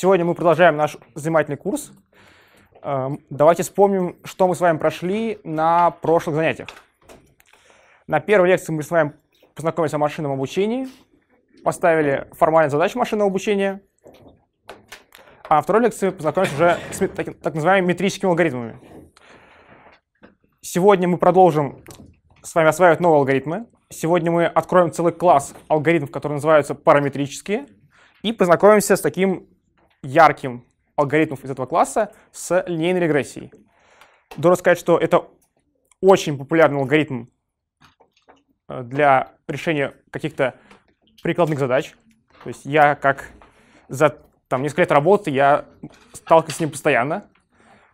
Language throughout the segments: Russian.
Сегодня мы продолжаем наш занимательный курс. Эм, давайте вспомним, что мы с вами прошли на прошлых занятиях. На первой лекции мы с вами познакомились о машинном обучении, поставили формальную задачу машинного обучения, а на второй лекции познакомились уже с так называемыми метрическими алгоритмами. Сегодня мы продолжим с вами осваивать новые алгоритмы. Сегодня мы откроем целый класс алгоритмов, которые называются параметрические, и познакомимся с таким ярким алгоритмов из этого класса с линейной регрессией. Должен сказать, что это очень популярный алгоритм э, для решения каких-то прикладных задач. То есть я как за там, несколько лет работы я сталкиваюсь с ним постоянно.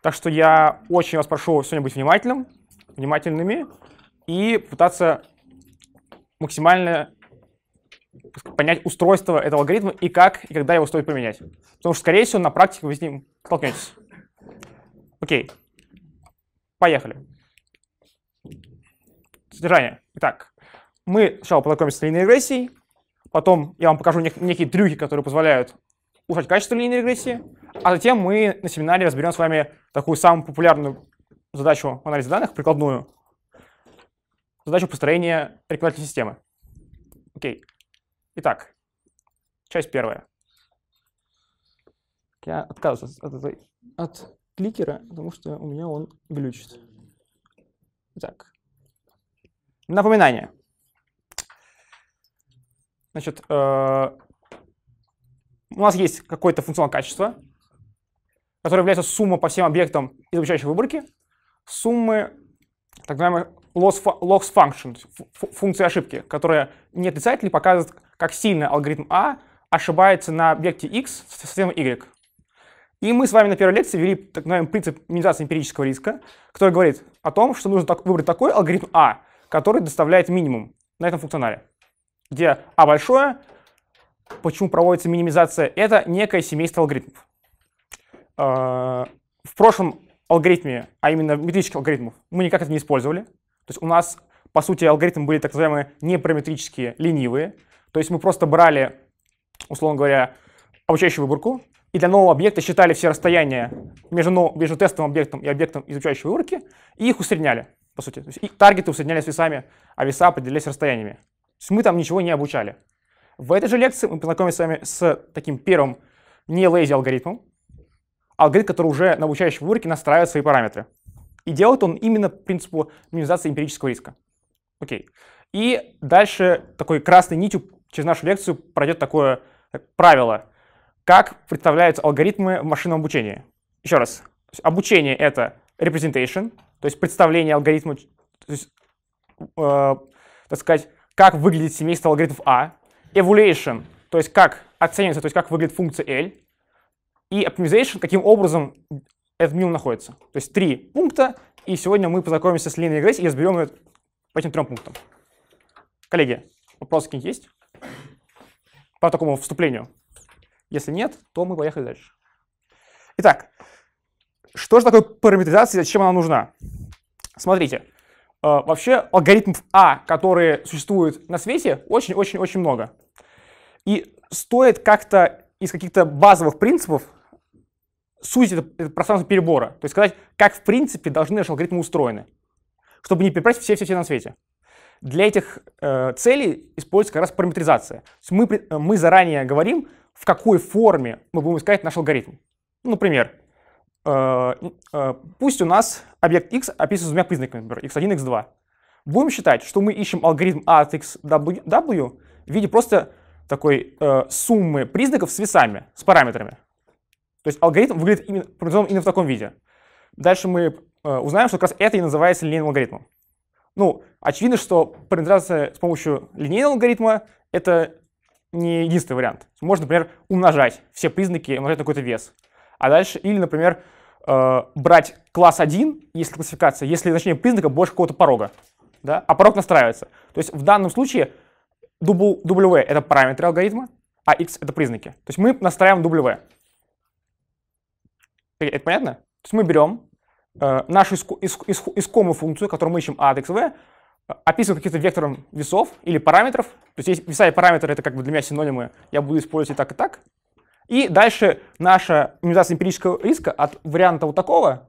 Так что я очень вас прошу сегодня быть внимательным, внимательными и пытаться максимально понять устройство этого алгоритма и как, и когда его стоит поменять. Потому что, скорее всего, на практике вы с ним столкнетесь. Окей. Поехали. Содержание. Итак, мы сначала познакомимся с линейной регрессией, потом я вам покажу нек- некие трюки, которые позволяют улучшать качество линейной регрессии, а затем мы на семинаре разберем с вами такую самую популярную задачу анализа данных, прикладную, задачу построения рекомендательной системы. Окей. Okay. Итак, часть первая. Я отказываюсь от, этой, от кликера, потому что у меня он глючит. Итак, напоминание. Значит, э, у нас есть какое то функциональное качество, которое является сумма по всем объектам изучающей выборки, суммы так называемых loss, loss function, функция ошибки, которая не отрицательно показывает, как сильно алгоритм А ошибается на объекте X с системой Y. И мы с вами на первой лекции ввели так называемый принцип минимизации эмпирического риска, который говорит о том, что нужно так, выбрать такой алгоритм А, который доставляет минимум на этом функционале, где А большое, почему проводится минимизация, это некое семейство алгоритмов. Э, в прошлом алгоритме, а именно метрических алгоритмов, мы никак это не использовали. То есть у нас, по сути, алгоритмы были так называемые непараметрические, ленивые. То есть мы просто брали, условно говоря, обучающую выборку, и для нового объекта считали все расстояния между, ну, между тестовым объектом и объектом изучающей выборки, и их усредняли, по сути. То есть их таргеты усреднялись весами, а веса определялись расстояниями. То есть мы там ничего не обучали. В этой же лекции мы познакомимся с вами с таким первым не лейзи алгоритмом, алгоритм, который уже на обучающей выборке настраивает свои параметры. И делает он именно по принципу минимизации эмпирического риска. Окей. И дальше такой красной нитью через нашу лекцию пройдет такое э, правило, как представляются алгоритмы в машинном обучении. Еще раз, обучение — это representation, то есть представление алгоритма, то есть, э, так сказать, как выглядит семейство алгоритмов А, evaluation, то есть как оценивается, то есть как выглядит функция L, и optimization, каким образом AdMule находится. То есть три пункта, и сегодня мы познакомимся с линейной регрессией и разберем ее по этим трем пунктам. Коллеги, вопросы какие есть? По такому вступлению. Если нет, то мы поехали дальше. Итак, что же такое параметризация и зачем она нужна? Смотрите, э, вообще алгоритмов А, которые существуют на свете, очень-очень-очень много. И стоит как-то из каких-то базовых принципов сузить это, это пространство перебора, то есть сказать, как в принципе должны наши алгоритмы устроены, чтобы не перебрать все-все-все на свете. Для этих э, целей используется как раз параметризация. То есть мы, э, мы заранее говорим, в какой форме мы будем искать наш алгоритм. Ну, например, э, э, пусть у нас объект x описывается двумя признаками, например, x1, x2. Будем считать, что мы ищем алгоритм A а от x w, w в виде просто такой э, суммы признаков с весами, с параметрами. То есть алгоритм выглядит именно, именно в таком виде. Дальше мы э, узнаем, что как раз это и называется линейным алгоритмом. Ну, очевидно, что параметризация с помощью линейного алгоритма — это не единственный вариант. Можно, например, умножать все признаки, умножать на какой-то вес. А дальше, или, например, э, брать класс 1, если классификация, если значение признака больше какого-то порога. Да? А порог настраивается. То есть в данном случае W — это параметры алгоритма, а X — это признаки. То есть мы настраиваем W. Это понятно? То есть мы берем э, нашу иск, иск, иск, искомую функцию, которую мы ищем a от xv, э, описываем каким-то вектором весов или параметров. То есть, есть веса и параметры — это как бы для меня синонимы. Я буду использовать и так, и так. И дальше наша минимизация эмпирического риска от варианта вот такого,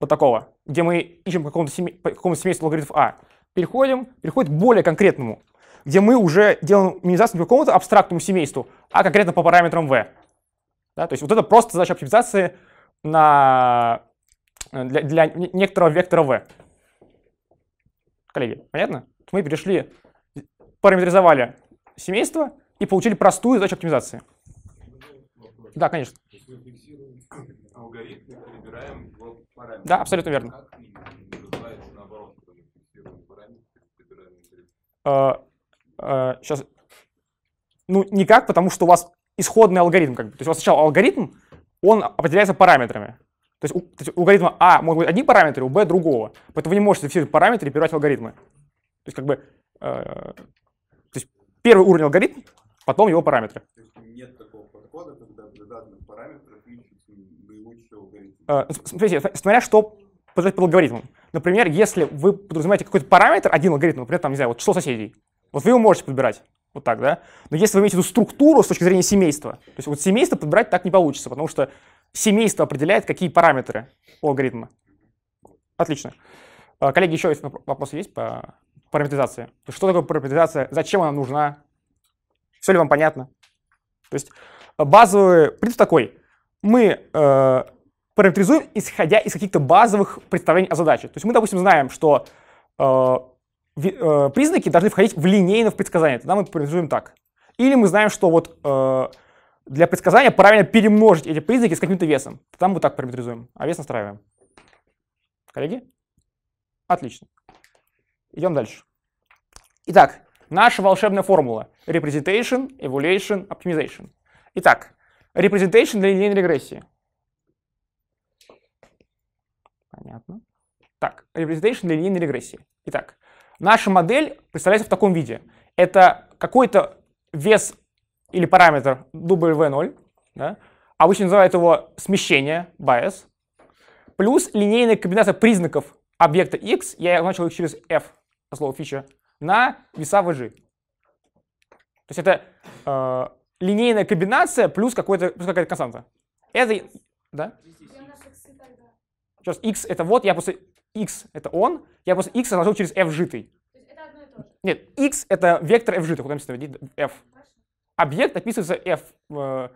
вот такого, где мы ищем какому-то семи, какому семейству логарифмов А, переходим, переходит к более конкретному, где мы уже делаем минимизацию не какому-то абстрактному семейству, а конкретно по параметрам v. Да? То есть вот это просто задача оптимизации на, э, для, для некоторого вектора v. Коллеги, понятно? Мы перешли, параметризовали семейство и получили простую задачу оптимизации. Да, конечно. Алгоритм, да, абсолютно верно. Сейчас, э, э, ну, никак, потому что у вас исходный алгоритм. Как бы. То есть у вас сначала алгоритм, он определяется параметрами. То есть, у, то есть у алгоритма А могут быть одни параметры, у Б другого. Поэтому вы не можете все параметры перебирать в алгоритмы. То есть как бы э, то есть первый уровень алгоритм, потом его параметры. То есть нет такого подхода, когда для данных параметров ищется наилучший алгоритм. Э, смотрите, смотря что подразумевать под алгоритмом. Например, если вы подразумеваете какой-то параметр, один алгоритм, например, там, не знаю, вот число соседей, вот вы его можете подбирать. Вот так, да? Но если вы имеете эту структуру с точки зрения семейства, то есть вот семейство подбирать так не получится, потому что семейство определяет, какие параметры у алгоритма. Отлично. А, коллеги, еще есть вопросы есть по параметризации? Что такое параметризация? Зачем она нужна? Все ли вам понятно? То есть а, базовый принцип такой. Мы э, параметризуем, исходя из каких-то базовых представлений о задаче. То есть мы, допустим, знаем, что э, Э, признаки должны входить в линейно в предсказание. Тогда мы предсказуем так. Или мы знаем, что вот э, для предсказания правильно перемножить эти признаки с каким-то весом. Тогда мы вот так параметризуем, а вес настраиваем. Коллеги? Отлично. Идем дальше. Итак, наша волшебная формула. Representation, Evaluation, Optimization. Итак, representation для линейной регрессии. Понятно. Так, representation для линейной регрессии. Итак, Наша модель представляется в таком виде. Это какой-то вес или параметр W0, да? обычно называют его смещение, bias, плюс линейная комбинация признаков объекта X, я обозначил их через F, слово фича, на веса VG. То есть это э, линейная комбинация плюс, какой-то, плюс какая-то константа. Это... Да? Сейчас, X это вот, я просто x — это он, я просто x сложил через f житый. Нет, x — это вектор f житый, куда написано f. Объект описывается f, э,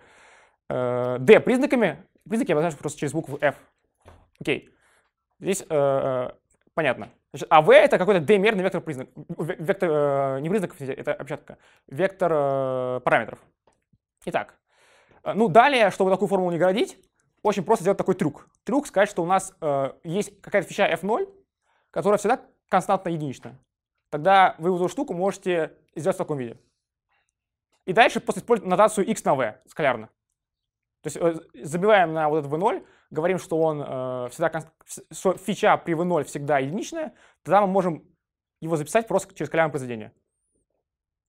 э, d признаками, признаки я обозначу просто через букву f. Окей, здесь э, понятно. Значит, а v это какой-то d-мерный вектор признак, вектор, не признаков, это опечатка, вектор параметров. Итак, ну далее, чтобы такую формулу не городить, очень просто сделать такой трюк. Трюк сказать, что у нас э, есть какая-то фича f0, которая всегда константно единична. Тогда вы эту штуку можете сделать в таком виде. И дальше просто используем нотацию x на v скалярно. То есть э, забиваем на вот этот v0, говорим, что он э, всегда фича при v0 всегда единичная, тогда мы можем его записать просто через скалярное произведение.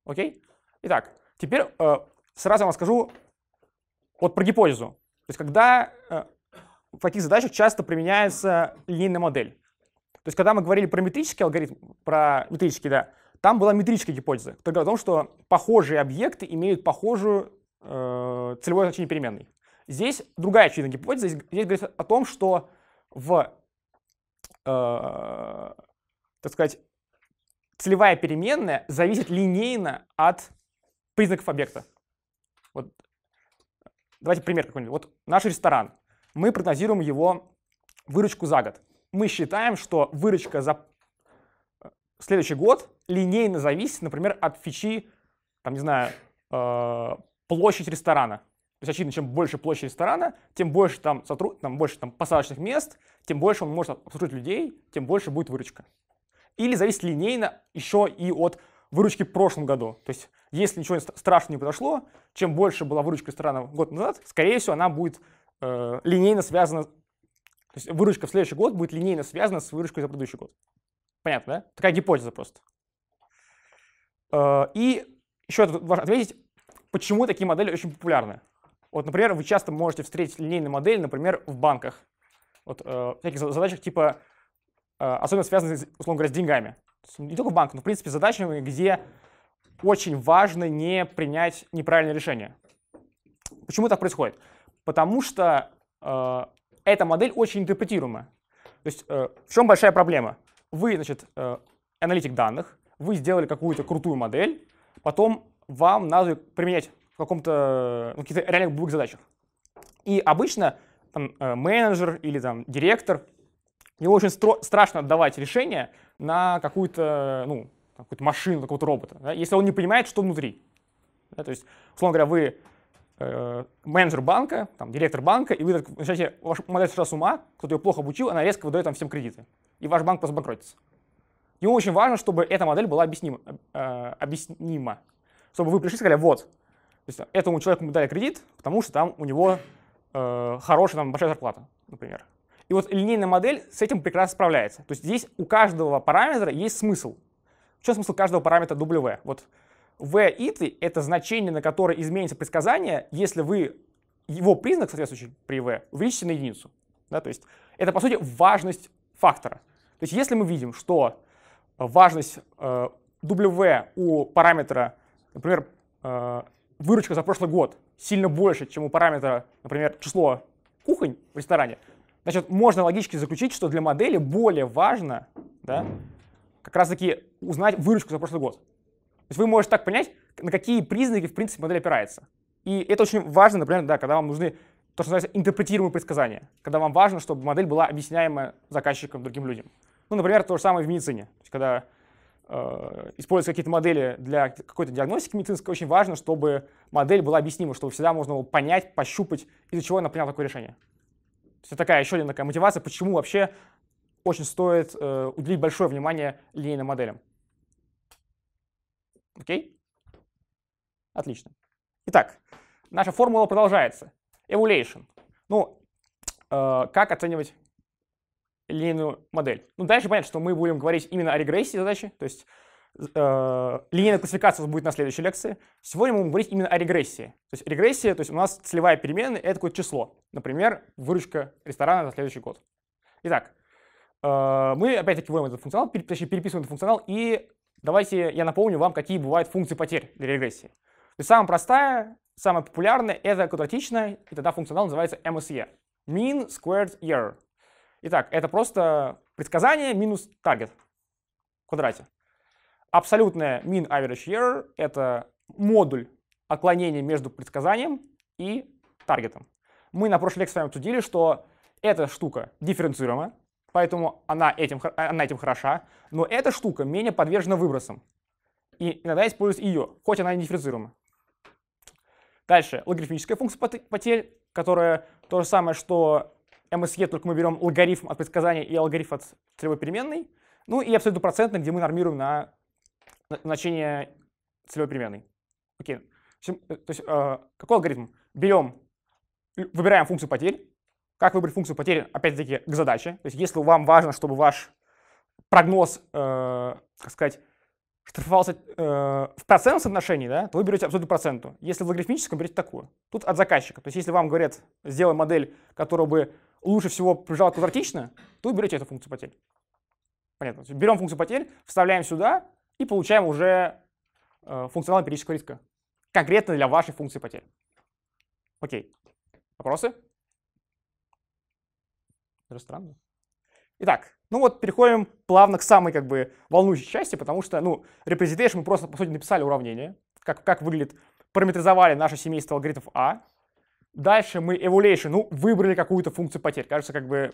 Окей? Итак, теперь э, сразу вам скажу вот про гипотезу. То есть когда э, в таких задачах часто применяется линейная модель. То есть когда мы говорили про метрический алгоритм, про метрический, да, там была метрическая гипотеза, которая о том, что похожие объекты имеют похожую э, целевое значение переменной. Здесь другая очевидная гипотеза. Здесь, здесь говорится о том, что в, э, так сказать, целевая переменная зависит линейно от признаков объекта. Вот Давайте пример какой-нибудь. Вот наш ресторан. Мы прогнозируем его выручку за год. Мы считаем, что выручка за э, следующий год линейно зависит, например, от фичи, там, не знаю, э, площадь ресторана. То есть, очевидно, чем больше площадь ресторана, тем больше там, сотруд... там, больше там посадочных мест, тем больше он может обслужить людей, тем больше будет выручка. Или зависит линейно еще и от выручки в прошлом году. То есть, если ничего страшного не произошло, чем больше была выручка страны год назад, скорее всего, она будет э, линейно связана, то есть выручка в следующий год будет линейно связана с выручкой за предыдущий год. Понятно, да? Такая гипотеза просто. Э, и еще важно ответить, почему такие модели очень популярны. Вот, например, вы часто можете встретить линейные модели, например, в банках. Вот э, таких задачах типа, э, особенно связанных, условно говоря, с деньгами не только банк, но в принципе задачами, где очень важно не принять неправильное решение. Почему так происходит? Потому что э, эта модель очень интерпретируема. То есть э, в чем большая проблема? Вы, значит, э, аналитик данных, вы сделали какую-то крутую модель, потом вам надо применять в каком-то ну, каких-то реальных бывых задачах. И обычно там, э, менеджер или там директор его очень стро- страшно отдавать решение на какую-то, ну, какую-то машину, какого-то робота, да, если он не понимает, что внутри. Да, то есть, условно говоря, вы э, менеджер банка, там, директор банка, и вы так, начинаете, ваша модель сейчас с ума, кто-то ее плохо обучил, она резко выдает вам всем кредиты. И ваш банк просто банкротится. Ему очень важно, чтобы эта модель была объяснима, э, объяснима. Чтобы вы пришли и сказали, вот, то есть этому человеку мы дали кредит, потому что там у него э, хорошая, там, большая зарплата, например. И вот линейная модель с этим прекрасно справляется. То есть здесь у каждого параметра есть смысл. В чем смысл каждого параметра W? Вот V it — это значение, на которое изменится предсказание, если вы его признак, соответствующий при V, увеличите на единицу. Да, то есть это, по сути, важность фактора. То есть если мы видим, что важность э, W у параметра, например, э, выручка за прошлый год сильно больше, чем у параметра, например, число кухонь в ресторане, Значит, можно логически заключить, что для модели более важно да, как раз-таки узнать выручку за прошлый год. То есть вы можете так понять, на какие признаки, в принципе, модель опирается. И это очень важно, например, да, когда вам нужны то, что называется интерпретируемые предсказания, когда вам важно, чтобы модель была объясняема заказчикам, другим людям. Ну, например, то же самое в медицине. То есть, когда э, используются какие-то модели для какой-то диагностики медицинской, очень важно, чтобы модель была объяснима, чтобы всегда можно было понять, пощупать, из-за чего она приняла такое решение это такая еще одна такая мотивация, почему вообще очень стоит э, уделить большое внимание линейным моделям. Окей? Отлично. Итак, наша формула продолжается. Emulation. Ну, э, как оценивать линейную модель? Ну, дальше понятно, что мы будем говорить именно о регрессии задачи, то есть э, линейная классификация у нас будет на следующей лекции. Сегодня мы будем говорить именно о регрессии. То есть регрессия, то есть у нас целевая переменная — это какое-то число. Например, выручка ресторана за следующий год. Итак, э, мы опять-таки вводим этот функционал, пере, точнее, переписываем этот функционал, и давайте я напомню вам, какие бывают функции потерь для регрессии. То есть самая простая, самая популярная — это квадратичная, и тогда функционал называется MSE. Mean Squared Error. Итак, это просто предсказание минус таргет в квадрате. Абсолютная mean average error — это модуль отклонения между предсказанием и таргетом. Мы на прошлой лекции с вами обсудили, что эта штука дифференцируема, поэтому она этим, она этим хороша, но эта штука менее подвержена выбросам. И иногда используют ее, хоть она и не дифференцируема. Дальше, логарифмическая функция потерь, которая то же самое, что MSE, только мы берем логарифм от предсказания и логарифм от целевой переменной. Ну и абсолютно процентно, где мы нормируем на значение целевой переменной. Окей. Э, то есть э, какой алгоритм? Берем, э, выбираем функцию потерь. Как выбрать функцию потерь? Опять-таки к задаче. То есть если вам важно, чтобы ваш прогноз, э, сказать, штрафовался э, в процентном соотношении, да, то вы берете абсолютно проценту. Если в логарифмическом, берете такую. Тут от заказчика. То есть если вам говорят, сделай модель, которая бы лучше всего прижала квадратично, то вы берете эту функцию потерь. Понятно. Берем функцию потерь, вставляем сюда, и получаем уже э, функционал эмпирического риска. Конкретно для вашей функции потерь. Окей. Вопросы? Даже странно. Итак, ну вот переходим плавно к самой как бы волнующей части, потому что, ну, representation мы просто, по сути, написали уравнение, как, как выглядит, параметризовали наше семейство алгоритмов А. Дальше мы evaluation, ну, выбрали какую-то функцию потерь. Кажется, как бы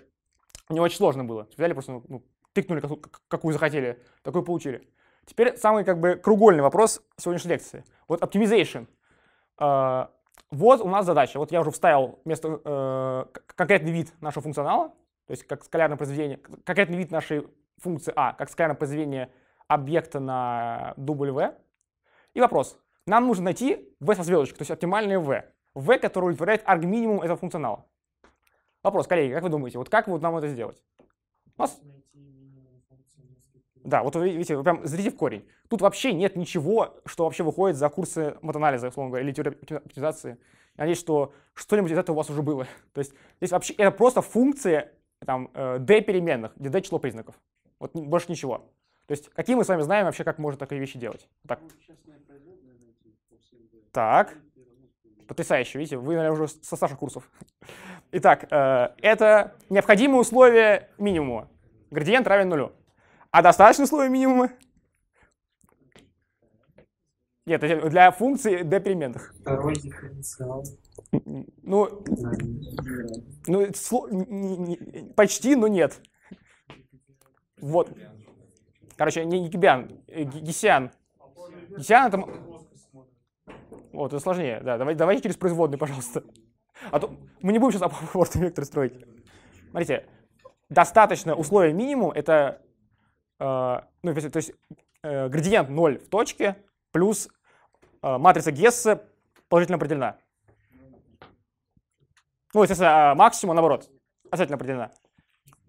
не очень сложно было. Взяли просто, ну, ну тыкнули какую, какую захотели, такую получили. Теперь самый как бы кругольный вопрос сегодняшней лекции. Вот optimization. А, вот у нас задача. Вот я уже вставил вместо, э, конкретный вид нашего функционала, то есть как скалярное произведение, конкретный вид нашей функции А, как скалярное произведение объекта на W. И вопрос. Нам нужно найти V со звездочкой, то есть оптимальное V. V, которое удовлетворяет аргминимум этого функционала. Вопрос, коллеги, как вы думаете, вот как вот нам это сделать? У нас да, вот вы видите, вы прям зрите в корень. Тут вообще нет ничего, что вообще выходит за курсы матанализа, условно говоря, или теории оптимизации. Я надеюсь, что что-нибудь из этого у вас уже было. То есть здесь вообще это просто функция там, э, d переменных, где d число признаков. Вот больше ничего. То есть какие мы с вами знаем вообще, как можно такие вещи делать? Так. Ну, так. Ну, Потрясающе, видите, вы, наверное, уже со старших курсов. Итак, э, это необходимые условия минимума. Градиент равен нулю. А достаточно слоя минимума? Нет, для функции d переменных. Второй дифференциал. Ну, ну сло, почти, но нет. Вот. Короче, не Гибиан, э, Гисян. Гисян, это... Вот, это сложнее. Да, давайте, давайте через производные, пожалуйста. А то мы не будем сейчас аппортный вектор строить. Смотрите, достаточно условия минимум — это Э, ну, то есть э, градиент 0 в точке плюс э, матрица Гесса положительно определена. Ну, естественно, а максимум, наоборот, отрицательно определена.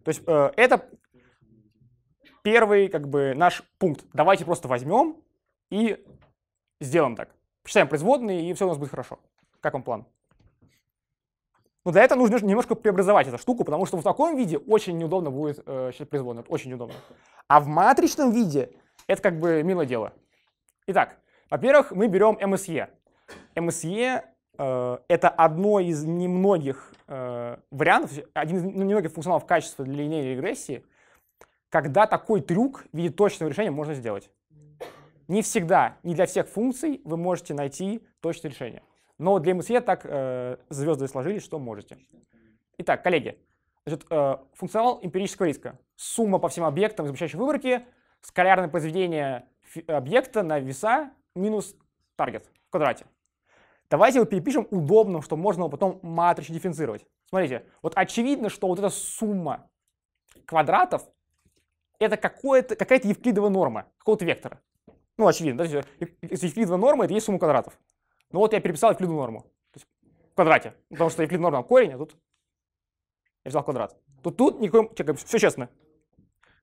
То есть это первый, как бы, наш пункт. Давайте просто возьмем и сделаем так. Посчитаем производные, и все у нас будет хорошо. Как вам план? Но для этого нужно немножко преобразовать эту штуку, потому что в таком виде очень неудобно будет э, считать производную. Это очень неудобно. А в матричном виде это как бы милое дело. Итак, во-первых, мы берем MSE. MSE э, это одно из немногих э, вариантов, один из ну, немногих функционалов качества для линейной регрессии, когда такой трюк в виде точного решения можно сделать. Не всегда, не для всех функций вы можете найти точное решение. Но для МСЕ так э, звезды сложились, что можете. Итак, коллеги, значит, э, функционал эмпирического риска. Сумма по всем объектам из выборки, скалярное произведение объекта на веса минус таргет в квадрате. Давайте его перепишем удобно, чтобы можно его потом матрично дифференцировать. Смотрите, вот очевидно, что вот эта сумма квадратов это какая-то евклидова норма, какого-то вектора. Ну, очевидно, да? Э, евклидова норма — это есть сумма квадратов. Ну вот я переписал эвклидовую норму. То есть в квадрате. Потому что эвклидная норма корень, а тут я взял квадрат. Тут, тут никакой... Как все честно.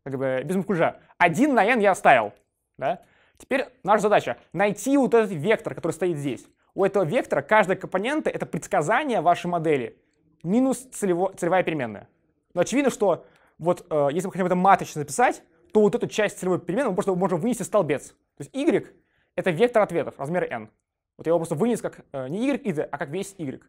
Как бы без макульжа. один на n я оставил. Да? Теперь наша задача найти вот этот вектор, который стоит здесь. У этого вектора каждая компонента — это предсказание вашей модели минус целево, целевая переменная. Но очевидно, что вот э, если мы хотим это маточно записать, то вот эту часть целевой переменной мы просто можем вынести столбец. То есть y — это вектор ответов, размер n. Вот я его просто вынес как э, не y и z, а как весь y.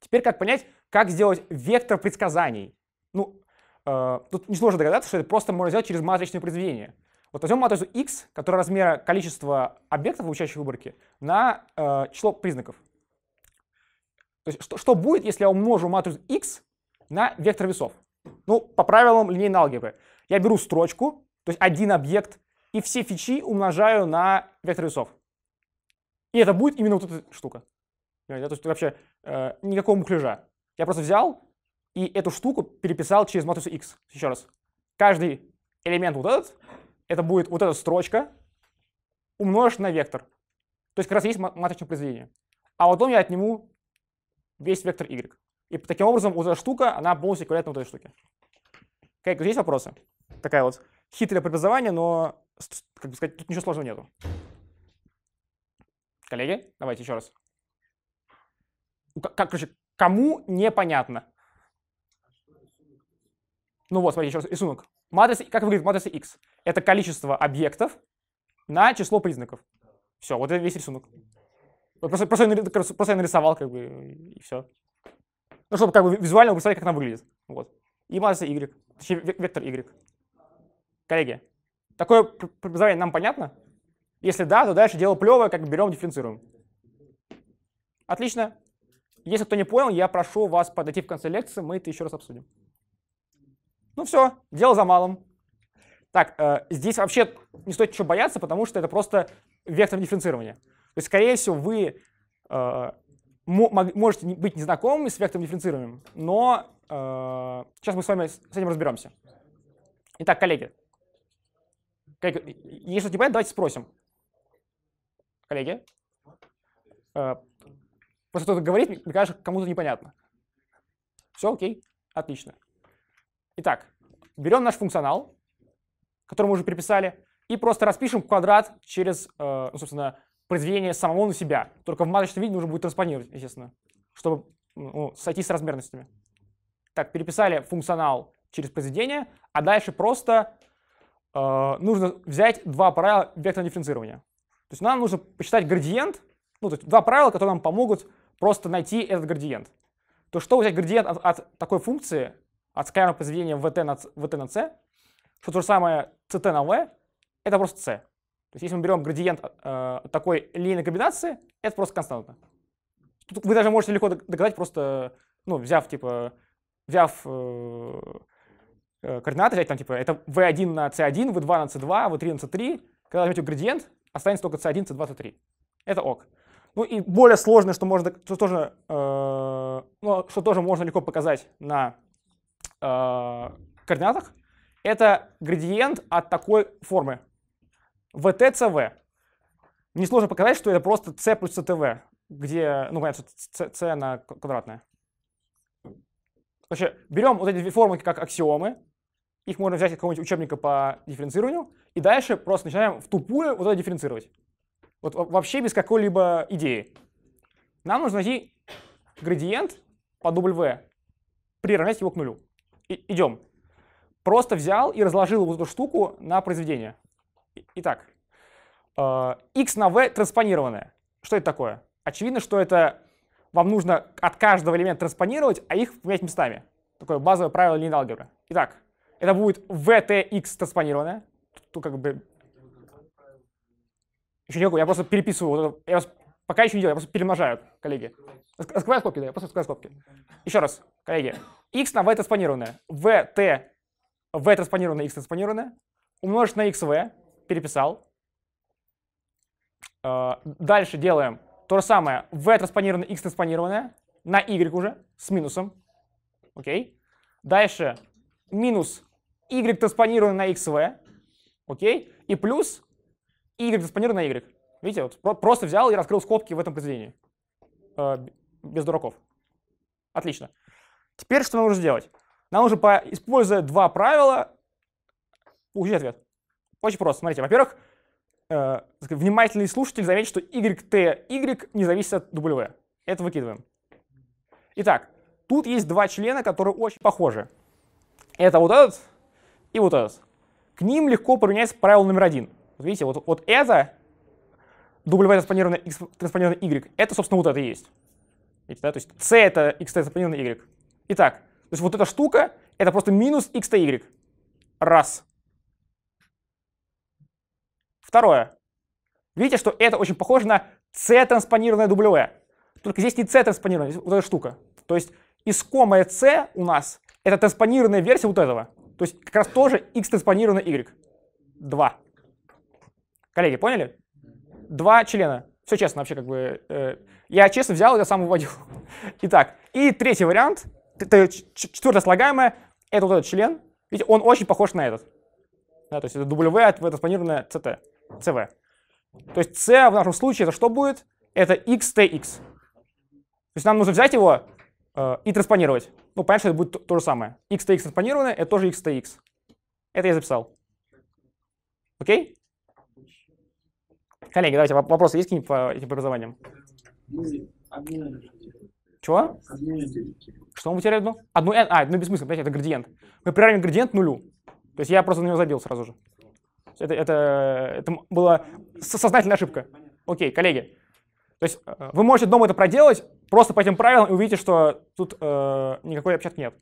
Теперь как понять, как сделать вектор предсказаний? Ну, э, тут несложно догадаться, что это просто можно сделать через матричное произведение. Вот возьмем матрицу x, которая размера количества объектов, получающих выборки, на э, число признаков. То есть что, что будет, если я умножу матрицу x на вектор весов? Ну, по правилам линейной алгебры. Я беру строчку, то есть один объект, и все фичи умножаю на вектор весов. И это будет именно вот эта штука. Да, то есть вообще э, никакого мукляжа. Я просто взял и эту штуку переписал через матрицу X. Еще раз. Каждый элемент вот этот, это будет вот эта строчка, умножить на вектор. То есть как раз есть матричное произведение. А потом я отниму весь вектор Y. И таким образом вот эта штука, она полностью эквивалентна вот этой штуке. Как здесь вопросы? Такая вот хитрое преобразование, но, как бы сказать, тут ничего сложного нету. Коллеги, давайте еще раз. Как, короче, кому непонятно? Ну вот, смотрите, еще раз рисунок. Матрица, как выглядит матрица X? Это количество объектов на число признаков. Все, вот это весь рисунок. Просто, просто, просто я нарисовал, как бы, и все. Ну, чтобы как бы визуально представить, как она выглядит. Вот. И матрица Y, точнее, вектор Y. Коллеги, такое преобразование нам понятно? Если да, то дальше дело плевое, как берем, дифференцируем. Отлично. Если кто не понял, я прошу вас подойти в конце лекции, мы это еще раз обсудим. Ну все, дело за малым. Так, э, здесь вообще не стоит ничего бояться, потому что это просто вектор дифференцирования. То есть, скорее всего, вы э, можете быть незнакомыми с вектором дифференцированием, но э, сейчас мы с вами с этим разберемся. Итак, коллеги, коллеги если что-то не понятно, давайте спросим коллеги. Э, просто кто-то говорит, мне кажется, кому-то непонятно. Все окей, отлично. Итак, берем наш функционал, который мы уже переписали, и просто распишем квадрат через, э, ну, собственно, произведение самого на себя. Только в маточном виде нужно будет транспонировать, естественно, чтобы ну, сойти с размерностями. Так, переписали функционал через произведение, а дальше просто э, нужно взять два правила векторного дифференцирования. То есть нам нужно посчитать градиент, ну, то есть два правила, которые нам помогут просто найти этот градиент. То что взять градиент от, от такой функции, от скалярного произведения vt на, vt на c, что то же самое ct на v, это просто c. То есть если мы берем градиент э, такой линейной комбинации, это просто константа. Тут вы даже можете легко догадать, просто ну, взяв, типа, взяв э, э координаты, взять там, типа, это v1 на c1, v2 на c2, v3 на c3, когда возьмете градиент, останется только C1, C2, C3. Это ок. Ну и более сложное, что, можно, что, тоже, э, ну, что тоже можно легко показать на э, координатах, это градиент от такой формы. VTCV. Несложно показать, что это просто C плюс CTV, где, ну, понятно, C, C на квадратное. Вообще, берем вот эти две формы как аксиомы, их можно взять из какого-нибудь учебника по дифференцированию и дальше просто начинаем в тупую вот это дифференцировать. Вот вообще без какой-либо идеи. Нам нужно найти градиент по W, приравнять его к нулю. И, идем. Просто взял и разложил вот эту штуку на произведение. Итак, x э, на v транспонированное. Что это такое? Очевидно, что это вам нужно от каждого элемента транспонировать, а их поменять местами. Такое базовое правило линейной алгебры. Итак, это будет vtx транспонированное то как бы... Еще не я просто переписываю, я пока еще не делаю, я просто перемножаю, коллеги. Раскрываю скобки, да, я просто раскрываю скобки. Еще раз, коллеги. x на v транспонированное, v, t, v транспонированное, x транспонированное, умножить на x, v, переписал. Э, дальше делаем то же самое, v транспонированное, x транспонированное, на y уже, с минусом, окей. Дальше минус y транспонированное на X V. Окей? И плюс y транспонир на y. Видите, вот просто взял и раскрыл скобки в этом произведении. Э, без дураков. Отлично. Теперь что нам нужно сделать? Нам нужно, по, используя два правила, получить ответ. Очень просто. Смотрите, во-первых, э, внимательный слушатель заметит, что yt, y не зависит от w. Это выкидываем. Итак, тут есть два члена, которые очень похожи. Это вот этот и вот этот. К ним легко применяется правило номер один. Вот видите, вот, вот это W транспонированное X транспонированное Y, это, собственно, вот это и есть. Видите, да? То есть C это X транспонированное Y. Итак, то есть вот эта штука — это просто минус X Y. Раз. Второе. Видите, что это очень похоже на C транспонированное W. Только здесь не C транспонированная, вот эта штука. То есть искомое C у нас — это транспонированная версия вот этого. То есть как раз тоже x транспонировано y. два. Коллеги, поняли? Два члена. Все честно вообще как бы. Э, я честно взял это сам выводил. Итак, и третий вариант, четвертое слагаемое, это вот этот член. Видите, он очень похож на этот. Да, то есть это W от а в транспонированное CT, CV. То есть C в нашем случае это что будет? Это XTX. То есть нам нужно взять его Э, и транспонировать. Ну, понятно, что это будет то, же самое. x транспонированное — это тоже x x, Это я записал. Окей? Коллеги, давайте, вопросы есть какие-нибудь по этим преобразованиям? Чего? Что мы теряем? Одну? одну n? Э, а, ну бессмысленно, понимаете, это градиент. Мы приравниваем градиент нулю. То есть я просто на него забил сразу же. Это, это, это была сознательная ошибка. Окей, коллеги. То есть э, вы можете дома это проделать, просто по этим правилам и увидите, что тут э, никакой опечатки нет.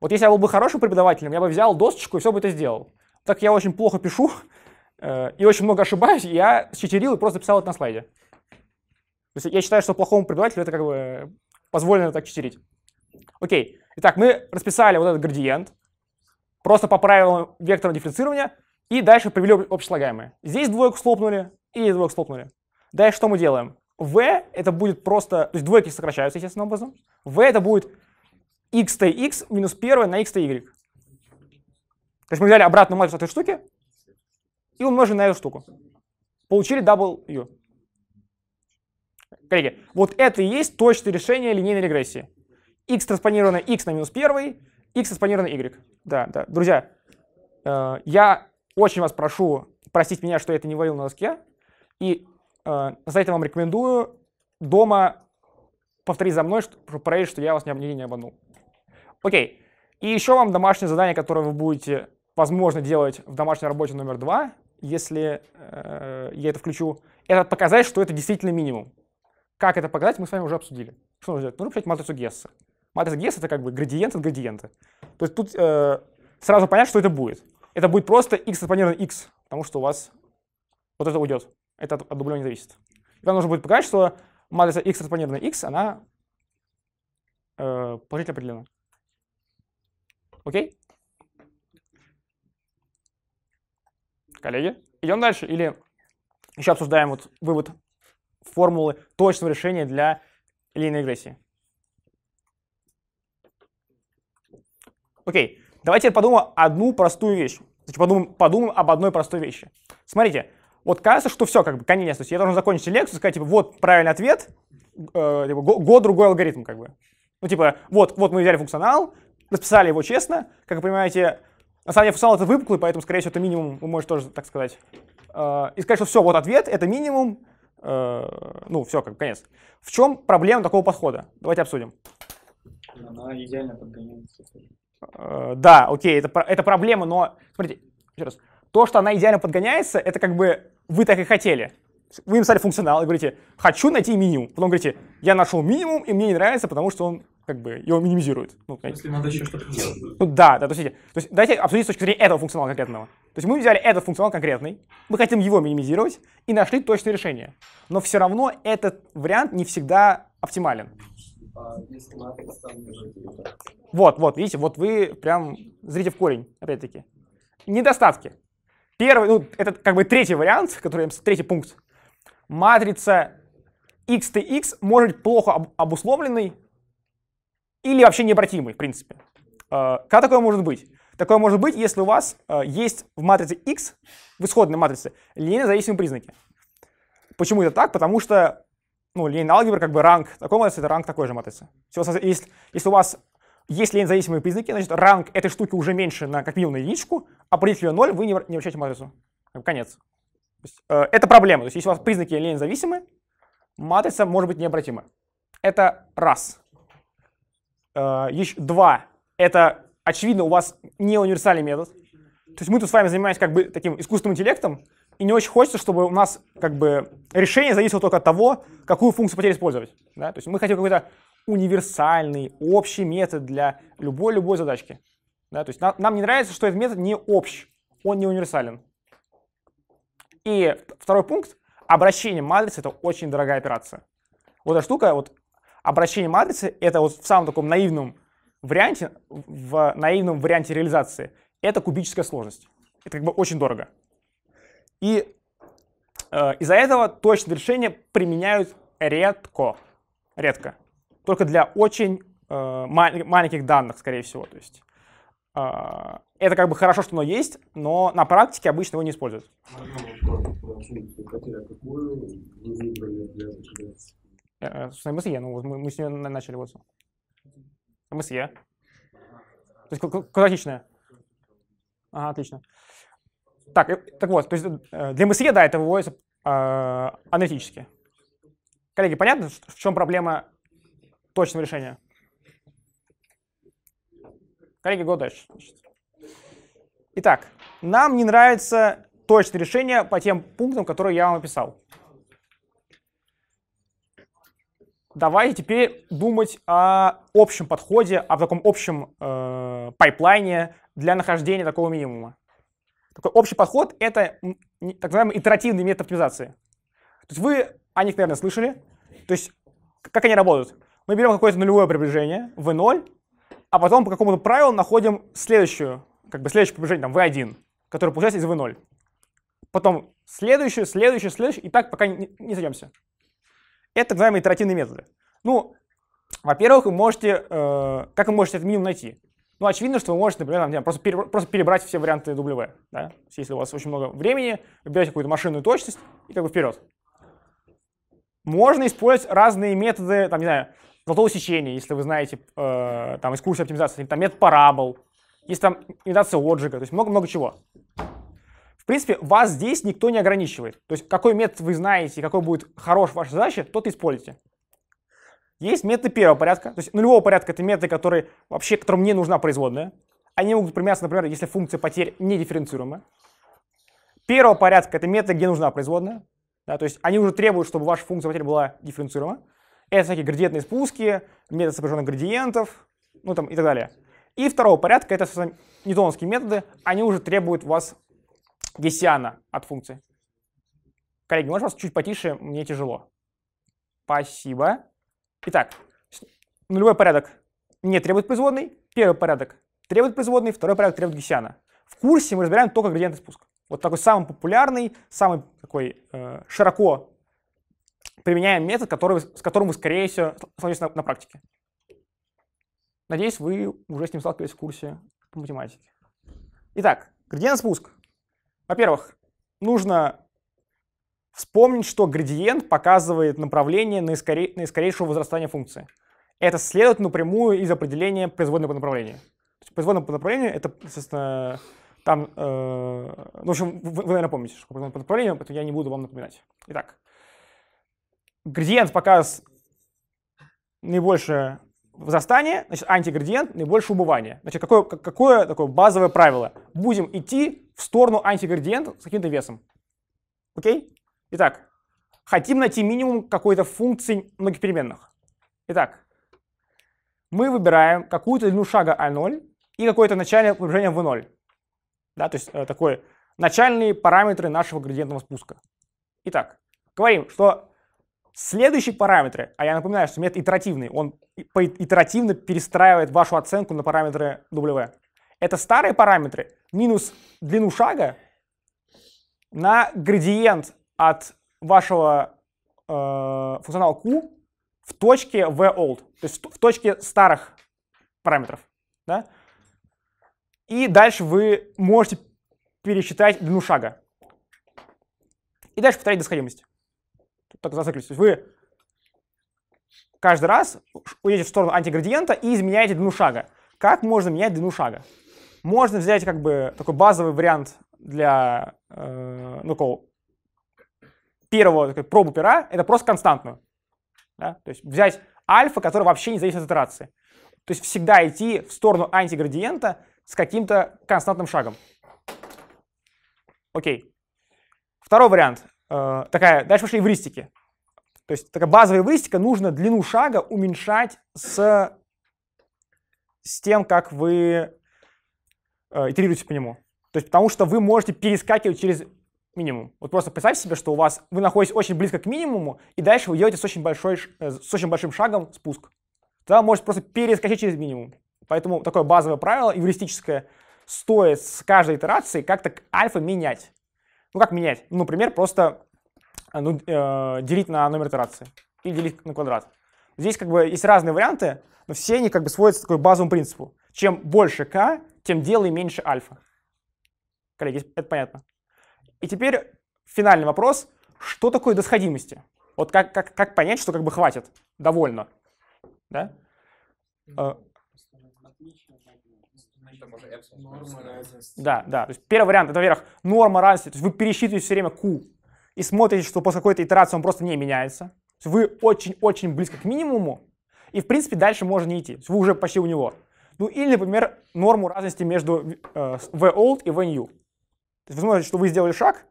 Вот если я был бы хорошим преподавателем, я бы взял досочку и все бы это сделал. Так я очень плохо пишу э, и очень много ошибаюсь, я читерил и просто писал это на слайде. То есть я считаю, что плохому преподавателю это как бы позволено так читерить. Окей. Итак, мы расписали вот этот градиент, просто по правилам векторного дифференцирования, и дальше привели общеслагаемые. Здесь двойку слопнули и двойку слопнули. Дальше что мы делаем? В это будет просто, то есть двойки сокращаются естественным образом, В это будет x t x минус 1 на x t y. То есть мы взяли обратную матрицу этой штуки и умножили на эту штуку. Получили W. Коллеги, вот это и есть точное решение линейной регрессии. x транспонированное x на минус 1, x транспонированное y. Да, да. Друзья, э, я очень вас прошу простить меня, что я это не варил на доске. И за э, это вам рекомендую дома повтори за мной, чтобы проверить, что я вас не, не обманул. Окей. И еще вам домашнее задание, которое вы будете, возможно, делать в домашней работе номер два, если э, я это включу, это показать, что это действительно минимум. Как это показать, мы с вами уже обсудили. Что нужно делать? Нужно писать матрицу Гесса. Матрица Гесса — это как бы градиент от градиента. То есть тут э, сразу понять что это будет. Это будет просто x экспонировано x, потому что у вас вот это уйдет. Это от, от зависит. И вам нужно будет показать, что матрица x транспонированная x, она э, положительно определена. Окей? Коллеги, идем дальше. Или еще обсуждаем вот вывод формулы точного решения для линейной регрессии. Окей, давайте подумаем одну простую вещь. Значит, подумаем, подумаем об одной простой вещи. Смотрите, вот кажется, что все, как бы, конец. То есть я должен закончить лекцию, сказать, типа, вот правильный ответ, э, типа, год другой алгоритм, как бы. Ну, типа, вот, вот мы взяли функционал, расписали его честно. Как вы понимаете, на самом деле функционал это выпуклый, поэтому, скорее всего, это минимум, вы можете тоже так сказать. Э, и сказать, что все, вот ответ, это минимум, э, ну, все, как бы, конец. В чем проблема такого подхода? Давайте обсудим. Она идеально подгоняется. Э, да, окей, это, это проблема, но, смотрите, еще раз, то, что она идеально подгоняется, это как бы вы так и хотели. Вы им написали функционал и говорите, хочу найти минимум. Потом говорите, я нашел минимум, и мне не нравится, потому что он как бы его минимизирует. Ну, Если надо еще что-то делать. Ну да, да, то есть, то есть давайте обсудить с точки зрения этого функционала конкретного. То есть мы взяли этот функционал конкретный, мы хотим его минимизировать и нашли точное решение. Но все равно этот вариант не всегда оптимален. А вот, вот, видите, вот вы прям зрите в корень, опять-таки. Недостатки. Первый, ну, это как бы третий вариант, который, третий пункт. Матрица XTX может быть плохо обусловленной или вообще необратимой, в принципе. Э, как такое может быть? Такое может быть, если у вас э, есть в матрице x, в исходной матрице, линейно зависимые признаки. Почему это так? Потому что ну, линейная алгебра, как бы ранг такой матрицы, это ранг такой же матрицы. Если, если у вас если есть зависимые признаки, значит ранг этой штуки уже меньше на как минимум на единичку, а при ее 0 вы не, не вращаете матрицу. Конец. Есть, э, это проблема. То есть если у вас признаки лень зависимы, матрица может быть необратима. Это раз. Э, еще два. Это, очевидно, у вас не универсальный метод. То есть мы тут с вами занимаемся как бы таким искусственным интеллектом, и не очень хочется, чтобы у нас как бы решение зависело только от того, какую функцию потерь использовать. Да? То есть мы хотим какой-то универсальный, общий метод для любой-любой задачки. Да, то есть нам, нам не нравится, что этот метод не общий, он не универсален. И второй пункт. Обращение матрицы — это очень дорогая операция. Вот эта штука, вот обращение матрицы — это вот в самом таком наивном варианте, в наивном варианте реализации. Это кубическая сложность. Это как бы очень дорого. И э, из-за этого точные решения применяют редко. Редко только для очень э, маленьких данных, скорее всего. То есть э, это как бы хорошо, что оно есть, но на практике обычно его не используют. Э, э, с MSE, ну мы, мы с нее начали вот. MSE. То есть классичная. Ага, отлично. Так, э, так вот, то есть для MSE, да, это выводится э, аналитически. Коллеги, понятно, в чем проблема точного решения. Коллеги, go дальше. Итак, нам не нравится точное решение по тем пунктам, которые я вам описал. Давайте теперь думать о общем подходе, о таком общем э, пайплайне для нахождения такого минимума. Такой общий подход — это так называемые итеративные методы оптимизации. То есть вы о них, наверное, слышали. То есть как они работают? мы берем какое-то нулевое приближение, v0, а потом по какому-то правилу находим следующую, как бы следующее приближение, там, v1, которое получается из v0. Потом следующее, следующее, следующее, и так пока не, не сойдемся. Это так называемые итеративные методы. Ну, во-первых, вы можете, э, как вы можете этот минимум найти? Ну, очевидно, что вы можете, например, там, просто, пере, просто перебрать все варианты W. Да? Если у вас очень много времени, выбираете какую-то машинную точность и как бы вперед. Можно использовать разные методы, там, не знаю, золотого сечения, если вы знаете э, там из оптимизации, там метод парабол, есть там имитация отжига, то есть много-много чего. В принципе, вас здесь никто не ограничивает. То есть какой метод вы знаете, какой будет хорош ваша задача, тот и используйте. Есть методы первого порядка, то есть нулевого порядка это методы, которые вообще, которым не нужна производная. Они могут применяться, например, если функция потерь не дифференцируема. Первого порядка это методы, где нужна производная. Да, то есть они уже требуют, чтобы ваша функция потерь была дифференцируема. Это всякие градиентные спуски, метод сопряженных градиентов, ну там и так далее. И второго порядка, это, собственно, ньютоновские методы, они уже требуют у вас гессиана от функции. Коллеги, можешь вас чуть потише, мне тяжело. Спасибо. Итак, нулевой порядок не требует производной, первый порядок требует производной, второй порядок требует гессиана. В курсе мы разбираем только градиентный спуск. Вот такой самый популярный, самый такой э, широко применяя метод, который, с которым вы, скорее всего, столкнетесь на, на практике. Надеюсь, вы уже с ним сталкивались в курсе по математике. Итак, градиент спуск. Во-первых, нужно вспомнить, что градиент показывает направление наискоре... наискорейшего возрастания функции. Это следует напрямую из определения производной по направлению. производная по направлению — это, соответственно, там... Э... Ну, в общем, вы, вы, наверное, помните, что производная по направлению, поэтому я не буду вам напоминать. Итак, Градиент показ наибольшее возрастание, значит, антиградиент наибольшее убывание. Значит, какое, какое такое базовое правило? Будем идти в сторону антиградиента с каким-то весом. Окей? Итак, хотим найти минимум какой-то функции многих переменных. Итак, мы выбираем какую-то длину шага А0 и какое-то начальное положение В0. Да, то есть э, такой начальные параметры нашего градиентного спуска. Итак, говорим, что Следующие параметры, а я напоминаю, что метод итеративный, он итеративно перестраивает вашу оценку на параметры W. Это старые параметры минус длину шага на градиент от вашего э, функционала Q в точке v old, то есть в точке старых параметров. Да? И дальше вы можете пересчитать длину шага. И дальше повторять досходимость только зациклились. То есть вы каждый раз уйдете в сторону антиградиента и изменяете длину шага. Как можно менять длину шага? Можно взять как бы такой базовый вариант для э, ну, такого первого такой, пробу пера, это просто константную. Да? То есть взять альфа, который вообще не зависит от итерации. То есть всегда идти в сторону антиградиента с каким-то константным шагом. Окей. Второй вариант э, такая, дальше пошли эвристики. То есть такая базовая эвристика, нужно длину шага уменьшать с, с тем, как вы э, итерируете по нему. То есть потому что вы можете перескакивать через минимум. Вот просто представьте себе, что у вас вы находитесь очень близко к минимуму, и дальше вы делаете с очень, большой, э, с очень большим шагом спуск. Тогда вы можете просто перескочить через минимум. Поэтому такое базовое правило, юристическое, стоит с каждой итерацией как-то альфа менять. Ну, как менять? Ну, например, просто э, ну, э, делить на номер итерации или делить на квадрат. Здесь как бы есть разные варианты, но все они как бы сводятся к такой базовому принципу. Чем больше k, тем делай меньше альфа. Коллеги, это понятно. И теперь финальный вопрос. Что такое досходимости? Вот как, как, как понять, что как бы хватит? Довольно. Да? Mm -hmm. Да, да. То есть первый вариант это, во-первых, норма равенства. То есть вы пересчитываете все время Q и смотрите, что после какой-то итерации он просто не меняется. То есть вы очень-очень близко к минимуму, и, в принципе, дальше можно не идти. То есть вы уже почти у него. Ну или, например, норму разности между э, V-old и V-new. То есть вы смотрите, что вы сделали шаг,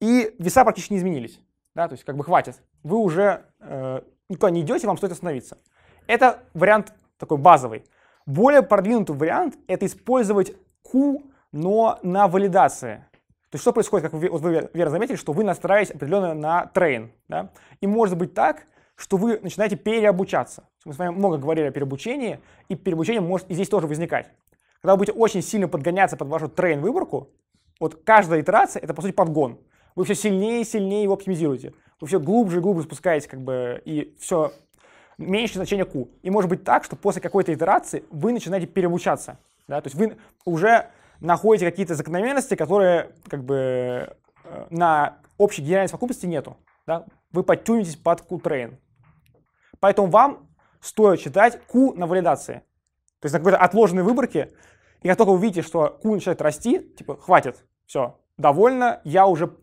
и веса практически не изменились. Да, то есть как бы хватит. Вы уже э, никуда не идете, вам стоит остановиться. Это вариант такой базовый. Более продвинутый вариант — это использовать Q, но на валидации. То есть что происходит, как вы, вы верно заметили, что вы настраиваетесь определенно на train, Да? И может быть так, что вы начинаете переобучаться. Мы с вами много говорили о переобучении, и переобучение может и здесь тоже возникать. Когда вы будете очень сильно подгоняться под вашу train выборку вот каждая итерация — это, по сути, подгон. Вы все сильнее и сильнее его оптимизируете. Вы все глубже и глубже спускаетесь, как бы, и все меньше значения Q. И может быть так, что после какой-то итерации вы начинаете переобучаться. Да? То есть вы уже находите какие-то закономерности, которые как бы э, на общей генеральной совокупности нету. Да? Вы подтюнитесь под q train, Поэтому вам стоит читать Q на валидации. То есть на какой-то отложенной выборке. И как только вы видите, что Q начинает расти, типа, хватит, все, довольно, я уже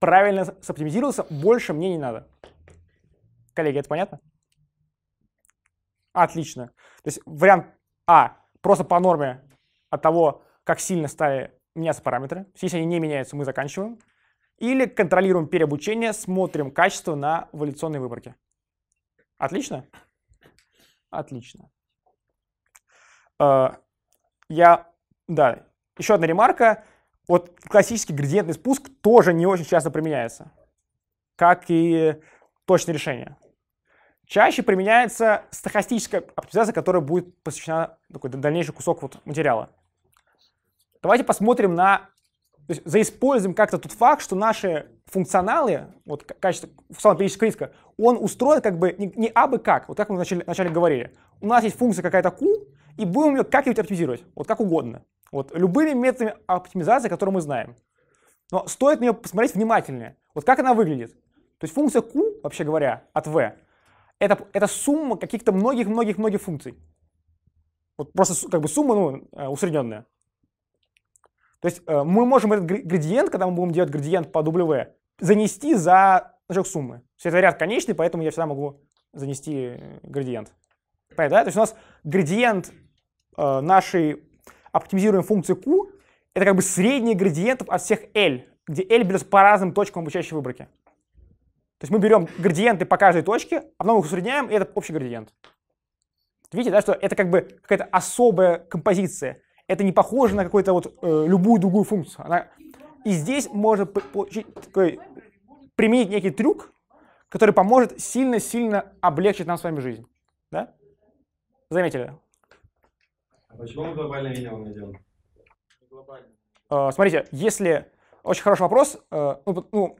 правильно соптимизировался, больше мне не надо. Коллеги, это понятно? Отлично. То есть вариант А просто по норме от того, как сильно стали меняться параметры. Если они не меняются, мы заканчиваем. Или контролируем переобучение, смотрим качество на эволюционной выборке. Отлично? Отлично. Э, я, да, еще одна ремарка. Вот классический градиентный спуск тоже не очень часто применяется, как и точное решение. Чаще применяется стахастическая оптимизация, которая будет посвящена такой дальнейший кусок вот материала. Давайте посмотрим на... То есть заиспользуем как-то тот факт, что наши функционалы, вот качество функционал периодического риска, он устроен как бы не, не абы как, вот как мы вначале, вначале говорили. У нас есть функция какая-то Q, и будем ее как-нибудь оптимизировать, вот как угодно. Вот любыми методами оптимизации, которые мы знаем. Но стоит на нее посмотреть внимательнее. Вот как она выглядит. То есть функция Q, вообще говоря, от V, это, это сумма каких-то многих-многих-многих функций. Вот просто как бы сумма ну, э, усредненная. То есть э, мы можем этот градиент, когда мы будем делать градиент по W, занести за значок суммы. То есть это ряд конечный, поэтому я всегда могу занести э, градиент. Понятно, да? То есть у нас градиент нашей оптимизируемой функции Q это как бы средний градиент от всех L, где L берется по разным точкам обучающей выборки. То есть мы берем градиенты по каждой точке, а потом их усредняем, и это общий градиент. Видите, да, что это как бы какая-то особая композиция. Это не похоже на какую-то вот э, любую другую функцию. Она... И здесь можно получить такой, применить некий трюк, который поможет сильно-сильно облегчить нам с вами жизнь. Да? Заметили? А почему мы глобальное минимум идем? Глобально. Э, смотрите, если... Очень хороший вопрос. Э, ну, ну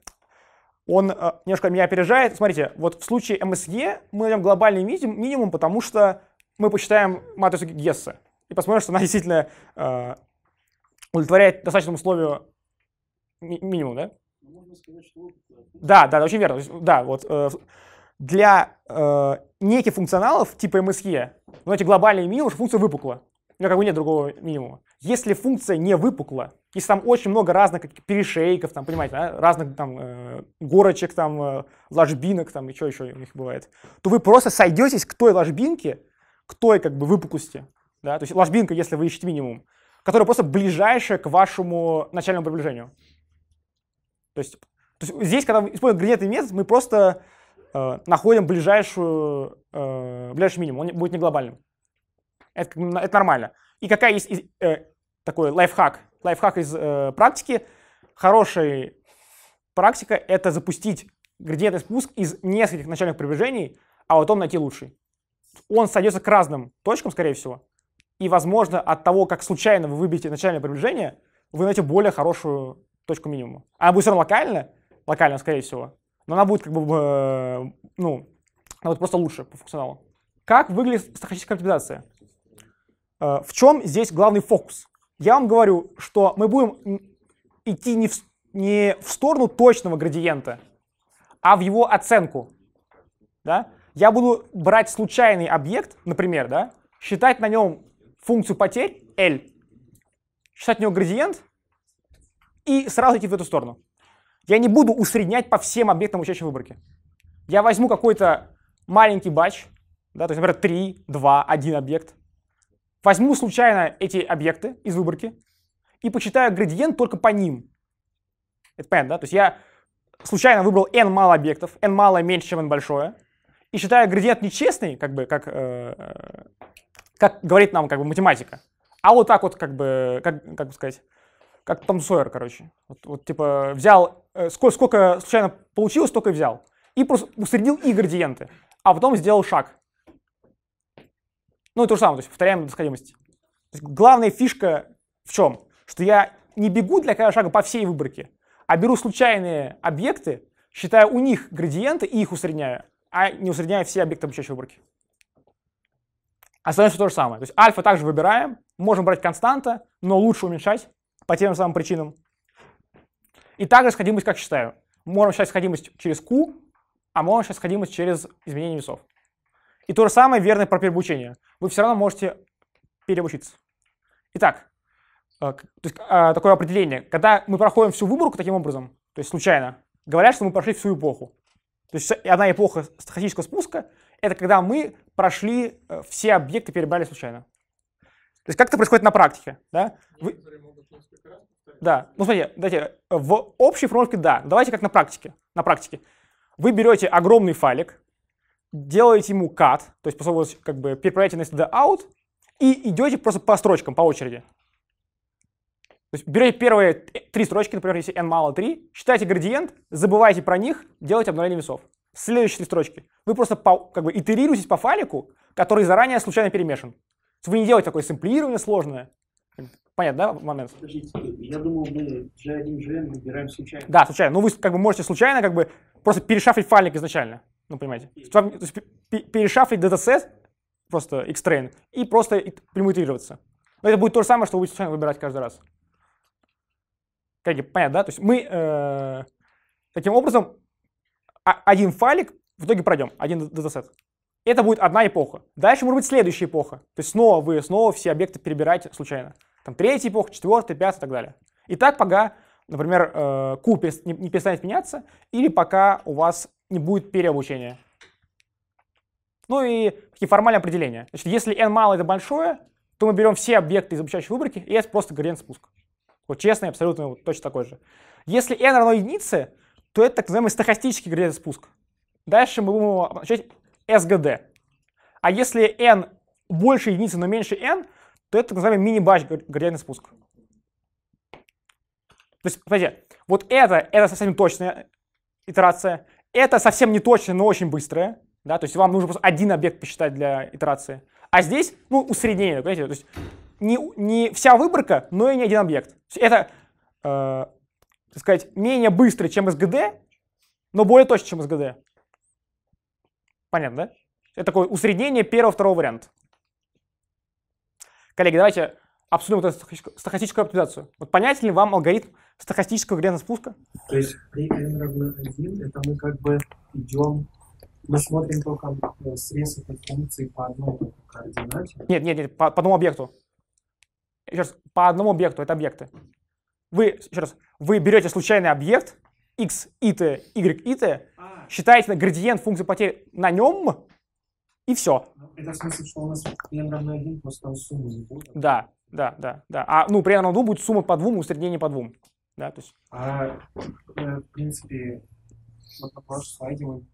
он э, немножко меня опережает. Смотрите, вот в случае MSE мы найдем глобальный минимум, потому что мы посчитаем матрицу Гесса и посмотрим, что она действительно э, удовлетворяет достаточному условию ми минимум, да? Да, да, очень верно. Да, вот э, для э, неких функционалов типа MSE, ну, эти глобальные минимумы, функция выпукла. У меня как бы нет другого минимума. Если функция не выпукла, если там очень много разных перешейков, там, понимаете, да, разных там э, горочек, там, э, ложбинок, там, и что еще у них бывает, то вы просто сойдетесь к той ложбинке, к той, как бы, выпуклости, да, то есть ложбинка, если вы ищете минимум, которая просто ближайшая к вашему начальному приближению. То есть, то есть здесь, когда используем градиентный метод, мы просто э, находим ближайшую, э, ближайший минимум, он будет не глобальным. Это, это нормально. И какая есть э, такой лайфхак лайфхак из э, практики. Хорошая практика — это запустить градиентный спуск из нескольких начальных приближений, а потом найти лучший. Он сойдется к разным точкам, скорее всего. И, возможно, от того, как случайно вы выберете начальное приближение, вы найдете более хорошую точку минимума. Она будет все равно локально, локально, скорее всего, но она будет как бы, э, ну, она будет просто лучше по функционалу. Как выглядит стахастическая оптимизация? Э, в чем здесь главный фокус? Я вам говорю, что мы будем идти не в, не в сторону точного градиента, а в его оценку. Да? Я буду брать случайный объект, например, да, считать на нем функцию потерь L, считать на него градиент и сразу идти в эту сторону. Я не буду усреднять по всем объектам учащей выборки. Я возьму какой-то маленький батч, да, то есть, например, 3, 2, 1 объект, Возьму случайно эти объекты из выборки и посчитаю градиент только по ним. Это понятно, да? То есть я случайно выбрал n мало объектов, n мало меньше, чем n большое, и считаю градиент нечестный, как бы, как, э, как говорит нам как бы математика, а вот так вот, как бы, как, как бы сказать, как Том Сойер, короче. Вот, вот типа взял, э, сколько, сколько случайно получилось, столько и взял. И просто усреднил и градиенты, а потом сделал шаг. Ну, и то же самое, то есть повторяем до главная фишка в чем? Что я не бегу для каждого шага по всей выборке, а беру случайные объекты, считаю у них градиенты и их усредняю, а не усредняю все объекты обучающей выборки. Остается а то же самое. То есть альфа также выбираем, можем брать константа, но лучше уменьшать по тем же самым причинам. И также сходимость как считаю. Можем считать сходимость через Q, а можем считать сходимость через изменение весов. И то же самое верно про переобучение. Вы все равно можете переобучиться. Итак, э, то есть, а, такое определение. Когда мы проходим всю выборку таким образом, то есть случайно, говорят, что мы прошли всю эпоху. То есть одна эпоха стахастического спуска — это когда мы прошли э, все объекты, перебрали случайно. То есть как это происходит на практике? Да? Вы... да. Ну, смотрите, давайте, э, в общей формулировке да. Давайте как на практике. На практике. Вы берете огромный файлик, делаете ему cut, то есть способность как бы переправляете на std out, и идете просто по строчкам, по очереди. То есть берете первые три строчки, например, если n мало 3, считаете градиент, забываете про них, делаете обновление весов. Следующие три строчки. Вы просто по, как бы итерируетесь по файлику, который заранее случайно перемешан. вы не делаете такое сэмплирование сложное. Понятно, да, момент? Подождите, я думал, мы G1, GN выбираем случайно. Да, случайно. Ну вы как бы можете случайно как бы просто перешафить файлик изначально. Ну, понимаете? То есть перешафлить датасет, просто экстрейн, и просто примутироваться. Но это будет то же самое, что вы случайно выбирать каждый раз. Коллеги, понятно, да? То есть мы э, таким образом а, один файлик в итоге пройдем, один датасет. Это будет одна эпоха. Дальше может быть следующая эпоха. То есть снова вы снова все объекты перебираете случайно. Там третья эпоха, четвертая, пятая и так далее. И так пока, например, э, Q не перестанет меняться, или пока у вас не будет переобучения. Ну и такие формальные определения. Значит, если n мало это большое, то мы берем все объекты из обучающей выборки, и это просто градиент спуск. Вот честный, абсолютно вот, точно такой же. Если n равно единице, то это так называемый стохастический градиент спуск. Дальше мы будем обозначать SGD. А если n больше единицы, но меньше n, то это так называемый мини-бач градиентный спуск. То есть, смотрите, вот это, это совсем точная итерация, это совсем не точно, но очень быстрое. Да, то есть вам нужно просто один объект посчитать для итерации. А здесь, ну, усреднение, понимаете? То есть не, не вся выборка, но и не один объект. Это, э, так сказать, менее быстро, чем SGD, но более точно, чем SGD. Понятно, да? Это такое усреднение первого-второго варианта. Коллеги, давайте обсудим вот эту стахастическую оптимизацию. Вот понятен ли вам алгоритм стохастическую вероятность спуска. То есть при n равно 1 это мы как бы идем, мы смотрим только э, срез этой функции по одному координате? Нет, нет, нет, по, по одному объекту. Еще раз, по одному объекту, это объекты. Вы, еще раз, вы берете случайный объект, x, и t, y, и t, а. считаете на градиент функции потерь на нем, и все. Ну, это в смысле, что у нас n равно 1, просто сумма не будет? Да, да, да, да. А, ну, при n равно 2 будет сумма по двум, усреднение по двум. Да, то есть... А, э, в принципе, вот на прошлом слайде мы, угу.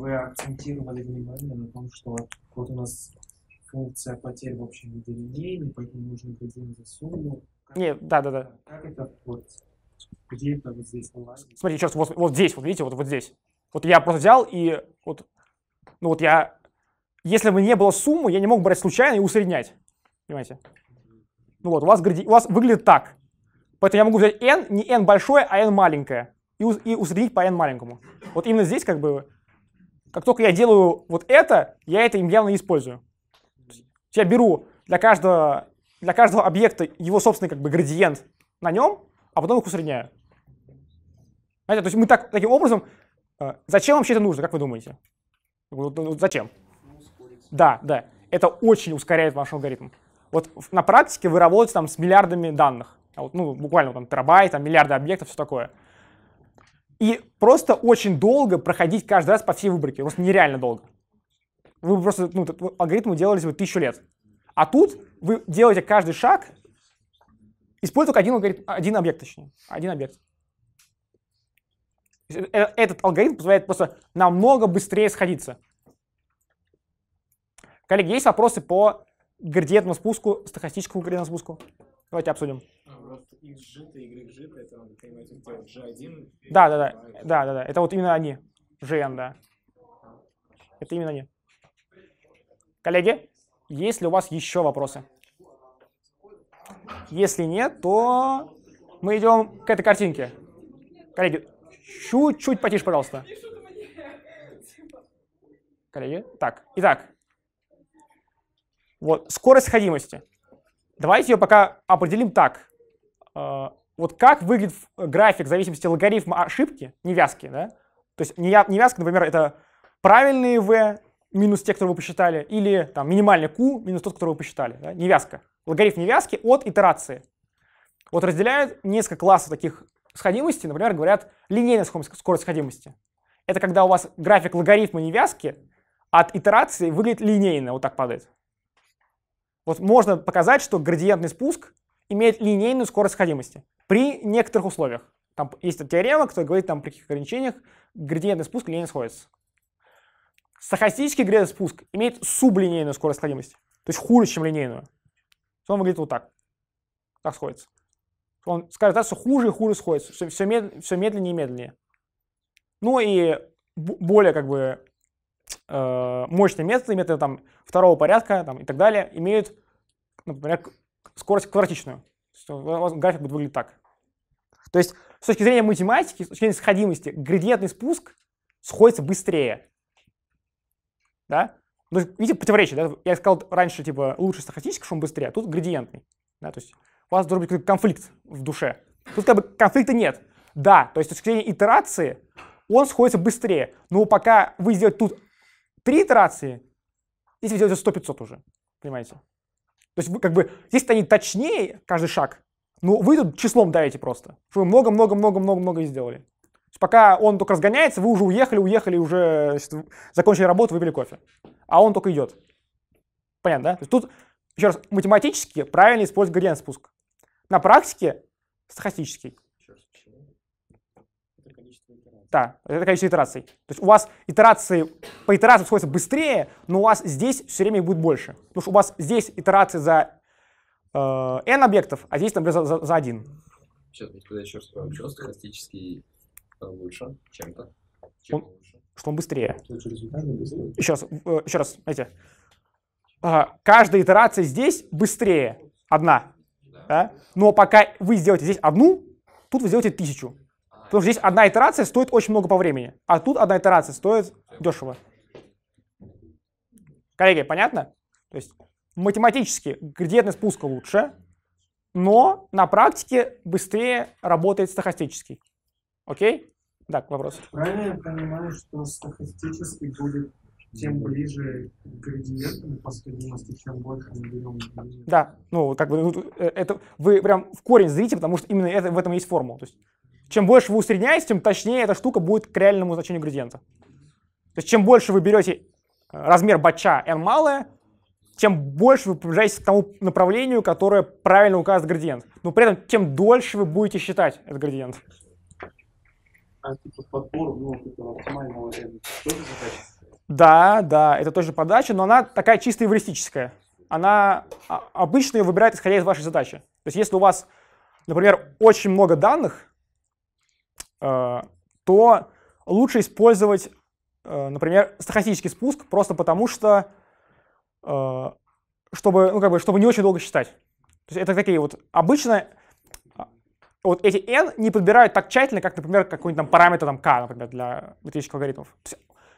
вы акцентировали внимание на том, что вот у нас функция потерь в общем виде линейной, поэтому нужно градиент за сумму. Как Нет, да, да, да. Как это вот, где это вот здесь вылазит? Смотри, сейчас вот, вот здесь, вот видите, вот, вот здесь. Вот я просто взял и вот, ну вот я, если бы не было суммы, я не мог брать случайно и усреднять, понимаете? Ну вот, у вас, гради... у вас выглядит так. Поэтому я могу взять n, не n большое, а n маленькое, и, и усреднить по n маленькому. Вот именно здесь как бы, как только я делаю вот это, я это им явно использую. Я беру для каждого, для каждого объекта его собственный как бы градиент на нем, а потом их усредняю. Знаете, то есть мы так, таким образом... Э, зачем вообще это нужно, как вы думаете? Зачем? Да, да. Это очень ускоряет ваш алгоритм. Вот на практике вы работаете там с миллиардами данных. А ну, буквально там терабайт, там миллиарды объектов, все такое. И просто очень долго проходить каждый раз по всей выборке, просто нереально долго. Вы просто, ну, алгоритмы делались бы тысячу лет. А тут вы делаете каждый шаг, используя только один, алгоритм, один объект, точнее, один объект. Э, э, этот алгоритм позволяет просто намного быстрее сходиться. Коллеги, есть вопросы по градиентному спуску, стахастическому градиентному спуску? Давайте обсудим. А да, да, да, да, да, да. Это вот именно они. GN, да. А. Это именно они. Коллеги, есть ли у вас еще вопросы? Если нет, то мы идем к этой картинке. Коллеги, чуть-чуть потише, пожалуйста. Коллеги, так, итак. Вот, скорость сходимости. Давайте ее пока определим так. Э, вот как выглядит график в зависимости логарифма ошибки, невязки, да? То есть невязка, например, это правильные v минус те, которые вы посчитали, или там минимальный q минус тот, который вы посчитали, да? невязка. Логарифм невязки от итерации. Вот разделяют несколько классов таких сходимостей, например, говорят линейная скорость сходимости. Это когда у вас график логарифма невязки а от итерации выглядит линейно, вот так падает. Вот можно показать, что градиентный спуск имеет линейную скорость сходимости при некоторых условиях. Там есть теорема, которая говорит, там при каких ограничениях градиентный спуск линейно сходится. Стохастический градиентный спуск имеет сублинейную скорость сходимости, то есть хуже, чем линейную. Он выглядит вот так. Так сходится. Он скажет, да, что хуже и хуже сходится, все, все, мед, все медленнее и медленнее. Ну и более как бы Э, мощные методы, методы там, второго порядка там, и так далее, имеют, например, скорость квадратичную. График будет выглядеть так. То есть с точки зрения математики, с точки зрения сходимости, градиентный спуск сходится быстрее. Да? Ну, видите, противоречие, да? Я сказал раньше, типа, лучше стахастический шум быстрее, а тут градиентный. Да? То есть у вас должен быть какой-то конфликт в душе. Тут как бы конфликта нет. Да, то есть с точки зрения итерации он сходится быстрее. Но пока вы сделаете тут три итерации, если вы сделаете 100-500 уже, понимаете? То есть вы как бы, здесь они точнее каждый шаг, но вы тут числом давите просто, что вы много-много-много-много-много сделали. То есть пока он только разгоняется, вы уже уехали, уехали, уже закончили работу, выпили кофе. А он только идет. Понятно, да? То есть тут, еще раз, математически правильно использовать градиент спуск. На практике стахастический. Да, это количество итераций. То есть у вас итерации по итерациям сходятся быстрее, но у вас здесь все время их будет больше. Потому что у вас здесь итерации за э, n объектов, а здесь, например, за, за, за один. Сейчас, когда еще раз что стохастический э, лучше чем-то? Чем он, лучше? Что он быстрее. быстрее. Еще раз, э, еще раз, знаете. Э, каждая итерация здесь быстрее одна. Да. Да? Но пока вы сделаете здесь одну, тут вы сделаете тысячу. Потому что здесь одна итерация стоит очень много по времени, а тут одна итерация стоит дешево. Коллеги, понятно? То есть математически градиентный спуск лучше, но на практике быстрее работает стахастический. Окей? Так, вопрос. Правильно я понимаю, что стахастический будет тем ближе к градиентам по 190, чем больше мы берем. Да, ну как бы ну, э, это вы прям в корень зрите, потому что именно это, в этом есть формула. То есть чем больше вы усредняете, тем точнее эта штука будет к реальному значению градиента. То есть чем больше вы берете э, размер батча n малое, тем больше вы приближаетесь к тому направлению, которое правильно указывает градиент. Но при этом тем дольше вы будете считать этот градиент. А типа подбор ну, оптимального Да, да, это тоже подача, но она такая чисто эвристическая. Она а, обычно ее выбирает, исходя из вашей задачи. То есть если у вас, например, очень много данных, Э, то лучше использовать, э, например, стахастический спуск, просто потому что, э, чтобы, ну, как бы, чтобы не очень долго считать. То есть это такие вот обычно а, вот эти n не подбирают так тщательно, как, например, какой-нибудь там параметр там k, например, для метрических алгоритмов.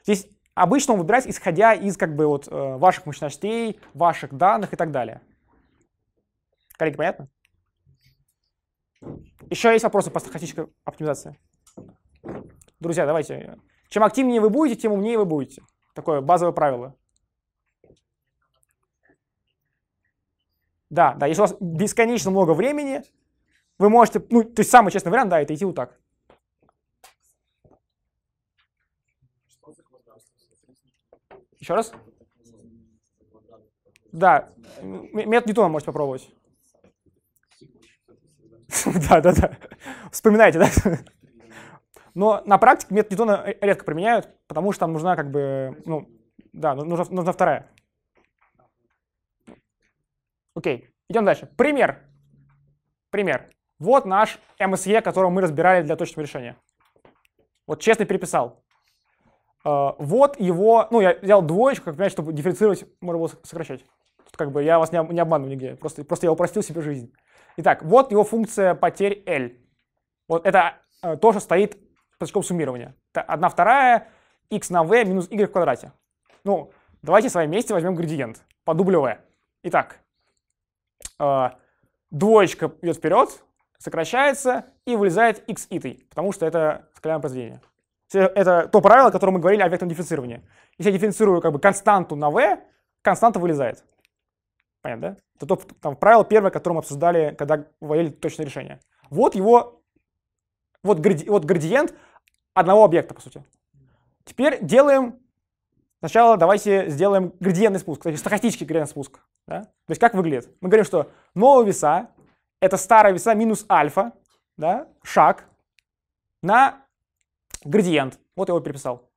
Здесь обычно он выбирается исходя из как бы вот ваших мощностей, ваших данных и так далее. Коллеги, понятно? Еще есть вопросы по стахастической оптимизации? Друзья, давайте. Чем активнее вы будете, тем умнее вы будете. Такое базовое правило. Да, да, если у вас бесконечно много времени, вы можете, ну, то есть самый честный вариант, да, это идти вот так. Еще раз? Да, метод Ньютона можете попробовать. Да, да, да. Вспоминайте, да? Но на практике метод Ньютона редко применяют, потому что там нужна как бы, ну, да, ну, нужна, нужна вторая. Окей, идем дальше. Пример. Пример. Вот наш МСЕ, которого мы разбирали для точного решения. Вот честно переписал. Э, вот его, ну, я взял двоечку, как понимаете, чтобы дифференцировать, можно было сокращать. Тут как бы я вас не, не обманываю нигде, просто, просто я упростил себе жизнь. Итак, вот его функция потерь L. Вот это э, то, что стоит пучком суммирования. Одна вторая, x на v минус y в квадрате. Ну, давайте с вами вместе возьмем градиент, подублевая. Итак, э, двоечка идет вперед, сокращается и вылезает x итой, потому что это скалярное произведение. Это то правило, о котором мы говорили о векторном дифференцировании. Если я дифференцирую как бы константу на v, константа вылезает. Понятно, да? Это то там, правило первое, которое мы обсуждали, когда вводили точное решение. Вот его, вот, гради, вот градиент одного объекта, по сути. Теперь делаем, сначала давайте сделаем градиентный спуск, кстати, стахастический градиентный спуск. Да? То есть как выглядит? Мы говорим, что новые веса — это старые веса минус альфа, да, шаг на градиент. Вот я его переписал.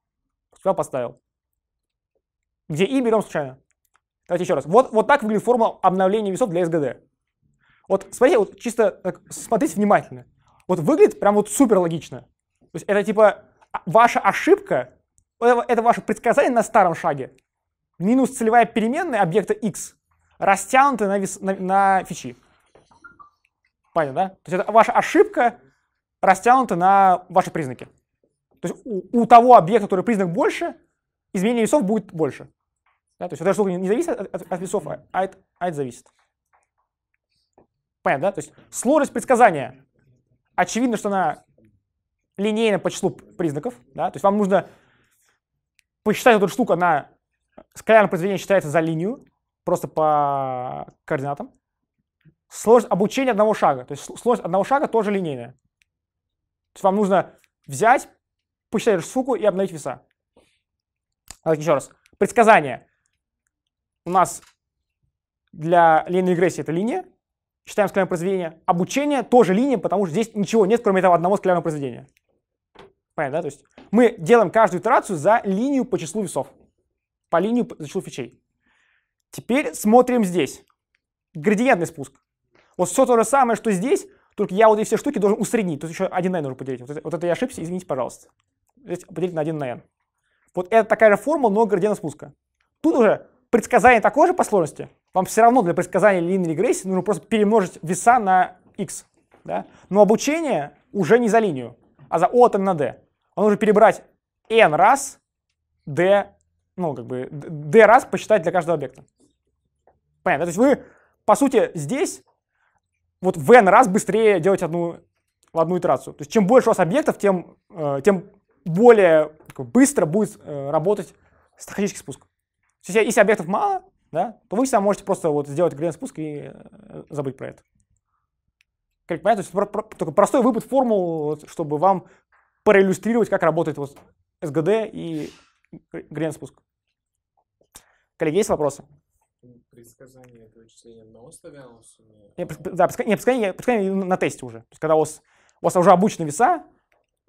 Сюда поставил. Где и берем случайно. Давайте еще раз. Вот, вот так выглядит формула обновления весов для SGD. Вот смотрите, вот чисто так, смотрите внимательно. Вот выглядит прям вот супер логично. То есть это типа а, ваша ошибка, это ваше предсказание на старом шаге, минус целевая переменная объекта x, растянутая на, вис, на, на фичи. Понятно, да? То есть это ваша ошибка, растянута на ваши признаки. То есть у, у того объекта, который признак больше, изменение весов будет больше. Да, то есть эта штука не зависит от, от, от весов, а, а, это, а это зависит. Понятно, да? То есть сложность предсказания. Очевидно, что она линейно по числу признаков. Да? То есть вам нужно посчитать эту штуку, она скалярное произведение считается за линию, просто по координатам. Сложность обучения одного шага. То есть сложность одного шага тоже линейная. То есть вам нужно взять, посчитать эту штуку и обновить веса. Давайте еще раз. Предсказание. У нас для линейной регрессии это линия. Считаем скалярное произведение. Обучение тоже линия, потому что здесь ничего нет, кроме этого одного скалярного произведения. Понятно, да? То есть мы делаем каждую итерацию за линию по числу весов, по линию по числу фичей. Теперь смотрим здесь. Градиентный спуск. Вот все то же самое, что здесь, только я вот эти все штуки должен усреднить. Тут еще один на n нужно поделить. Вот это, вот это я ошибся, извините, пожалуйста. Здесь поделить на 1 на n. Вот это такая же формула, но градиент спуска. Тут уже предсказание такое же по сложности. Вам все равно для предсказания линейной регрессии нужно просто перемножить веса на x. Да? Но обучение уже не за линию, а за O от n на d вам нужно перебрать n раз d, ну, как бы d раз посчитать для каждого объекта. Понятно? То есть вы, по сути, здесь вот в n раз быстрее делать одну, одну итерацию. То есть чем больше у вас объектов, тем, э, тем более быстро будет э, работать стахастический спуск. То есть если объектов мало, да, то вы всегда можете просто вот сделать градиент спуск и э, забыть про это. Как, понятно? То есть про, про, такой простой выпад формул, чтобы вам проиллюстрировать, как работает вот СГД и грен-спуск. Коллеги, есть вопросы? Предсказание этого числения на ОС ос не, Да, предсказание, нет, предсказание, предсказание на тесте уже. То есть, когда у вас, у вас уже обучены веса,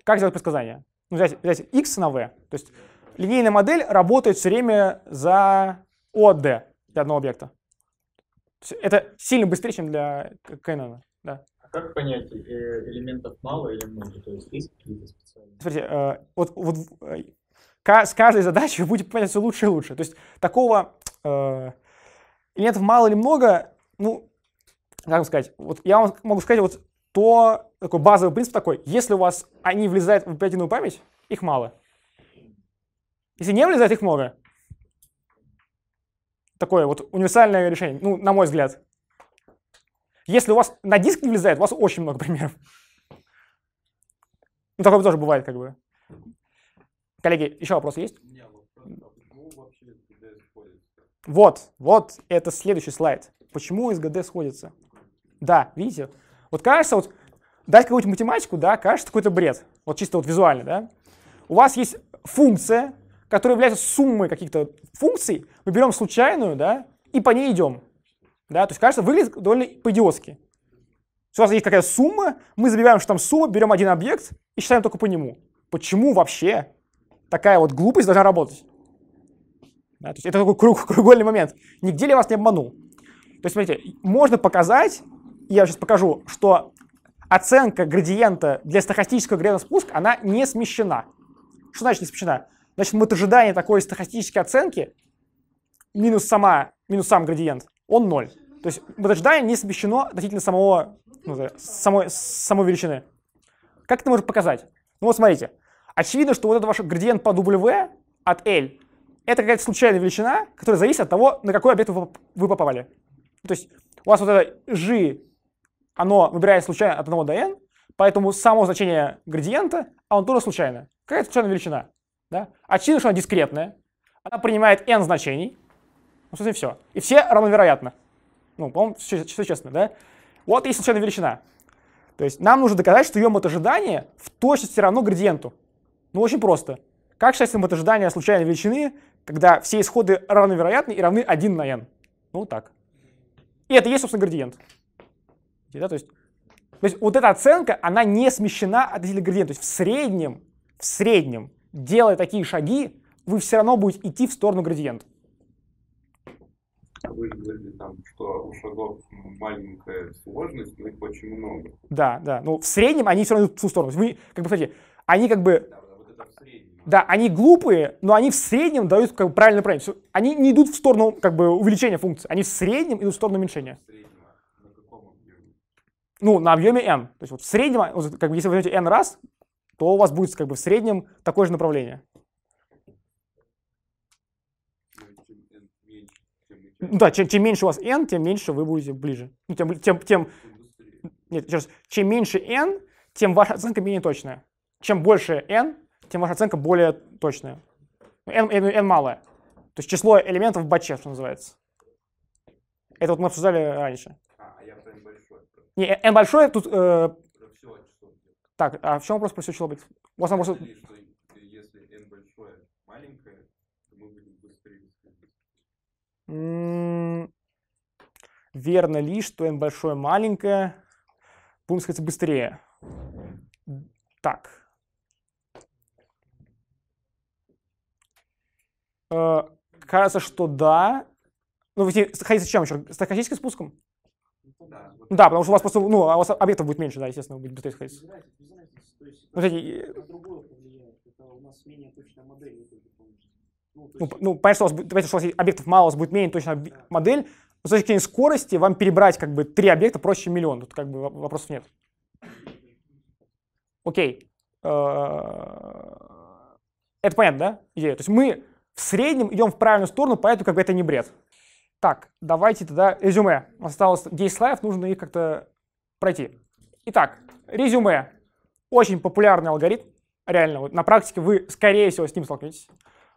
как сделать предсказание? Ну, взять, взять x на v. То есть, линейная модель работает все время за O от D для одного объекта. Это сильно быстрее, чем для Canon. Да. Как понять, э, элементов мало или много? То есть есть какие-то специальные? Смотрите, э, вот, вот э, с каждой задачей вы будете понять все лучше и лучше. То есть такого элементов мало или много, ну, как вам сказать, вот я вам могу сказать, вот то такой базовый принцип такой, если у вас они влезают в оперативную память, их мало. Если не влезают, их много. Такое вот универсальное решение, ну, на мой взгляд. Если у вас на диск не влезает, у вас очень много примеров. Ну, такое тоже бывает, как бы. Коллеги, еще вопрос а есть? Вот, вот это следующий слайд. Почему СГД сходится? Да, видите? Вот кажется, вот дать какую-нибудь математику, да, кажется какой-то бред. Вот чисто вот визуально, да. У вас есть функция, которая является суммой каких-то функций. Мы берем случайную, да, и по ней идем. Да? То есть, кажется, выглядит довольно по-идиотски. У вас есть какая сумма, мы забиваем, что там сумма, берем один объект и считаем только по нему. Почему вообще такая вот глупость должна работать? Да, то есть это такой круг, кругольный момент. Нигде ли вас не обманул? То есть, смотрите, можно показать, я сейчас покажу, что оценка градиента для стахастического градиента спуск, она не смещена. Что значит не смещена? Значит, мы от такой стахастической оценки минус, сама, минус сам градиент он 0. То есть утверждение не совмещено относительно самого, ну, самой, самой величины. Как это можно показать? Ну вот смотрите. Очевидно, что вот этот ваш градиент по W от L — это какая-то случайная величина, которая зависит от того, на какой объект вы попали. То есть у вас вот это g, оно выбирает случайно от 1 до n, поэтому само значение градиента, а он тоже случайно. Какая-то случайная величина. Да? Очевидно, что она дискретная. Она принимает n значений, ну, собственно, все. И все равновероятно. Ну, по-моему, все, честно, да? Вот есть случайная величина. То есть нам нужно доказать, что ее мод ожидания в точности равно градиенту. Ну, очень просто. Как считается мод ожидания случайной величины, когда все исходы равновероятны и равны 1 на n? Ну, вот так. И это и есть, собственно, градиент. Да, то, есть, то есть вот эта оценка, она не смещена от градиента. То есть в среднем, в среднем, делая такие шаги, вы все равно будете идти в сторону градиента выразили там, что у шагов маленькая сложность, но их очень много. Да, да. Ну, в среднем они все равно в ту сторону. Вы, как бы, смотрите, они как бы... Да, вот да, они глупые, но они в среднем дают как бы правильный правильно. Они не идут в сторону как бы увеличения функции, они в среднем идут в сторону уменьшения. В среднем, а на каком объеме? Ну, на объеме n. То есть вот в среднем, а, как бы, если вы возьмете n раз, то у вас будет как бы в среднем такое же направление. Ну да, чем, чем меньше у вас n, тем меньше вы будете ближе. Ну, тем, тем, тем, нет, сейчас, чем меньше n, тем ваша оценка менее точная. Чем больше n, тем ваша оценка более точная. n, n, n малое. То есть число элементов в батче, что называется. Это вот мы обсуждали раньше. А, а я n большое. Не, n большое тут... Э, так, а в чем вопрос про все число? У вас вопрос... Верно ли, что n большое маленькое? Будем сказать быстрее. Так. Э, кажется, что да. Ну, вы хотите с чем еще? с Стахастическим спуском? Да, вот да, потому что у вас просто, ну, а у вас объектов будет меньше, да, естественно, будет быстрее сходить. Э, ну, смотрите, на другое повлияет, это у нас менее точная модель. Ну, ну, ну, понятно, что у вас, давайте, что у вас объектов мало, у вас будет менее точная да. модель, но с точки зрения скорости вам перебрать как бы три объекта проще, чем миллион. Тут как бы вопросов нет. Окей. Э, это понятно, да, идея? То есть мы в среднем идем в правильную сторону, поэтому как бы это не бред. Так, давайте тогда резюме. Осталось 10 слайдов, нужно их как-то пройти. Итак, резюме. Очень популярный алгоритм, реально. Вот на практике вы, скорее всего, с ним столкнетесь.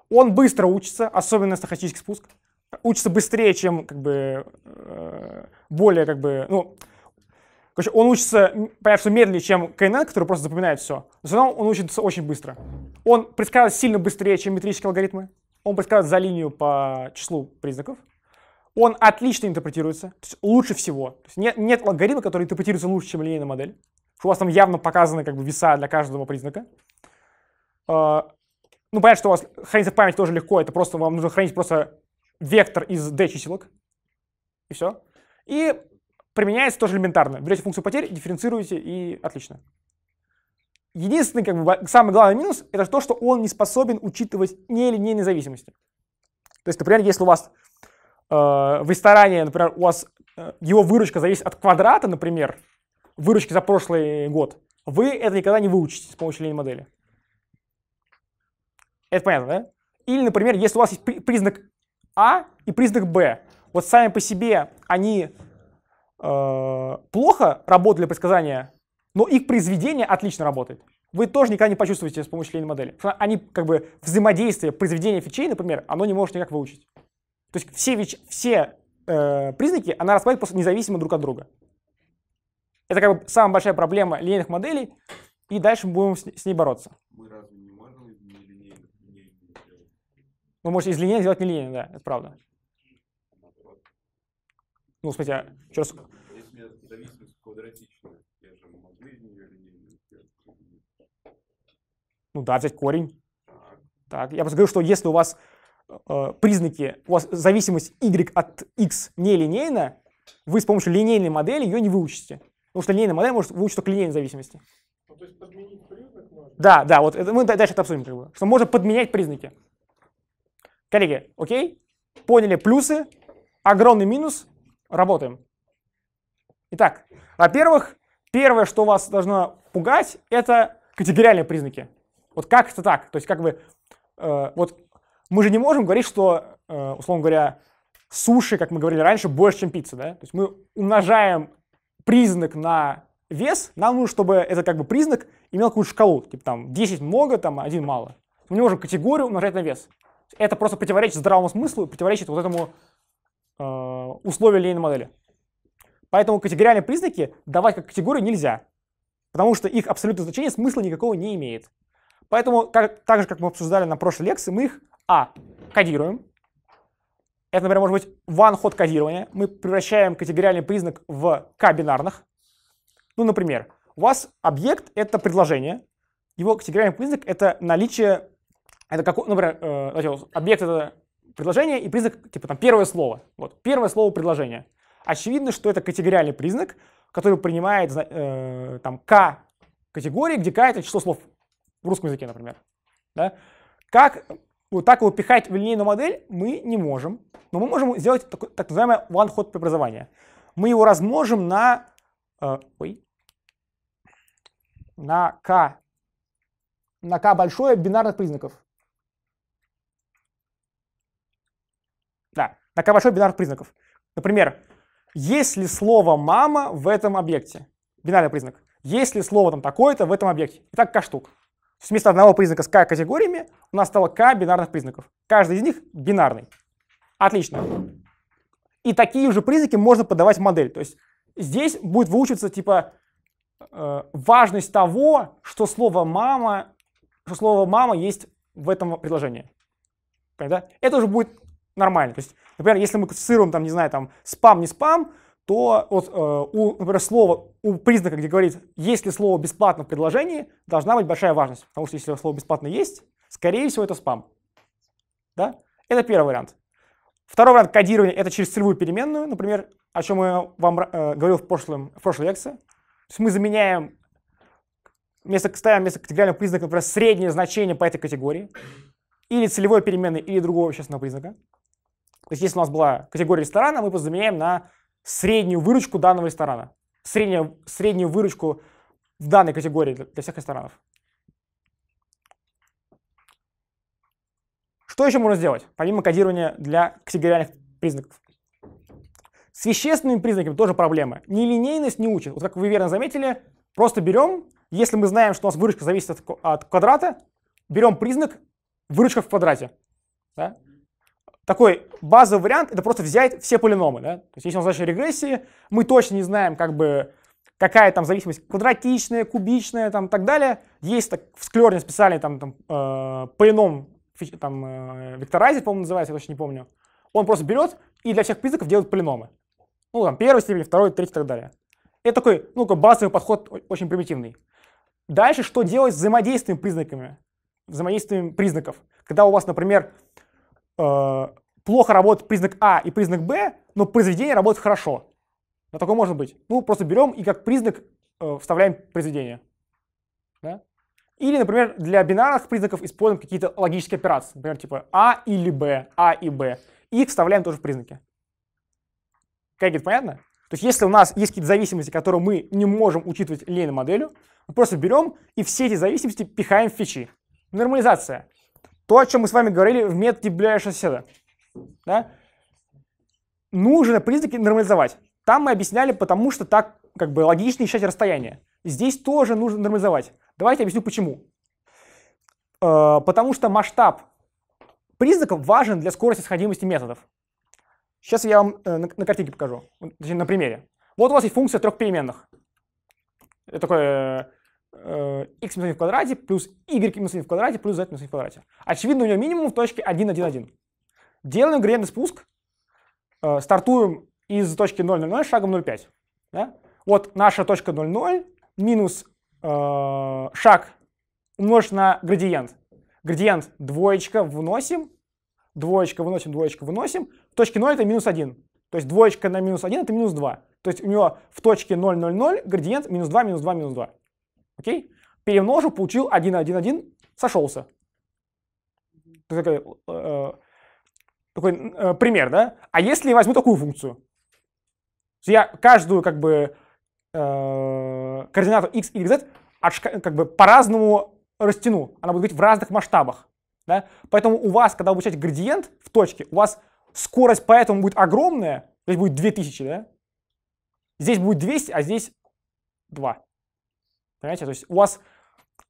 Он быстро учится, особенно стахастический спуск. Учится быстрее, чем как бы э, более как бы, ну, короче, он учится, понятно, что медленнее, чем КНН, который просто запоминает все. Но все равно он учится очень быстро. Он предсказывает сильно быстрее, чем метрические алгоритмы. Он предсказывает за линию по числу признаков. Он отлично интерпретируется, то есть лучше всего. То есть нет, нет алгоритма, который интерпретируется лучше, чем линейная модель. У вас там явно показаны как бы веса для каждого признака. А, ну, понятно, что у вас хранится память тоже легко, это просто вам нужно хранить просто вектор из d-чиселок, и все. И применяется тоже элементарно. Берете функцию потерь, дифференцируете, и отлично. Единственный, как бы, самый главный минус, это то, что он не способен учитывать нелинейные зависимости. То есть, например, если у вас э, в ресторане, например, у вас э, его выручка зависит от квадрата, например, выручки за прошлый год, вы это никогда не выучите с помощью линейной модели. Это понятно, да? Или, например, если у вас есть признак А и признак Б, вот сами по себе они э, плохо работали предсказания, но их произведение отлично работает. Вы тоже никогда не почувствуете с помощью линейной модели. Они как бы взаимодействие произведения фичей, например, оно не может никак выучить. То есть все, вич, все э, признаки она распадает просто независимо друг от друга. Это как бы самая большая проблема линейных моделей, и дальше мы будем с ней бороться. Вы ну, можете из линейных сделать нелинейные, да, это правда. Ну, смотрите, еще раз... Ну да, взять корень. Так. Я просто говорю, что если у вас э, признаки, у вас зависимость y от x нелинейна, вы с помощью линейной модели ее не выучите. Потому что линейная модель может выучить только линейные зависимости. Ну, то есть подменить признак можно? Да, да, вот это, мы дальше это обсудим, как бы. Что можно подменять признаки. Коллеги, окей? Поняли плюсы, огромный минус, работаем. Итак, во-первых, первое, что вас должно пугать, это категориальные признаки. Вот как это так? То есть как бы, э, вот мы же не можем говорить, что, э, условно говоря, суши, как мы говорили раньше, больше, чем пицца, да? То есть мы умножаем признак на вес, нам нужно, чтобы этот как бы признак имел какую-то шкалу, типа там 10 много, там 1 мало. Мы не можем категорию умножать на вес. Это просто противоречит здравому смыслу, противоречит вот этому э, условию линейной модели. Поэтому категориальные признаки давать как категорию нельзя, потому что их абсолютное значение смысла никакого не имеет. Поэтому, как, так же, как мы обсуждали на прошлой лекции, мы их, а, кодируем. Это, например, может быть one-hot кодирование. Мы превращаем категориальный признак в k-бинарных. Ну, например, у вас объект — это предложение, его категориальный признак — это наличие это как, ну, например, э, объект это предложение и признак, типа там первое слово. Вот, первое слово предложения. Очевидно, что это категориальный признак, который принимает э, там К категории, где К это число слов в русском языке, например. Да? Как вот так его пихать в линейную модель мы не можем, но мы можем сделать так, так называемое one-hot преобразование. Мы его размножим на, э, ой, на k, на k большое бинарных признаков. такая большой бинарных признаков. Например, есть ли слово «мама» в этом объекте? Бинарный признак. Есть ли слово там такое-то в этом объекте? Итак, К штук. То есть вместо одного признака с К категориями у нас стало К бинарных признаков. Каждый из них бинарный. Отлично. И такие же признаки можно подавать в модель. То есть здесь будет выучиться типа э, важность того, что слово «мама», что слово «мама» есть в этом предложении. Понятно? Это уже будет нормально. То есть, например, если мы классифицируем, там, не знаю, там, спам, не спам, то вот, э, у, например, слова, у признака, где говорит, есть ли слово бесплатно в предложении, должна быть большая важность. Потому что если слово бесплатно есть, скорее всего, это спам. Да? Это первый вариант. Второй вариант кодирования – это через целевую переменную, например, о чем я вам э, говорил в, прошлом, в прошлой лекции. То есть мы заменяем, вместо, ставим вместо категориального признака, например, среднее значение по этой категории, или целевой переменной, или другого вещественного признака. То есть если у нас была категория ресторана, мы заменяем на среднюю выручку данного ресторана. Среднюю, среднюю выручку в данной категории для, всех ресторанов. Что еще можно сделать, помимо кодирования для категориальных признаков? С вещественными признаками тоже проблема. Нелинейность не учит. Вот как вы верно заметили, просто берем, если мы знаем, что у нас выручка зависит от, от квадрата, берем признак выручка в квадрате. Да? такой базовый вариант это просто взять все полиномы. Да? То есть если у нас задача регрессии, мы точно не знаем, как бы, какая там зависимость квадратичная, кубичная там, и так далее. Есть так, в склерне специальный там, там, э, полином, там, э, векторайзер, по-моему, называется, я точно не помню. Он просто берет и для всех признаков делает полиномы. Ну, там, первой степени, второй, третий и так далее. Это такой, ну, такой базовый подход, очень примитивный. Дальше, что делать с взаимодействием признаками? Взаимодействием признаков. Когда у вас, например, Э, плохо работает признак А и признак Б, но произведение работает хорошо. Да, такое может быть. Ну, просто берем и как признак э, вставляем произведение. Да? Или, например, для бинарных признаков используем какие-то логические операции. Например, типа А или Б, А и Б. И их вставляем тоже в признаки. Как это понятно? То есть если у нас есть какие-то зависимости, которые мы не можем учитывать линейной моделью, мы просто берем и все эти зависимости пихаем в фичи. Нормализация. То, о чем мы с вами говорили в методе ближайшего соседа. Да? Нужно признаки нормализовать. Там мы объясняли, потому что так как бы логично исчать расстояние. Здесь тоже нужно нормализовать. Давайте объясню почему. Э, потому что масштаб признаков важен для скорости сходимости методов. Сейчас я вам э, на, на картинке покажу, точнее, на примере. Вот у вас есть функция трех переменных. Это такое э, x э, минус 1 в квадрате плюс y минус 1 в квадрате плюс z минус 1 в квадрате. Очевидно, у него минимум в точке 1, 1, 1. Делаем градиентный спуск, э, стартуем из точки 0, 0, 0 шагом 0,5. Да? Вот наша точка 0, 0 минус э, шаг умножить на градиент. Градиент двоечка вносим, двоечка выносим, двоечка выносим. В точке 0 это минус 1. То есть двоечка на минус 1 это минус 2. То есть у него в точке 0, 0, 0 градиент минус 2, минус 2, минус 2. Окей? Перемножил, получил 1, 1, 1, сошелся. Такой, э, э, такой э, пример, да? А если возьму такую функцию? то Я каждую как бы э, координату x, y, z как бы по-разному растяну. Она будет быть в разных масштабах. Да? Поэтому у вас, когда вы получаете градиент в точке, у вас скорость поэтому будет огромная. Здесь будет 2000, да? Здесь будет 200, а здесь 2. Понимаете? То есть у вас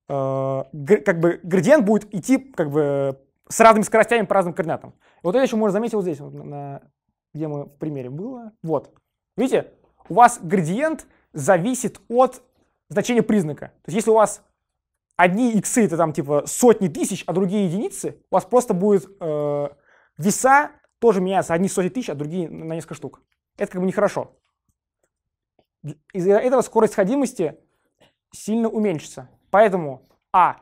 э, как бы градиент будет идти как бы с разными скоростями по разным координатам. вот это еще можно заметить вот здесь, вот, на, где мы в примере было. Вот. Видите? У вас градиент зависит от значения признака. То есть если у вас одни иксы это там типа сотни тысяч, а другие единицы, у вас просто будет э, веса тоже меняются одни сотни тысяч, а другие на несколько штук. Это как бы нехорошо. Из-за этого скорость сходимости сильно уменьшится. Поэтому А.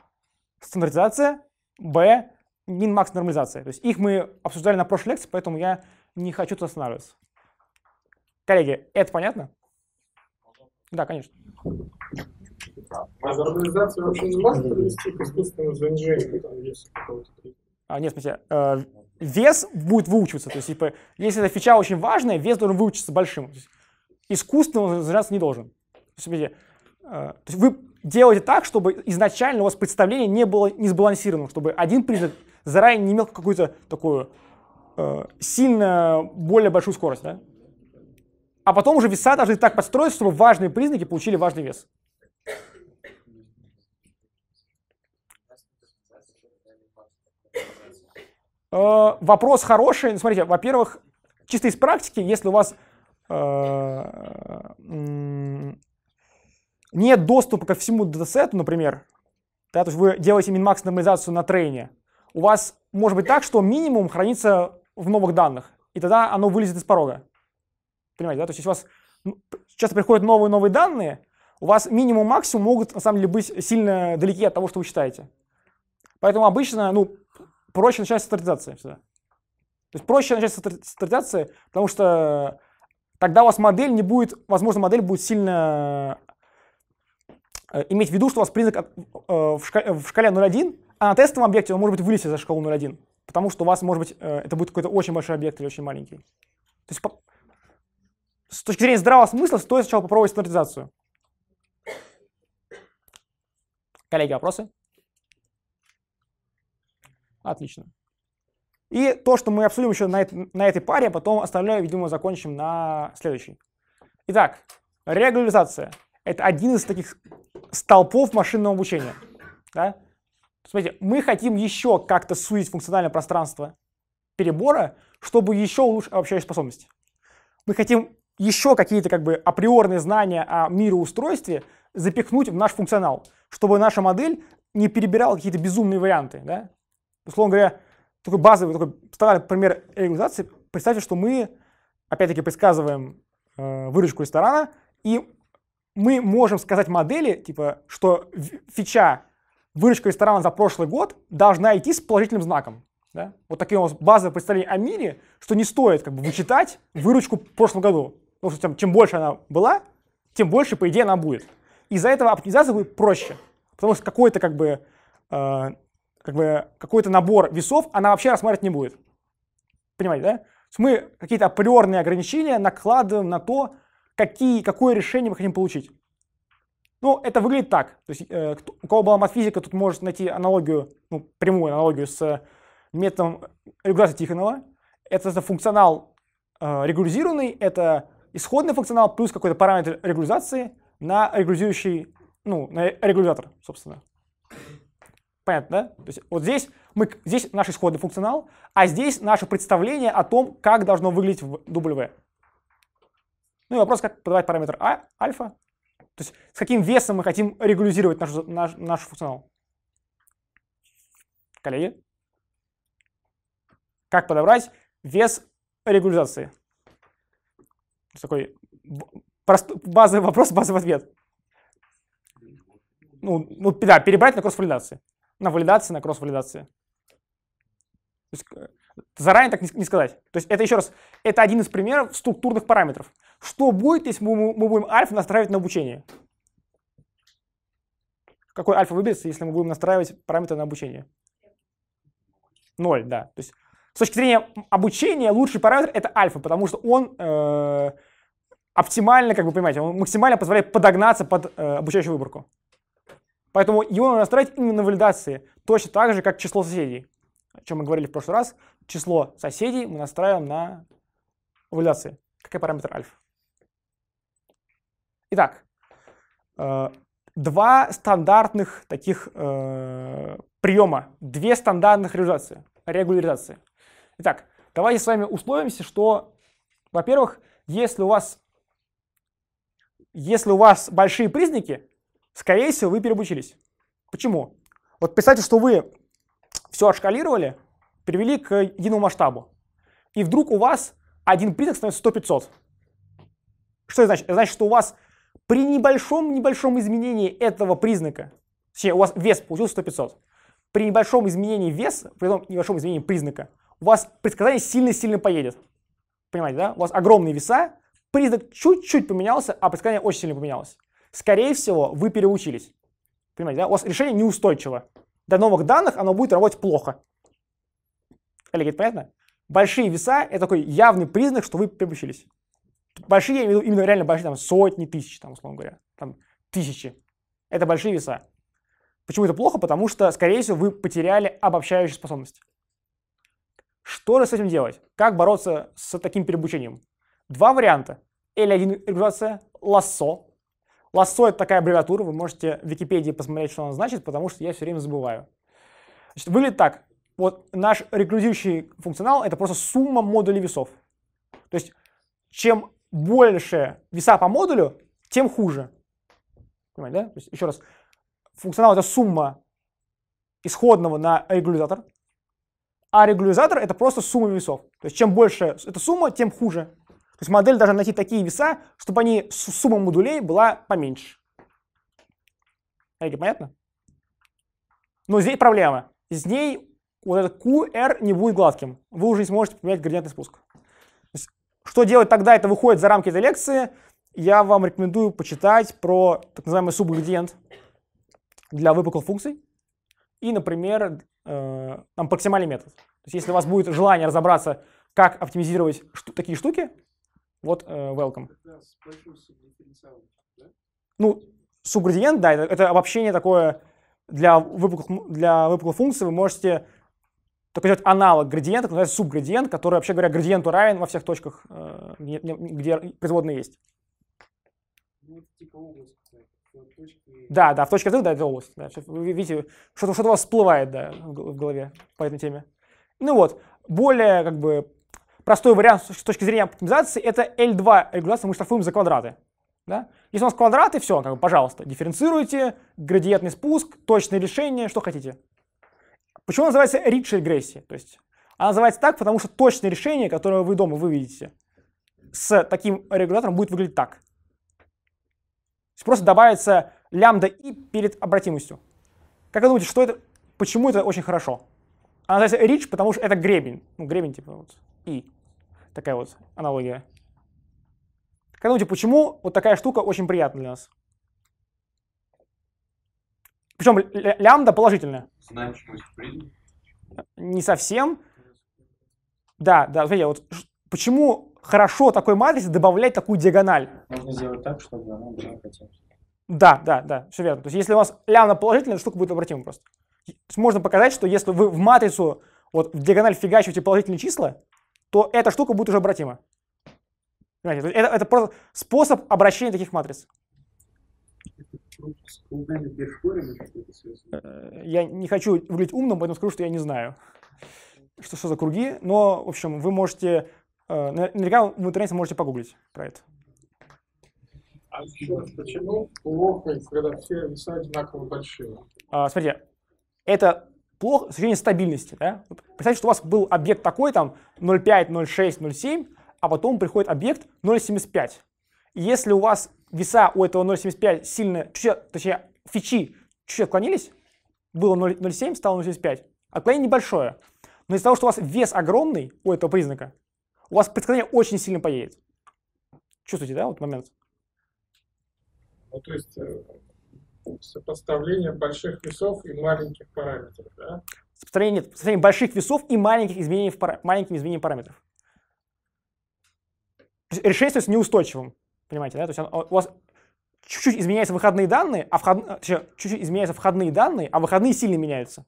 Стандартизация. Б. Мин-макс нормализация. То есть их мы обсуждали на прошлой лекции, поэтому я не хочу тут останавливаться. Коллеги, это понятно? Да, конечно. А нормализация вообще не может привести к искусственному занижению? Там есть а, нет, смотрите, э, вес будет выучиваться. То есть, типа, если эта фича очень важная, вес должен выучиться большим. То есть, искусственно он занижаться не должен. То есть, смотрите, а, то есть вы делаете так, чтобы изначально у вас представление не было не сбалансированным, чтобы один признак заранее не имел какую-то такую э, сильно более большую скорость, да? А потом уже веса должны так подстроиться, чтобы важные признаки получили важный вес. Э, вопрос хороший. Ну, смотрите, во-первых, чисто из практики, если у вас э, нет доступа ко всему датасету, например, да, то есть вы делаете минмакс нормализацию на трейне, у вас может быть так, что минимум хранится в новых данных, и тогда оно вылезет из порога. Понимаете, да? То есть если у вас ну, часто приходят новые-новые данные, у вас минимум, максимум могут на самом деле быть сильно далеки от того, что вы считаете. Поэтому обычно, ну, проще начать с стандартизации всегда. То есть проще начать с стандартизации, потому что тогда у вас модель не будет, возможно, модель будет сильно Э, иметь в виду, что у вас признак э, э, в шкале 0,1, а на тестовом объекте он может быть вылезти за шкалу 0,1, потому что у вас, может быть, это будет какой-то очень большой объект или очень маленький. То есть по... с точки зрения здравого смысла стоит сначала попробовать стандартизацию. Коллеги, вопросы? Отлично. И то, что мы обсудим еще на, это, на этой паре, потом оставляю, видимо, закончим на следующей. Итак, регуляризация. Это один из таких столпов машинного обучения. Да? Смотрите, мы хотим еще как-то сузить функциональное пространство перебора, чтобы еще улучшить обобщающие способность. Мы хотим еще какие-то как бы априорные знания о мироустройстве запихнуть в наш функционал, чтобы наша модель не перебирала какие-то безумные варианты. Да? Условно говоря, такой базовый, такой стандартный пример регуляризации. Представьте, что мы, опять-таки, предсказываем э, выручку ресторана, и мы можем сказать модели, типа, что фича выручка ресторана за прошлый год должна идти с положительным знаком. Да? Вот такие у нас базовые представления о мире, что не стоит как бы вычитать выручку в прошлом году. Потому что там, чем больше она была, тем больше, по идее, она будет. Из-за этого оптимизация будет проще. Потому что какой-то как бы, э, как бы какой-то набор весов она вообще рассматривать не будет. Понимаете, да? мы какие-то априорные ограничения накладываем на то, какие, какое решение мы хотим получить. Ну, это выглядит так. То есть, э, кто, у кого была матфизика, тут может найти аналогию, ну, прямую аналогию с э, методом э, регуляции Тихонова. Это, это функционал э, регулизированный, это исходный функционал плюс какой-то параметр регулизации на регулирующий, ну, на регулятор, собственно. Понятно, да? То есть вот здесь, мы, здесь наш исходный функционал, а здесь наше представление о том, как должно выглядеть в W. Ну и вопрос, как подавать параметр а, альфа, то есть с каким весом мы хотим регуляризировать наш, наш, наш функционал. Коллеги, как подобрать вес регуляризации? Такой прост, базовый вопрос, базовый ответ. Ну, ну да, перебрать на кросс-валидации. На валидации, на кросс-валидации. То есть э, заранее так не, не сказать. То есть это еще раз, это один из примеров структурных параметров. Что будет, если мы, мы будем альфа настраивать на обучение? Какой альфа выберется, если мы будем настраивать параметры на обучение? Ноль, да. То есть с точки зрения обучения лучший параметр это альфа, потому что он э, оптимально, как вы понимаете, он максимально позволяет подогнаться под э, обучающую выборку. Поэтому его надо настроить именно на валидации, точно так же, как число соседей. О чем мы говорили в прошлый раз, число соседей мы настраиваем на валидации. Какой параметр альфа? Итак, э, два стандартных таких э, приема, две стандартных регуляризации. регуляризации. Итак, давайте с вами условимся, что, во-первых, если у вас если у вас большие признаки, скорее всего, вы переобучились. Почему? Вот представьте, что вы все отшкалировали, привели к единому масштабу, и вдруг у вас один признак становится 100-500. Что это значит? Это значит, что у вас при небольшом-небольшом изменении этого признака, точнее, у вас вес получился 100-500, при небольшом изменении веса, при небольшом изменении признака, у вас предсказание сильно-сильно поедет. Понимаете, да? У вас огромные веса, признак чуть-чуть поменялся, а предсказание очень сильно поменялось. Скорее всего, вы переучились. Понимаете, да? У вас решение неустойчиво. До новых данных оно будет работать плохо. Олег, это понятно? Большие веса – это такой явный признак, что вы переучились. Большие, я именно реально большие, там сотни тысяч, там, условно говоря, там тысячи. Это большие веса. Почему это плохо? Потому что, скорее всего, вы потеряли обобщающую способность. Что же с этим делать? Как бороться с таким переобучением? Два варианта. или один регуляция, лассо. Лассо – это такая аббревиатура, вы можете в Википедии посмотреть, что она значит, потому что я все время забываю. Значит, выглядит так. Вот наш реклюзирующий функционал – это просто сумма модулей весов. То есть, чем больше веса по модулю, тем хуже. Понимаете, да? То есть, еще раз, функционал это сумма исходного на регулятор, а регулятор это просто сумма весов. То есть чем больше эта сумма, тем хуже. То есть модель должна найти такие веса, чтобы они сумма модулей была поменьше. Коллеги, понятно? Но здесь проблема. Из ней вот этот QR не будет гладким. Вы уже не сможете поменять градиентный спуск. Что делать тогда, это выходит за рамки этой лекции. Я вам рекомендую почитать про так называемый субградиент для выпуклых функций и, например, э, там, проксимальный метод. То есть если у вас будет желание разобраться, как оптимизировать шту- такие штуки, вот э, welcome. Ну, субградиент, да, это, это обобщение такое для выпуклых, для выпуклых функций. Вы можете только делать аналог градиента, называется субградиент, который, вообще говоря, градиенту равен во всех точках, э, где производные есть. Ну, типа да, да, в точке отрыва, да, это область. Да. Вы видите, что-то что у вас всплывает да, в голове по этой теме. Ну вот, более как бы простой вариант с точки зрения оптимизации это L2 регуляция мы штрафуем за квадраты. Да? Если у нас квадраты, все, как бы, пожалуйста, дифференцируйте, градиентный спуск, точное решение, что хотите. Почему называется ридшая регрессия? То есть она называется так, потому что точное решение, которое вы дома выведете с таким регулятором, будет выглядеть так. То есть просто добавится лямбда и перед обратимостью. Как вы думаете, что это, почему это очень хорошо? Она называется ридж, потому что это гребень. Ну, гребень типа вот и. Такая вот аналогия. Как вы думаете, почему вот такая штука очень приятна для нас? Причем лямбда положительная. Значимость призм? Не совсем. Да, да, смотрите, вот почему хорошо такой матрице добавлять такую диагональ? Можно сделать так, чтобы она была хотела. Да, да, да, все верно. То есть если у вас лямбда положительная, эта штука будет обратима просто. можно показать, что если вы в матрицу вот в диагональ фигачиваете положительные числа, то эта штука будет уже обратима. Понимаете? Это, это просто способ обращения таких матриц. Я не хочу выглядеть умным, поэтому скажу, что я не знаю, что, что за круги. Но, в общем, вы можете... Э, наверняка в интернете можете погуглить про это. А еще раз, почему плохо, когда все веса одинаково большие? А, смотрите, это плохо с точки зрения стабильности. Да? Представьте, что у вас был объект такой, там 0,5, 0,6, 0,7, а потом приходит объект 0,75. Если у вас веса у этого 0,75 сильно, точнее, фичи чуть-чуть отклонились, было 0,7, стало 0,75. Отклонение небольшое. Но из-за того, что у вас вес огромный у этого признака, у вас предсказание очень сильно поедет. Чувствуете, да, вот момент? Ну, то есть э, сопоставление больших весов и маленьких параметров, да? Сопоставление, нет, сопоставление больших весов и маленьких изменений в пара, маленьким изменением параметров. Решение становится неустойчивым. Понимаете, да? То есть он, у вас чуть-чуть изменяются выходные данные, а вход... А, чуть-чуть изменяются входные данные, а выходные сильно меняются.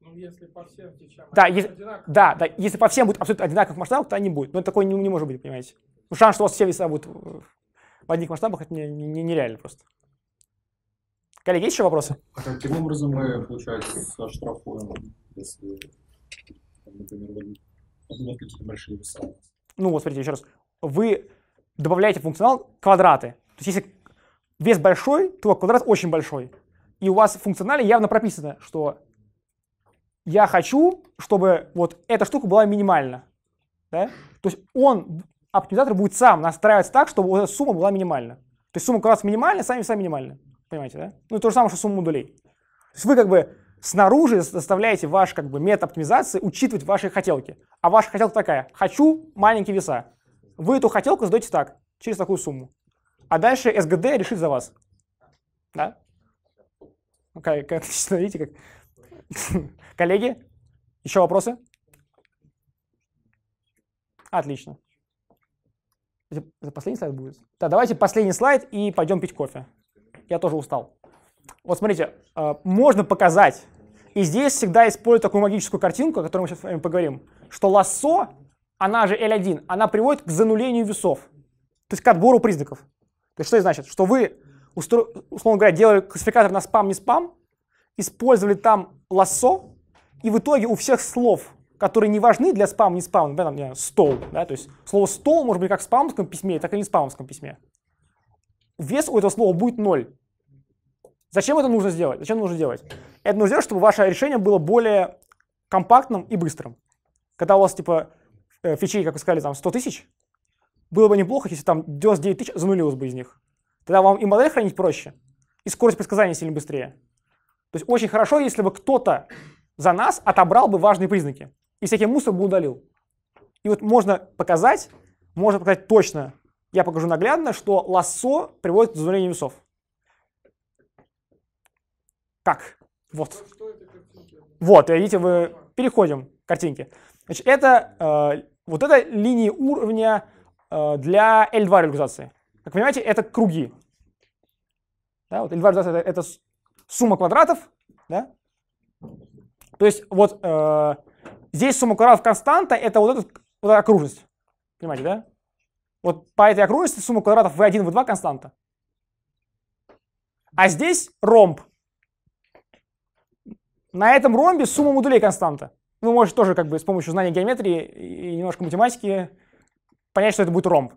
Ну, если по всем течам да, если, да, да, если по всем будет абсолютно одинаковых масштабов, то они будут. Но это такое не, не может быть, понимаете. Ну, шанс, что у вас все веса будут в одних масштабах, это нереально просто. Коллеги, есть еще вопросы? А каким образом мы, получается, оштрафуем, если, например, будут какие-то большие веса? Ну, вот смотрите, еще раз вы добавляете в функционал квадраты. То есть если вес большой, то квадрат очень большой. И у вас в функционале явно прописано, что я хочу, чтобы вот эта штука была минимальна. Да? То есть он, оптимизатор, будет сам настраиваться так, чтобы вот эта сумма была минимальна. То есть сумма квадратов минимальна, сами сами минимальны. Понимаете, да? Ну то же самое, что сумма модулей. То есть вы как бы снаружи заставляете ваш как бы метод оптимизации учитывать ваши хотелки. А ваша хотелка такая – хочу маленькие веса. Вы эту хотелку задаете так, через такую сумму. А дальше СГД решит за вас. Да? Ну, как, как как... Коллеги, еще вопросы? Отлично. Это последний слайд будет? Да, давайте последний слайд и пойдем пить кофе. Я тоже устал. Вот смотрите, э, можно показать. И здесь всегда использую такую магическую картинку, о которой мы сейчас с вами поговорим, что лассо она же L1, она приводит к занулению весов, то есть к отбору признаков. То есть что это значит? Что вы, условно говоря, делали классификатор на спам-не спам, использовали там лассо, и в итоге у всех слов, которые не важны для спам-не спам, например, там, стол, да, то есть слово стол может быть как в спамовском письме, так и не в спамовском письме. Вес у этого слова будет ноль. Зачем это нужно сделать? Зачем нужно делать? Это нужно сделать, чтобы ваше решение было более компактным и быстрым. Когда у вас, типа, э, фичей, как вы сказали, там 100 тысяч, было бы неплохо, если там 99 тысяч занулилось бы из них. Тогда вам и модель хранить проще, и скорость предсказания сильно быстрее. То есть очень хорошо, если бы кто-то за нас отобрал бы важные признаки и всякий мусор бы удалил. И вот можно показать, можно показать точно, я покажу наглядно, что лассо приводит к занулению весов. Как? Вот. Вот, видите, вы переходим к картинке. Значит, это э, вот это линии уровня э, для L2 реализации. Как понимаете, это круги. Да, вот L2 реализация это, это сумма квадратов. Да? То есть вот э, здесь сумма квадратов константа это вот, этот, вот эта окружность. Понимаете, да? Вот по этой окружности сумма квадратов v1, v2 константа. А здесь ромб. На этом ромбе сумма модулей константа ну, может тоже как бы с помощью знания геометрии и немножко математики понять, что это будет ромб.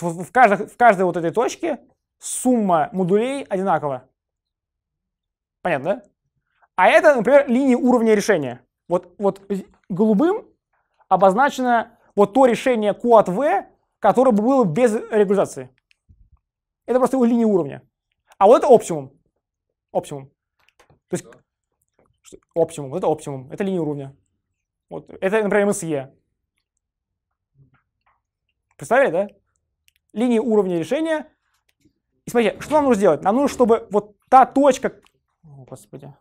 В каждой, в каждой вот этой точке сумма модулей одинакова. Понятно, да? А это, например, линии уровня решения. Вот, вот голубым обозначено вот то решение Q от V, которое бы было без регуляризации. Это просто его линии уровня. А вот это оптимум. Оптимум. То есть что оптимум, вот это оптимум, это линия уровня. Вот, это, например, MSE. Представили, да? Линии уровня решения. И смотрите, что нам нужно сделать? Нам нужно, чтобы вот та точка, о, господи,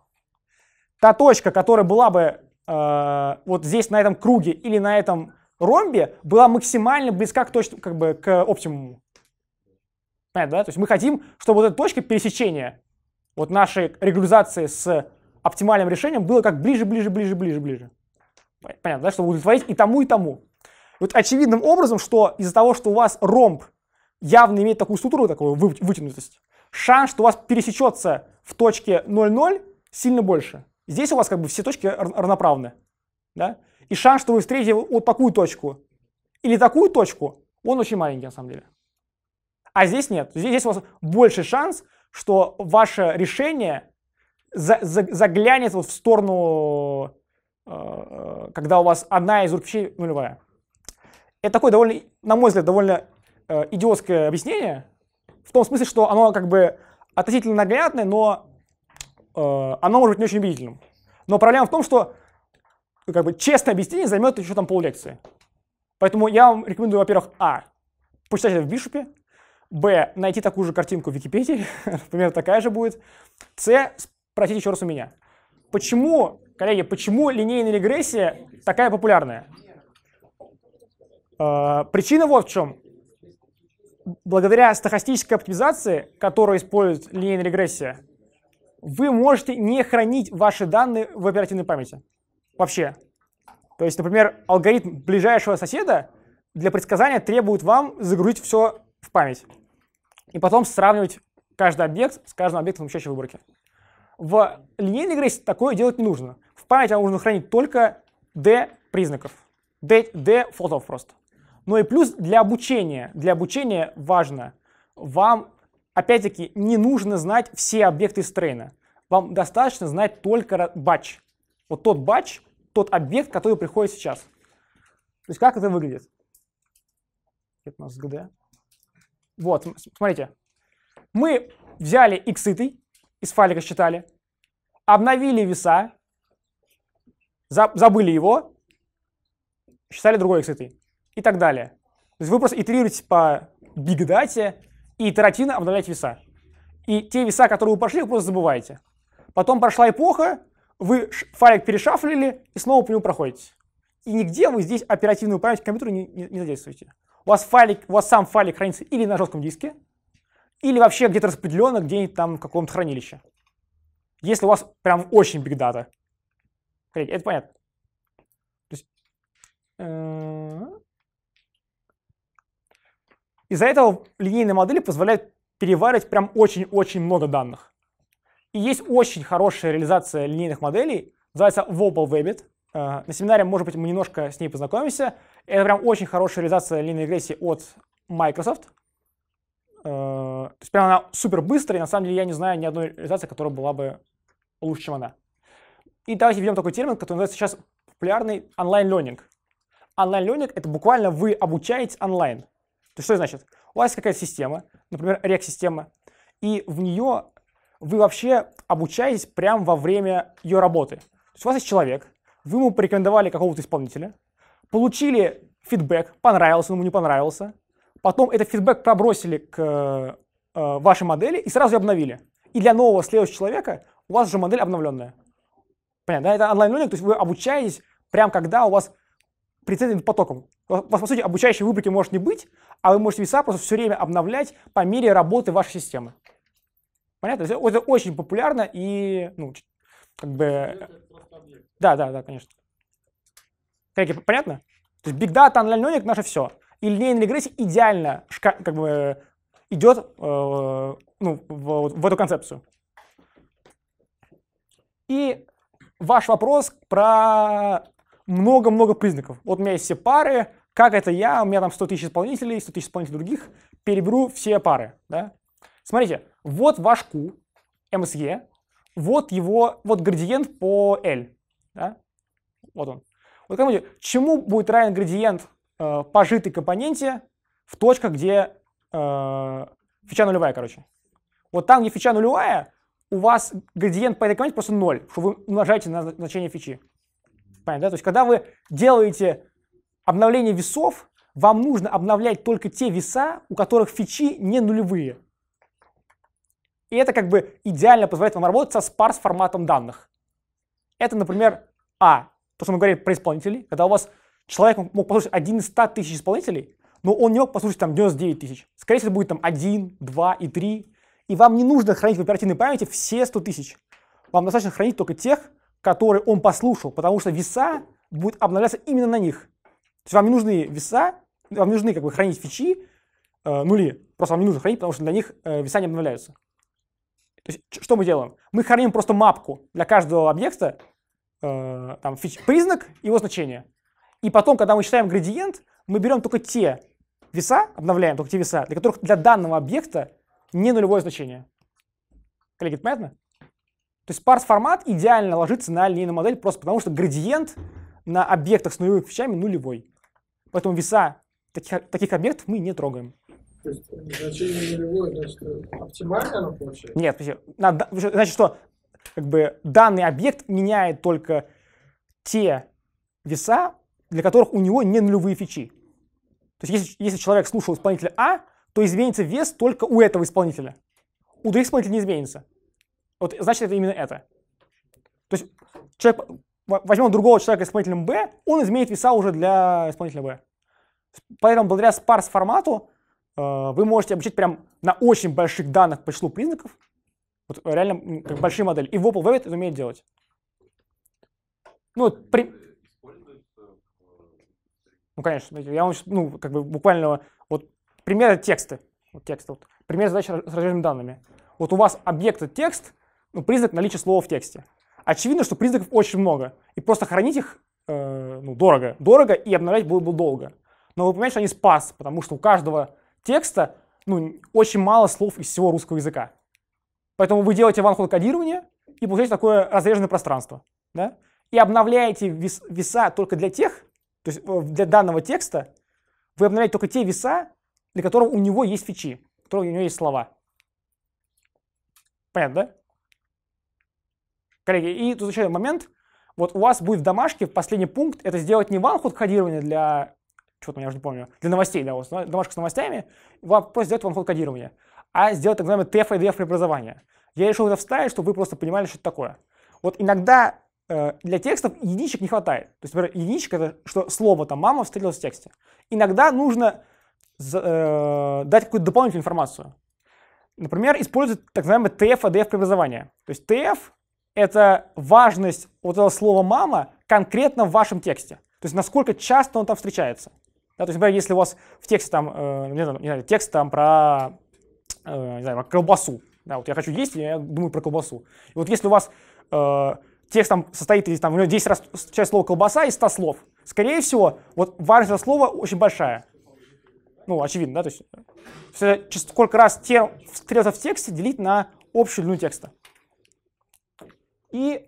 та точка, которая была бы э, вот здесь на этом круге или на этом ромбе, была максимально близка к, точ, как бы, к оптимуму. Понятно, да? То есть мы хотим, чтобы вот эта точка пересечения вот нашей регуляризации с оптимальным решением было как ближе, ближе, ближе, ближе, ближе. Понятно, да, чтобы удовлетворить и тому, и тому. И вот очевидным образом, что из-за того, что у вас ромб явно имеет такую структуру, такую вытянутость, шанс, что у вас пересечется в точке 0,0 сильно больше. Здесь у вас как бы все точки равноправны. Да? И шанс, что вы встретите вот такую точку или такую точку, он очень маленький на самом деле. А здесь нет. Здесь, у вас больше шанс, что ваше решение заглянет вот в сторону, э, э, когда у вас одна из рубчей нулевая. Это такое довольно, на мой взгляд, довольно э, идиотское объяснение, в том смысле, что оно как бы относительно наглядное, но оно может быть не очень убедительным. Но проблема в том, что как бы, честное объяснение займет еще там пол лекции. Поэтому я вам рекомендую, во-первых, а, почитать это в Бишопе, б, найти такую же картинку в Википедии, например, такая же будет, с, просить еще раз у меня. Почему, коллеги, почему линейная регрессия такая популярная? А, причина вот в чем. Благодаря стохастической оптимизации, которую использует линейная регрессия, вы можете не хранить ваши данные в оперативной памяти. Вообще. То есть, например, алгоритм ближайшего соседа для предсказания требует вам загрузить все в память и потом сравнивать каждый объект с каждым объектом в учащей выборке. В линейной регрессии такое делать не нужно. В памяти вам нужно хранить только D признаков, D, D фотов просто. Но ну и плюс для обучения, для обучения важно, вам опять-таки не нужно знать все объекты из трейна. Вам достаточно знать только батч. Вот тот батч, тот объект, который приходит сейчас. То есть как это выглядит? Это у нас ГД. Вот, смотрите. Мы взяли x из файлика считали, обновили веса, забыли его, считали другой x и так далее. То есть вы просто итерируете по бигдате и итеративно обновляете веса. И те веса, которые вы пошли, вы просто забываете. Потом прошла эпоха, вы файлик перешафлили и снова по нему проходите. И нигде вы здесь оперативную память компьютера не, не, не задействуете. У вас, файлик, у вас сам файлик хранится или на жестком диске, или вообще где-то распределенно, где-нибудь там в каком-то хранилище. Если у вас прям очень бигдата. Коллеги, это понятно. То есть, э, Из-за этого линейные модели позволяют переваривать прям очень-очень много данных. И есть очень хорошая реализация линейных моделей, называется Wobble Wabbit. Э, на семинаре, может быть, мы немножко с ней познакомимся. Это прям очень хорошая реализация линейной регрессии от Microsoft. Э, то есть прям она супер быстрая, и на самом деле я не знаю ни одной реализации, которая была бы лучше, чем она. И давайте введем такой термин, который называется сейчас популярный онлайн-ленинг. Онлайн-ленинг — это буквально вы обучаете онлайн. То есть что это значит? У вас какая-то система, например, рек-система, и в нее вы вообще обучаетесь прямо во время ее работы. То есть у вас есть человек, вы ему порекомендовали какого-то исполнителя, получили фидбэк, понравился ему, не понравился — Потом этот фидбэк пробросили к э, э, вашей модели и сразу обновили. И для нового следующего человека у вас уже модель обновленная. Понятно, да? Это онлайн-лернинг, то есть вы обучаетесь прямо когда у вас прицелен потоком. У вас, по сути, обучающей выборки может не быть, а вы можете веса просто все время обновлять по мере работы вашей системы. Понятно? Это очень популярно и, ну, как бы... Да, да, да, конечно. Коллеги, понятно? То есть Big Data, онлайн-лернинг — наше все. И линейная регрессия идеально как бы, идет э, ну, в, в эту концепцию. И ваш вопрос про много-много признаков. Вот у меня есть все пары, как это я, у меня там 100 тысяч исполнителей, 100 тысяч исполнителей других, переберу все пары. Да? Смотрите, вот ваш Q, MSE, вот его, вот градиент по L. Да? Вот он. Вот как чему будет равен градиент Э, пожитой компоненте в точках, где э, фича нулевая, короче. Вот там, где фича нулевая, у вас градиент по этой компоненте просто ноль, что вы умножаете на значение фичи. Понятно, да? То есть, когда вы делаете обновление весов, вам нужно обновлять только те веса, у которых фичи не нулевые. И это как бы идеально позволяет вам работать со спарс форматом данных. Это, например, А, то, что мы говорили про исполнителей, когда у вас Человек мог послушать один из 100 тысяч исполнителей, но он не мог послушать там 99 тысяч. Скорее всего, будет там 1, 2 и 3. И вам не нужно хранить в оперативной памяти все 100 тысяч. Вам достаточно хранить только тех, которые он послушал, потому что веса будут обновляться именно на них. То есть вам не нужны веса, вам не нужны как бы хранить фичи, э, нули. Просто вам не нужно хранить, потому что для них э, веса не обновляются. То есть что мы делаем? Мы храним просто мапку для каждого объекта, э, там фич, признак и его значение. И потом, когда мы считаем градиент, мы берем только те веса, обновляем только те веса, для которых для данного объекта не нулевое значение. Коллеги, это понятно? То есть парс формат идеально ложится на линейную модель просто потому, что градиент на объектах с нулевыми вещами нулевой. Поэтому веса таких, таких объектов мы не трогаем. То есть значение нулевое, значит, оптимально оно получается? Нет, надо, значит, что как бы данный объект меняет только те веса, для которых у него не нулевые фичи. То есть если, если человек слушал исполнителя А, то изменится вес только у этого исполнителя. У других исполнителей не изменится. Вот значит это именно это. То есть человек, возьмем другого человека исполнителем Б, он изменит веса уже для исполнителя Б. Поэтому благодаря sparse формату э, вы можете обучить прям на очень больших данных по числу признаков, вот реально как большие модели. И в Apple Web это умеет делать. Ну, при, ну, конечно, я вам ну, как бы буквально вот пример текста. Вот текста вот. Пример задачи с размерными данными. Вот у вас объект текст, ну, признак наличия слова в тексте. Очевидно, что признаков очень много. И просто хранить их э, ну, дорого. Дорого и обновлять было бы долго. Но вы понимаете, что они спас, потому что у каждого текста ну, очень мало слов из всего русского языка. Поэтому вы делаете one кодирование и получаете такое разреженное пространство. Да? И обновляете вес, веса только для тех то есть для данного текста вы обновляете только те веса, для которых у него есть фичи, для которых у него есть слова. Понятно, да? Коллеги, и тут еще один момент. Вот у вас будет в домашке последний пункт, это сделать не one кодирование для, чего то я уже не помню, для новостей, да, у вас домашка с новостями, вам просто сделать one кодирование, а сделать так называемое TF и DF преобразование. Я решил это вставить, чтобы вы просто понимали, что это такое. Вот иногда Э, для текстов единичек не хватает. То есть, например, единичка это что слово там мама встретилось в тексте. Иногда нужно э, дать какую-то дополнительную информацию. Например, используют так называемое TF-ADF преобразование. То есть TF — это важность вот этого слова «мама» конкретно в вашем тексте. То есть насколько часто он там встречается. Да, то есть, например, если у вас в тексте там, э, не знаю, не знаю, текст там про, э, не знаю, про колбасу. Да, вот я хочу есть, я думаю про колбасу. И вот если у вас э, текст там состоит из, там, у него 10 раз часть слова колбаса и 100 слов. Скорее всего, вот важность слова очень большая. Ну, очевидно, да? То есть, сколько раз терм встретился в тексте, делить на общую длину текста. И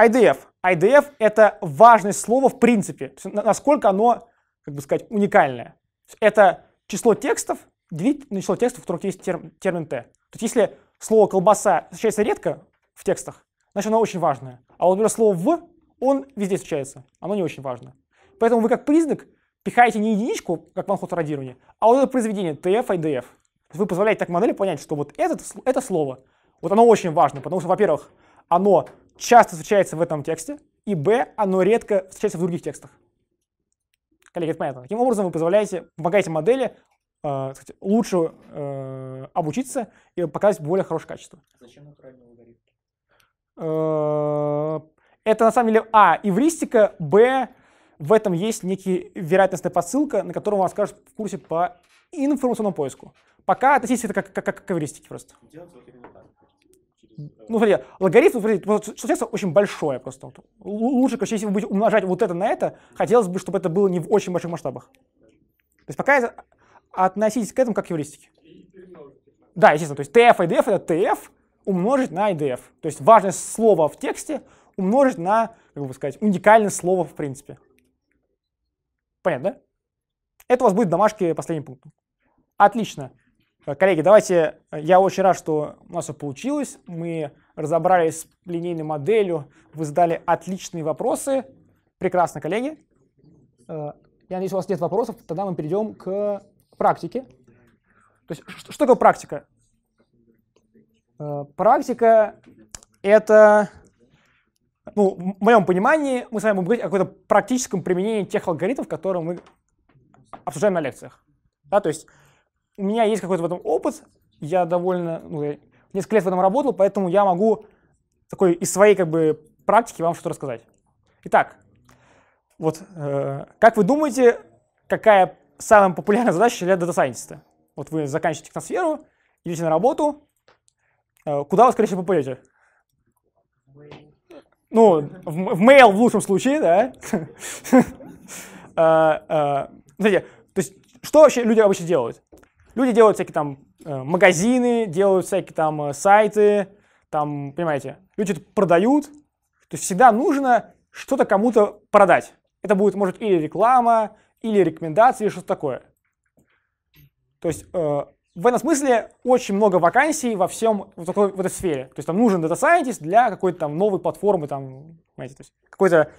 IDF. IDF — это важность слова в принципе, насколько оно, как бы сказать, уникальное. Это число текстов, делить на число текстов, в которых есть терм, термин Т. То есть если слово «колбаса» встречается редко в текстах, значит оно очень важное. А вот, например, слово «в», он везде встречается, оно не очень важно. Поэтому вы как признак пихаете не единичку, как в анхотородировании, а вот это произведение TF, IDF. Вы позволяете так модели понять, что вот этот, это слово, вот оно очень важно, потому что, во-первых, оно часто встречается в этом тексте, и б, оно редко встречается в других текстах. Коллеги, это понятно. Таким образом, вы позволяете, помогаете модели э, сказать, лучше э, обучиться и показать более хорошее качество. Зачем натуральное Э, это на самом деле А, эвристика, Б, в этом есть некий вероятностная подсылка, на которую вам скажут в курсе по информационному поиску. Пока относитесь это как, как, как к эвристике просто. Ну, смотрите, логарифм, смотрите, что средство очень большое просто. Лучше, конечно, если вы будете умножать вот это на это, хотелось бы, чтобы это было не в очень больших масштабах. То есть пока это, относитесь к этому как к эвристике. Да, естественно, то есть TF и DF это TF, умножить на IDF. То есть важность слова в тексте умножить на, как бы сказать, уникальность слова в принципе. Понятно, да? Это у вас будет домашки домашке последним пунктом. Отлично. Коллеги, давайте, я очень рад, что у нас все получилось. Мы разобрались с линейной моделью, вы задали отличные вопросы. Прекрасно, коллеги. Э, я надеюсь, у вас нет вопросов, тогда мы перейдем к практике. То есть, что такое практика? Э, практика — это, ну, в моем понимании, мы с вами будем говорить о каком-то практическом применении тех алгоритмов, которые мы обсуждаем на лекциях. Да, то есть у меня есть какой-то в этом опыт, я довольно, ну, я несколько лет в этом работал, поэтому я могу такой из своей как бы практики вам что-то рассказать. Итак, вот э, как вы думаете, какая самая популярная задача для дата-сайентиста? Вот вы заканчиваете техносферу, идете на работу, Э, куда вы, скорее всего, попадете? Ну, в, в mail в лучшем случае, да. Знаете, э, э, то есть, что вообще люди обычно делают? Люди делают всякие там магазины, делают всякие там сайты, там, понимаете, люди что-то продают. То есть всегда нужно что-то кому-то продать. Это будет, может, или реклама, или рекомендации, или что-то такое. То есть в этом смысле очень много вакансий во всем вот такой в этой сфере. То есть там нужен дата scientist для какой-то там новой платформы, там, знаете, то есть какой-то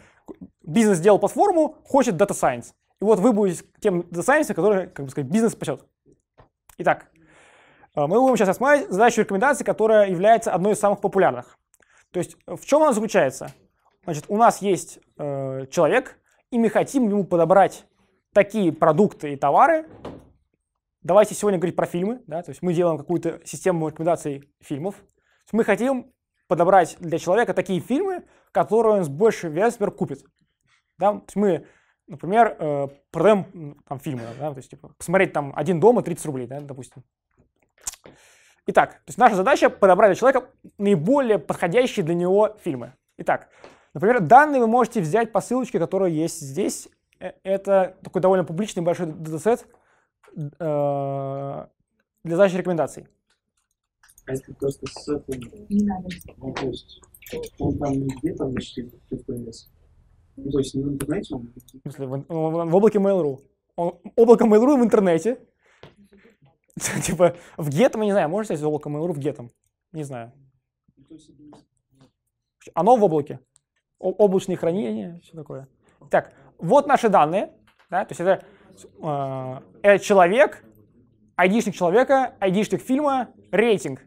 бизнес сделал платформу, хочет data science. И вот вы будете тем data science, который, как бы сказать, бизнес спасет. Итак, э, мы будем сейчас рассматривать задачу рекомендации которая является одной из самых популярных. То есть э, в чем она заключается? Значит, у нас есть э, человек, и мы хотим ему подобрать такие продукты и товары, Давайте сегодня говорить про фильмы. Да? То есть мы делаем какую-то систему рекомендаций фильмов. мы хотим подобрать для человека такие фильмы, которые он с большей весом купит. Да? То есть мы, например, э, продаем там, фильмы. Да? То есть, типа, посмотреть там «Один дома» 30 рублей, да, допустим. Итак, то есть наша задача подобрать для человека наиболее подходящие для него фильмы. Итак, например, данные вы можете взять по ссылочке, которая есть здесь. Э, это такой довольно публичный большой датасет. А, для задачи рекомендаций. А просто с этим... Не Ну, ну то есть, он там нигде, там, значит, Ну, то есть, не в интернете он... В смысле, в, в, в облаке Mail.ru. Он, облако Mail.ru в интернете. Типа, в гетом, я не знаю, можете сделать облако Mail.ru в гетом? Не знаю. Ну, оно в облаке. О, облачные хранения, все такое. Так, вот наши данные. Да, то есть это Э, э, человек, айдишник человека, айдишник фильма, рейтинг.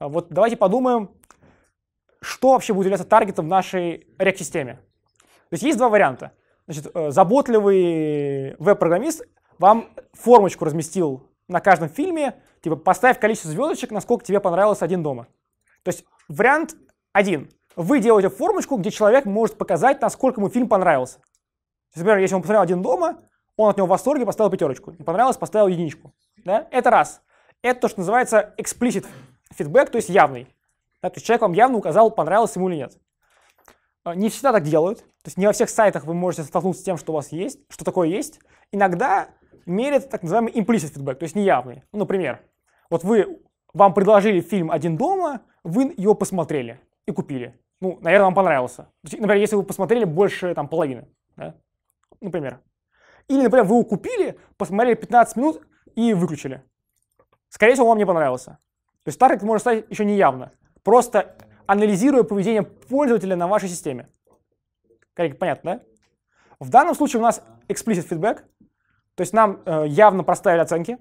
Э, вот давайте подумаем, что вообще будет являться таргетом в нашей React-системе. То есть есть два варианта. Значит, э, заботливый веб-программист вам формочку разместил на каждом фильме, типа поставь количество звездочек, насколько тебе понравился один дома. То есть вариант один. Вы делаете формочку, где человек может показать, насколько ему фильм понравился. То есть, например, если он посмотрел один дома, он от него в восторге, поставил пятерочку. Не понравилось, поставил единичку. Да? Это раз. Это то, что называется explicit фидбэк, то есть явный. Да? То есть человек вам явно указал, понравилось ему или нет. А, не всегда так делают. То есть не во всех сайтах вы можете столкнуться с тем, что у вас есть, что такое есть. Иногда мерят так называемый implicit фидбэк, то есть неявный. Ну, например, вот вы, вам предложили фильм «Один дома», вы его посмотрели и купили. Ну, наверное, вам понравился. например, если вы посмотрели больше там половины, да? например, или, например, вы его купили, посмотрели 15 минут и выключили. Скорее всего, он вам не понравился. То есть таргет можно стать еще не явно, просто анализируя поведение пользователя на вашей системе. Коллеги, понятно, да? В данном случае у нас explicit feedback, то есть нам э, явно проставили оценки,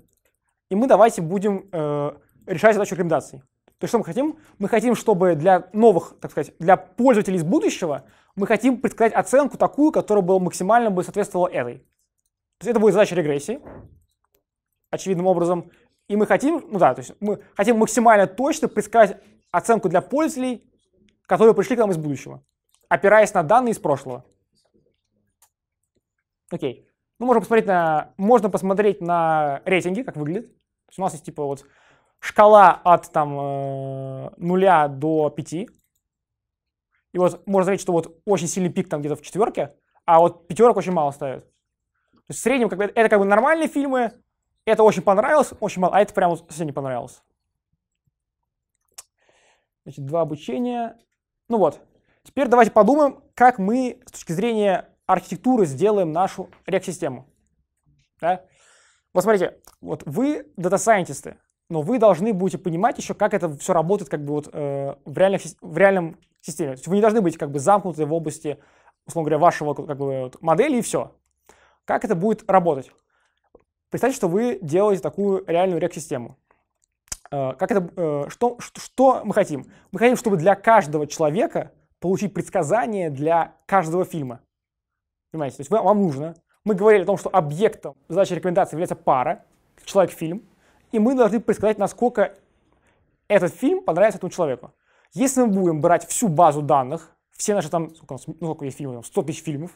и мы давайте будем э, решать задачу рекомендаций. То есть что мы хотим? Мы хотим, чтобы для новых, так сказать, для пользователей из будущего мы хотим предсказать оценку такую, которая бы максимально бы соответствовала этой есть это будет задача регрессии, очевидным образом. И мы хотим, ну да, то есть мы хотим максимально точно предсказать оценку для пользователей, которые пришли к нам из будущего, опираясь на данные из прошлого. Окей. Ну, можно посмотреть на, можно посмотреть на рейтинги, как выглядит. То есть у нас есть типа вот шкала от там э, нуля до 5. И вот можно заметить, что вот очень сильный пик там где-то в четверке, а вот пятерок очень мало ставят. То в среднем как бы, это как бы нормальные фильмы, это очень понравилось, очень мало, а это прямо совсем не понравилось. Значит, два обучения. Ну вот. Теперь давайте подумаем, как мы с точки зрения архитектуры сделаем нашу React-систему. Да? Вот смотрите, вот вы дата-сайентисты, но вы должны будете понимать еще, как это все работает как бы вот, э, в, реальных, в реальном системе. То есть вы не должны быть как бы замкнуты в области, условно говоря, вашего как бы, вот, модели и все. Как это будет работать? Представьте, что вы делаете такую реальную рек-систему. Э, как это, э, что, что мы хотим? Мы хотим, чтобы для каждого человека получить предсказание для каждого фильма. Понимаете? То есть вам нужно. Мы говорили о том, что объектом задачи рекомендации является пара, человек-фильм, и мы должны предсказать, насколько этот фильм понравится этому человеку. Если мы будем брать всю базу данных, все наши там, сколько, ну сколько есть фильмов, 100 тысяч фильмов,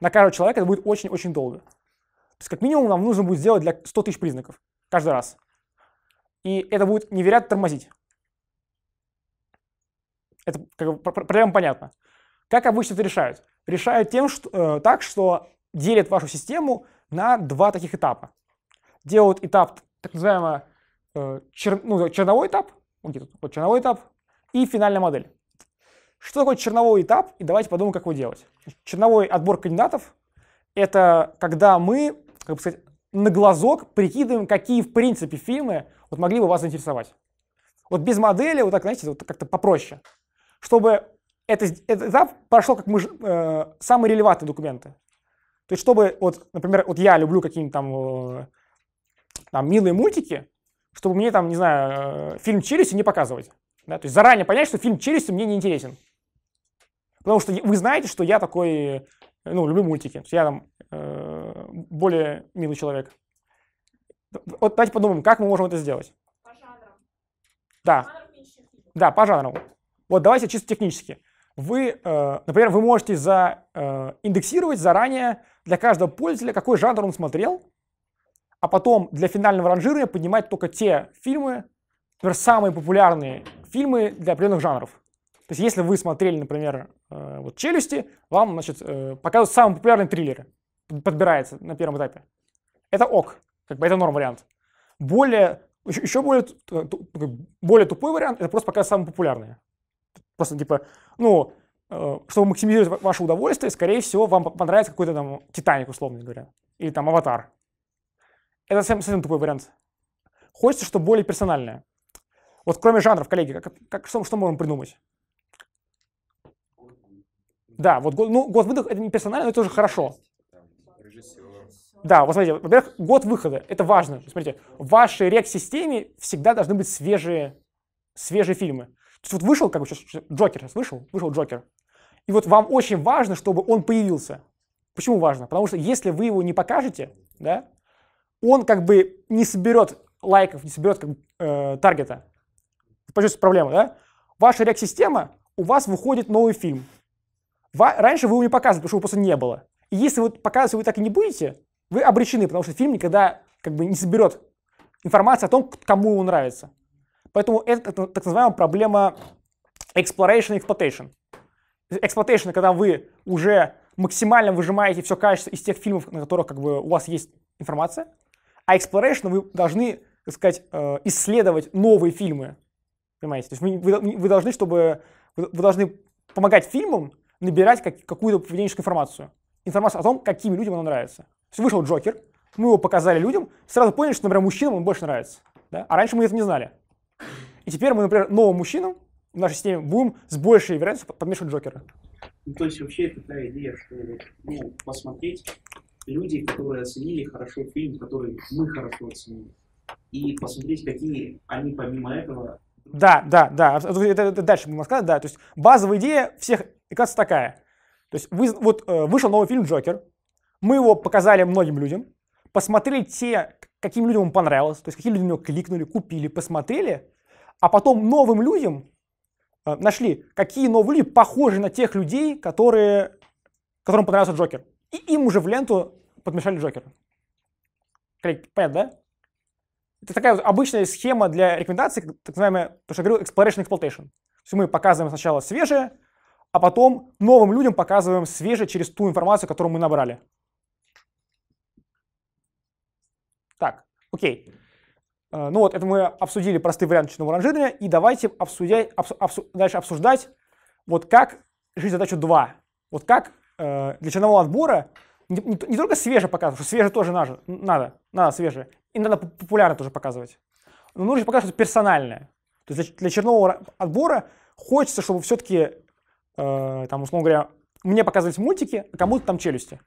на каждого человека это будет очень-очень долго. То есть как минимум нам нужно будет сделать для 100 тысяч признаков каждый раз. И это будет невероятно тормозить. Это как бы, проблема понятна. Как обычно это решают? Решают тем, что, э, так, что делят вашу систему на два таких этапа. Делают этап, так называемый, э, чер, ну, черновой этап, вот, вот черновой этап, и финальная модель. Что такое черновой этап? И давайте подумаем, как его делать. Черновой отбор кандидатов — это когда мы, как бы сказать, на глазок прикидываем, какие, в принципе, фильмы вот могли бы вас заинтересовать. Вот без модели, вот так, знаете, вот как-то попроще. Чтобы это, этот этап прошел как мы, э, самые релевантные документы. То есть, чтобы, вот, например, вот я люблю какие-нибудь там, э, там милые мультики, чтобы мне там, не знаю, э, фильм «Челюсти» не показывать. Да? То есть заранее понять, что фильм «Челюсти» мне не интересен. Потому что вы знаете, что я такой, э, ну, люблю мультики. То есть я там э, более милый человек. Вот давайте подумаем, как мы можем это сделать. По жанрам. Да. По да, по жанрам. Вот давайте чисто технически. Вы, э, например, вы можете за, э, индексировать заранее для каждого пользователя, какой жанр он смотрел, а потом для финального ранжирования поднимать только те фильмы, например, самые популярные фильмы для определенных жанров. То есть если вы смотрели, например, э, вот «Челюсти», вам, значит, э, показывают самые популярные триллеры, подбирается на первом этапе. Это ок, как бы это норм вариант. Более, еще более, более тупой вариант, это просто показывают самые популярные. Просто типа, ну, э, чтобы максимизировать ваше удовольствие, скорее всего, вам понравится какой-то там «Титаник», условно говоря, или там «Аватар». Это совсем, совсем тупой вариант. Хочется, чтобы более персональное. Вот кроме жанров, коллеги, как, как, что, что можем придумать? Да, вот год, ну, год выдох это не персонально, но это тоже хорошо. Да, вот смотрите, во-первых, год выхода, это важно. Смотрите, в вашей рек-системе всегда должны быть свежие, свежие фильмы. То есть вот вышел, как бы сейчас Джокер сейчас вышел, вышел Джокер. И вот вам очень важно, чтобы он появился. Почему важно? Потому что если вы его не покажете, да, он как бы не соберет лайков, не соберет как бы, э, таргета. Почувствуете проблема, да? Ваша рек-система, у вас выходит новый фильм – Раньше вы его не показывали, потому что его просто не было. И если вы показывать вы так и не будете, вы обречены, потому что фильм никогда как бы не соберет информацию о том, кому он нравится. Поэтому это так называемая проблема exploration и exploitation. Exploitation, когда вы уже максимально выжимаете все качество из тех фильмов, на которых как бы у вас есть информация, а exploration вы должны, так сказать, э, исследовать новые фильмы, понимаете? То есть вы, вы, вы должны, чтобы вы должны помогать фильмам набирать как, какую-то поведенческую информацию. Информацию о том, какими людям она нравится. То есть вышел Джокер, мы его показали людям, сразу поняли, что, например, мужчинам он больше нравится. Да? А раньше мы это не знали. И теперь мы, например, новым мужчинам в нашей системе будем с большей вероятностью подмешивать Джокера. Ну, то есть вообще это такая идея, что ну, посмотреть люди, которые оценили хорошо фильм, который мы хорошо оценили, и посмотреть, какие они помимо этого да, да, да. Это, это дальше будем рассказывать, да. То есть базовая идея всех кажется, такая. То есть вы, вот э, вышел новый фильм «Джокер», мы его показали многим людям, посмотрели те, каким людям он понравился, то есть какие люди на него кликнули, купили, посмотрели, а потом новым людям э, нашли, какие новые люди похожи на тех людей, которые, которым понравился Джокер. И им уже в ленту подмешали Джокер. Понятно, да? Это такая вот обычная схема для рекомендаций, так называемая, то, что я говорил, exploration exploitation. То есть мы показываем сначала свежее, а потом новым людям показываем свежее через ту информацию, которую мы набрали. Так, окей. Э, ну вот, это мы обсудили простые варианты честного ранжирования, и давайте обсудять обсу, обсу, дальше обсуждать, вот как решить задачу 2. Вот как э, для чернового отбора не, не, не только свеже показывать, что свеже тоже надо, надо, надо свежее. И надо популярно тоже показывать. Но нужно показывать что-то персональное. То есть для, для чернового отбора хочется, чтобы все-таки, э, там, условно говоря, мне показывались мультики, а кому-то там челюсти.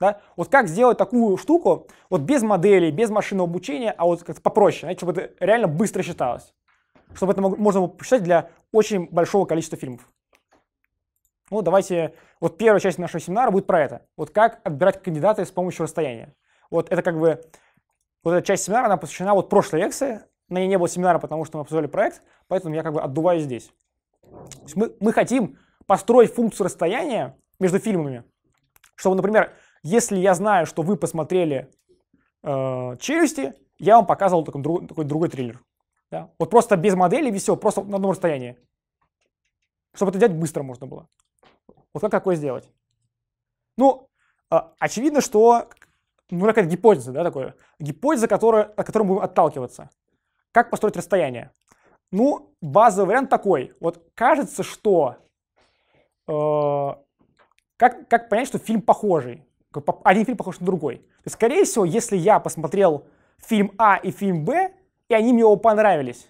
Да? Вот как сделать такую штуку, вот без моделей, без машинного обучения, а вот как-то попроще, знаете, чтобы это реально быстро считалось. Чтобы это можно было посчитать для очень большого количества фильмов. Ну, давайте, вот первая часть нашего семинара будет про это. Вот как отбирать кандидаты с помощью расстояния. Вот это как бы, вот эта часть семинара, она посвящена вот прошлой лекции. На ней не было семинара, потому что мы обсуждали проект, поэтому я как бы отдуваю здесь. То есть мы, мы хотим построить функцию расстояния между фильмами, чтобы, например, если я знаю, что вы посмотрели э, «Челюсти», я вам показывал такой, друг, такой другой триллер. Да? Вот просто без модели, без всего, просто на одном расстоянии. Чтобы это делать быстро можно было. Вот как такое сделать? Ну, а, очевидно, что ну, какая-то гипотеза, да, такое. Гипотеза, которая, от которой мы будем отталкиваться. Как построить расстояние? Ну, базовый вариант такой. Вот кажется, что... Э, как, как понять, что фильм похожий? Один фильм похож на другой. То есть, скорее всего, если я посмотрел фильм А и фильм Б, и они мне оба понравились,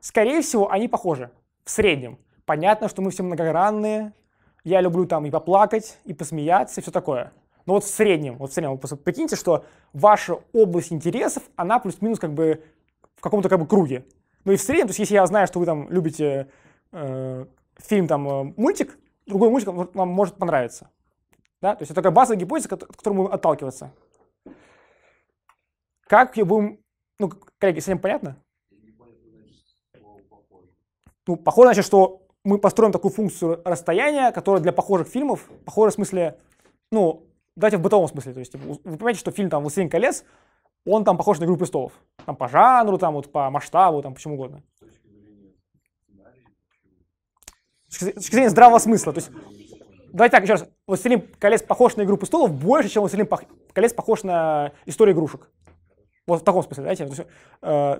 скорее всего, они похожи в среднем. Понятно, что мы все многогранные, я люблю там и поплакать, и посмеяться, и все такое. Но вот в среднем, вот в среднем, прикиньте, что ваша область интересов, она плюс-минус как бы в каком-то как бы круге. Ну и в среднем, то есть если я знаю, что вы там любите э, фильм, там, э, мультик, другой мультик вам может понравиться. Да? То есть это такая базовая гипотеза, от которой мы будем отталкиваться. Как я будем... Ну, коллеги, всем понятно? Ну, похоже, значит, что мы построим такую функцию расстояния, которая для похожих фильмов, похожа в смысле, ну, давайте в бытовом смысле, то есть вы понимаете, что фильм там «Властелин колец», он там похож на «Игру престолов», там по жанру, там вот по масштабу, там почему угодно. С точки зрения здравого смысла, то есть Давайте так, еще раз. «Властелин колец» похож на «Игру престолов» больше, чем «Властелин колец» похож на «Историю игрушек». Вот в таком смысле, знаете. То есть, э,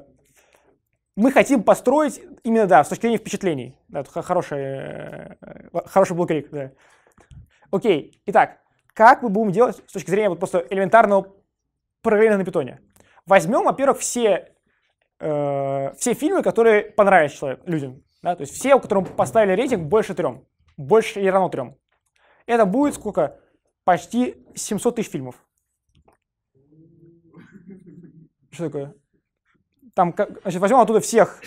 мы хотим построить именно, да, с точки зрения впечатлений. Да, это хороший, э, э, хороший был крик, да. Окей, итак, как мы будем делать с точки зрения вот просто элементарного программирования на питоне? Возьмем, во-первых, все, э, все фильмы, которые понравились человек, людям. Да? То есть все, у которых поставили рейтинг больше трем. Больше или равно трем. Это будет сколько? Почти 700 тысяч фильмов. Что такое? там, значит, возьмем оттуда всех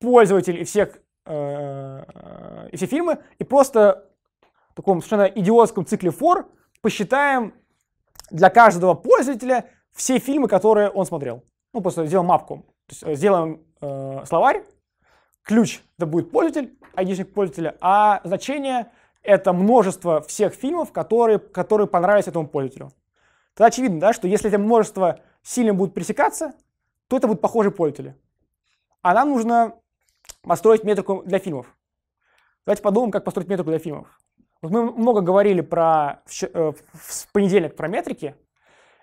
пользователей и всех э, э, и все фильмы, и просто в таком совершенно идиотском цикле for посчитаем для каждого пользователя все фильмы, которые он смотрел. Ну, просто сделаем мапку. То есть э, сделаем э, словарь, ключ это будет пользователь, айдишник пользователя, а значение это множество всех фильмов, которые, которые понравились этому пользователю. Тогда очевидно, да, что если это множество сильно будет пересекаться, то это будут похожие пользователи. А нам нужно построить метрику для фильмов. Давайте подумаем, как построить метрику для фильмов. Вот мы много говорили про, э, в, в понедельник про метрики,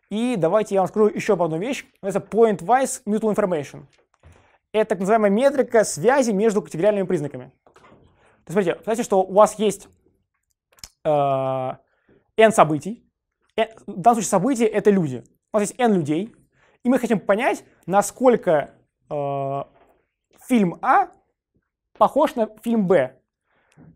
и давайте я вам скажу еще одну вещь. Это Point-Wise Mutual Information. Это так называемая метрика связи между категориальными признаками. То есть, смотрите, представьте, что у вас есть э, n событий. N, э, в данном случае события — это люди. У нас есть n людей, и мы хотим понять, насколько э, фильм А похож на фильм Б.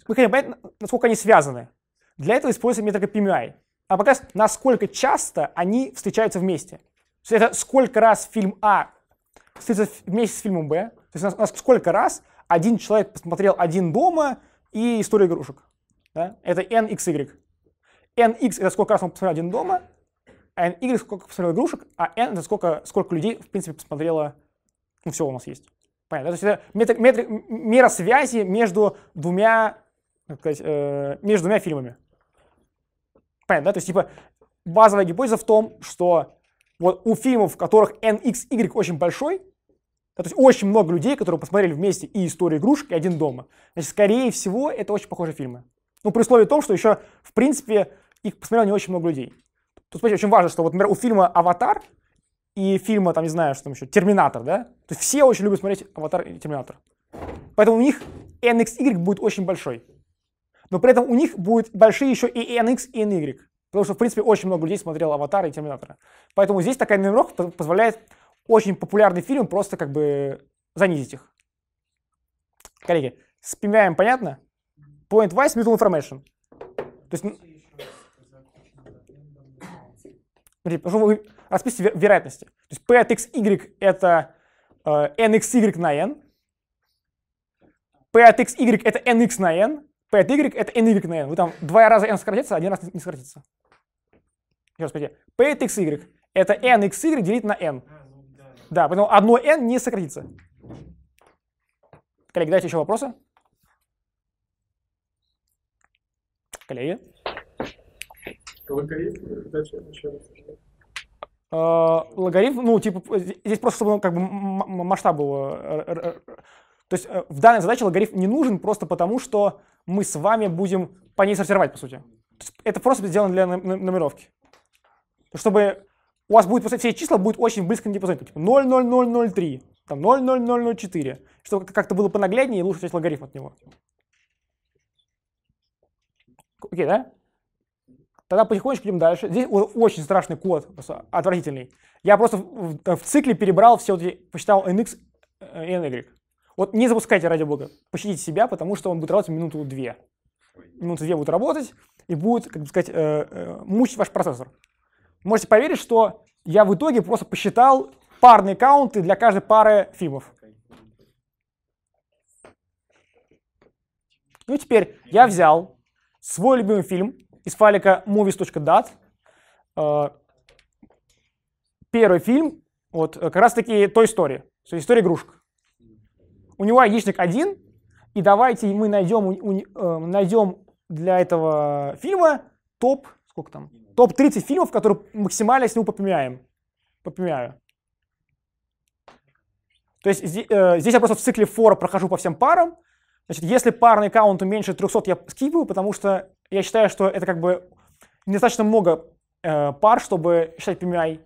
Мы хотим понять, насколько они связаны. Для этого используется метрика PMI. А показ насколько часто они встречаются вместе. То есть это сколько раз фильм А встретится вместе с фильмом Б. То есть у нас сколько раз один человек посмотрел «Один дома» и «Историю игрушек». Да? Это NXY. NX — это сколько раз он посмотрел «Один дома», n y сколько посмотрел игрушек, а n это сколько, сколько людей, в принципе, посмотрело, ну, все у нас есть. Понятно. То есть это метр, метр, мера связи между двумя, как сказать, э, между двумя фильмами. Понятно, да? То есть, типа, базовая гипотеза в том, что вот у фильмов, в которых nxy очень большой, да, то есть очень много людей, которые посмотрели вместе и историю игрушек, и один дома. Значит, скорее всего, это очень похожие фильмы. Ну, при условии том, что еще, в принципе, их посмотрело не очень много людей. Тут, смотрите, очень важно, что вот, например, у фильма «Аватар» и фильма, там, не знаю, что там еще, «Терминатор», да? То есть все очень любят смотреть «Аватар» и «Терминатор». Поэтому у них NXY будет очень большой. Но при этом у них будет большие еще и NX, и NY. Потому что, в принципе, очень много людей смотрел "Аватар" и "Терминатор", Поэтому здесь такая номеровка позволяет очень популярный фильм просто как бы занизить их. Коллеги, с PMI понятно? Point wise middle information. То есть Потому вероятности. То есть p от x y это э, y на n, p от x y это nx на n, p от y это ny на n. Вы там два раза n сократится, один раз не сократится. Еще раз пойдите. p от x y это y делить на n. Да, поэтому одно n не сократится. Коллеги, дайте еще вопросы. Коллеги? Логарифм, э, а, Логарифм, ну, типа, здесь просто, чтобы как бы масштаб был. Э, То есть э, в данной задаче логарифм не нужен просто потому, что мы с вами будем по ней сортировать, по сути. Это просто сделано для нумеровки. Чтобы у вас будет все числа будет очень близко к диапазону, типа 00003, там 00004, чтобы как-то было понагляднее лучше взять логарифм от него. Окей, да? Тогда потихонечку идем дальше. Здесь очень страшный код, отвратительный. Я просто в, в, цикле перебрал все вот эти, посчитал NX и э, NY. Вот не запускайте ради бога, пощадите себя, потому что он будет работать минуту-две. Минуту-две будет работать и будет, как бы сказать, э, э, мучить ваш процессор. Можете поверить, что я в итоге просто посчитал парные каунты для каждой пары фимов. Ну и теперь я взял свой любимый фильм, из файлика movies.dat э, первый фильм, вот, э, как раз-таки той истории, то есть история игрушек. У него яичник один, и давайте мы найдем, э, найдем для этого фильма топ, сколько там, топ-30 фильмов, которые максимально с него попемяем. Попемяю. То есть здесь, я просто в цикле фора прохожу по всем парам. Значит, если парный каунт меньше 300, я скипаю, потому что я считаю, что это как бы недостаточно много э, пар, чтобы считать PMI.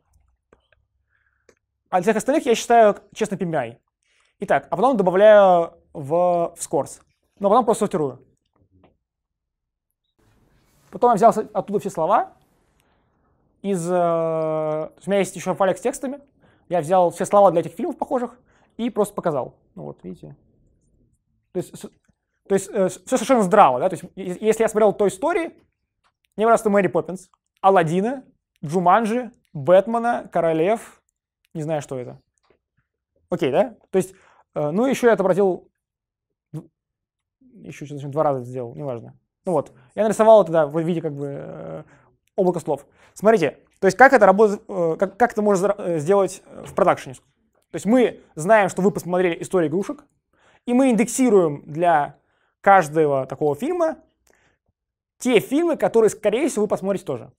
А для всех остальных я считаю честно PMI. Итак, а потом добавляю в, в scores. Но ну, а потом просто сортирую. Потом я взял оттуда все слова. Из, э, у меня есть еще файлик с текстами. Я взял все слова для этих фильмов похожих и просто показал. Ну вот, видите. То есть то есть э, все совершенно здраво, да, то есть если я смотрел Той истории, мне нравится Мэри Поппинс, Алладина, Джуманджи, Бэтмена, Королев, не знаю, что это. Окей, да? То есть, э, ну еще я это обратил, еще значит, два раза сделал, неважно. Ну вот, я нарисовал это, да, в виде как бы э, облака слов. Смотрите, то есть как это работает, э, как, как это можно э, сделать э, в продакшене. То есть мы знаем, что вы посмотрели историю игрушек, и мы индексируем для каждого такого фильма те фильмы, которые, скорее всего, вы посмотрите тоже.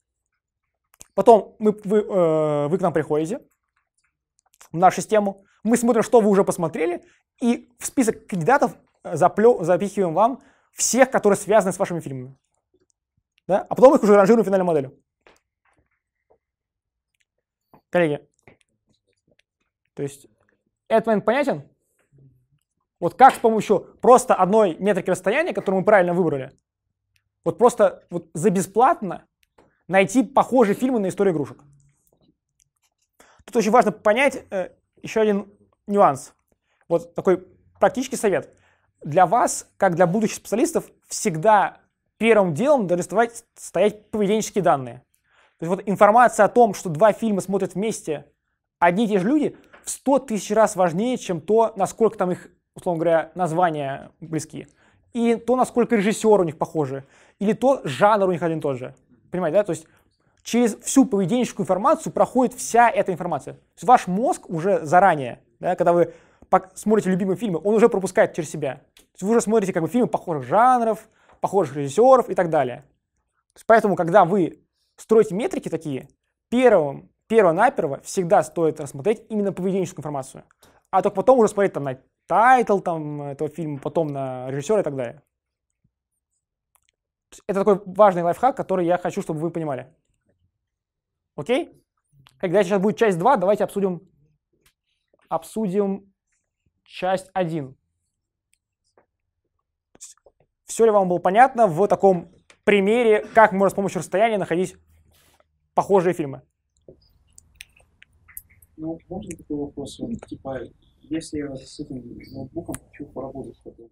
Потом мы, вы, э, вы к нам приходите в нашу систему, мы смотрим, что вы уже посмотрели, и в список кандидатов э, заплё, запихиваем вам всех, которые связаны с вашими фильмами. Да? А потом их уже ранжируем финальной модели. Коллеги, то есть этот момент понятен? Вот как с помощью просто одной метрики расстояния, которую мы правильно выбрали, вот просто вот за бесплатно найти похожие фильмы на историю игрушек. Тут очень важно понять э, еще один нюанс. Вот такой практический совет. Для вас, как для будущих специалистов, всегда первым делом должны стоять поведенческие данные. То есть вот информация о том, что два фильма смотрят вместе одни и те же люди, в 100 тысяч раз важнее, чем то, насколько там их условно говоря, названия близки, и то, насколько режиссер у них похожи, или то, жанр у них один и тот же. Понимаете, да? То есть через всю поведенческую информацию проходит вся эта информация. То есть ваш мозг уже заранее, да, когда вы смотрите любимые фильмы, он уже пропускает через себя. То есть вы уже смотрите как бы фильмы похожих жанров, похожих режиссеров и так далее. То есть поэтому, когда вы строите метрики такие, первым, перво-наперво всегда стоит рассмотреть именно поведенческую информацию, а только потом уже смотреть там на тайтл там, этого фильма, потом на режиссера и так далее. Это такой важный лайфхак, который я хочу, чтобы вы понимали. Окей? Когда сейчас будет часть 2, давайте обсудим, обсудим часть 1. Все ли вам было понятно в таком примере, как можно с помощью расстояния находить похожие фильмы? Ну, можно такой вопрос, типа, если я с этим ноутбуком хочу поработать потом.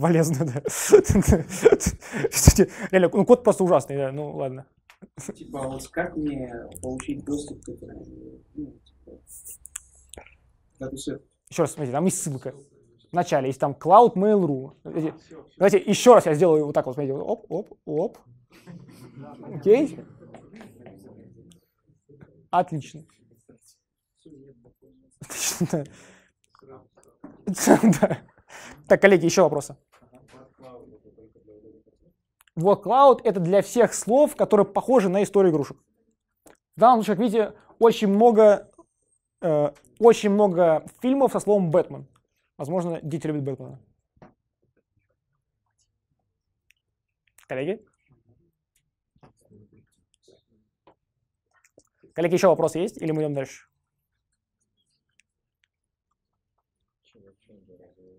Валезно, да. Реально, ну код просто ужасный, да, ну ладно. Типа, вот как мне получить доступ к этому? Ну, типа, еще раз, смотрите, там есть ссылка. Вначале есть там Cloud Mail.ru. Давайте, давайте еще раз я сделаю вот так вот, смотрите, оп, оп, оп. Окей? Отлично. Отлично. Да. Так, коллеги, еще вопросы? Workcloud — это для всех слов, которые похожи на историю игрушек. В данном случае, как видите, очень много, э, очень много фильмов со словом «Бэтмен». Возможно, дети любят Бэтмена. Коллеги? Коллеги, еще вопросы есть или мы идем дальше?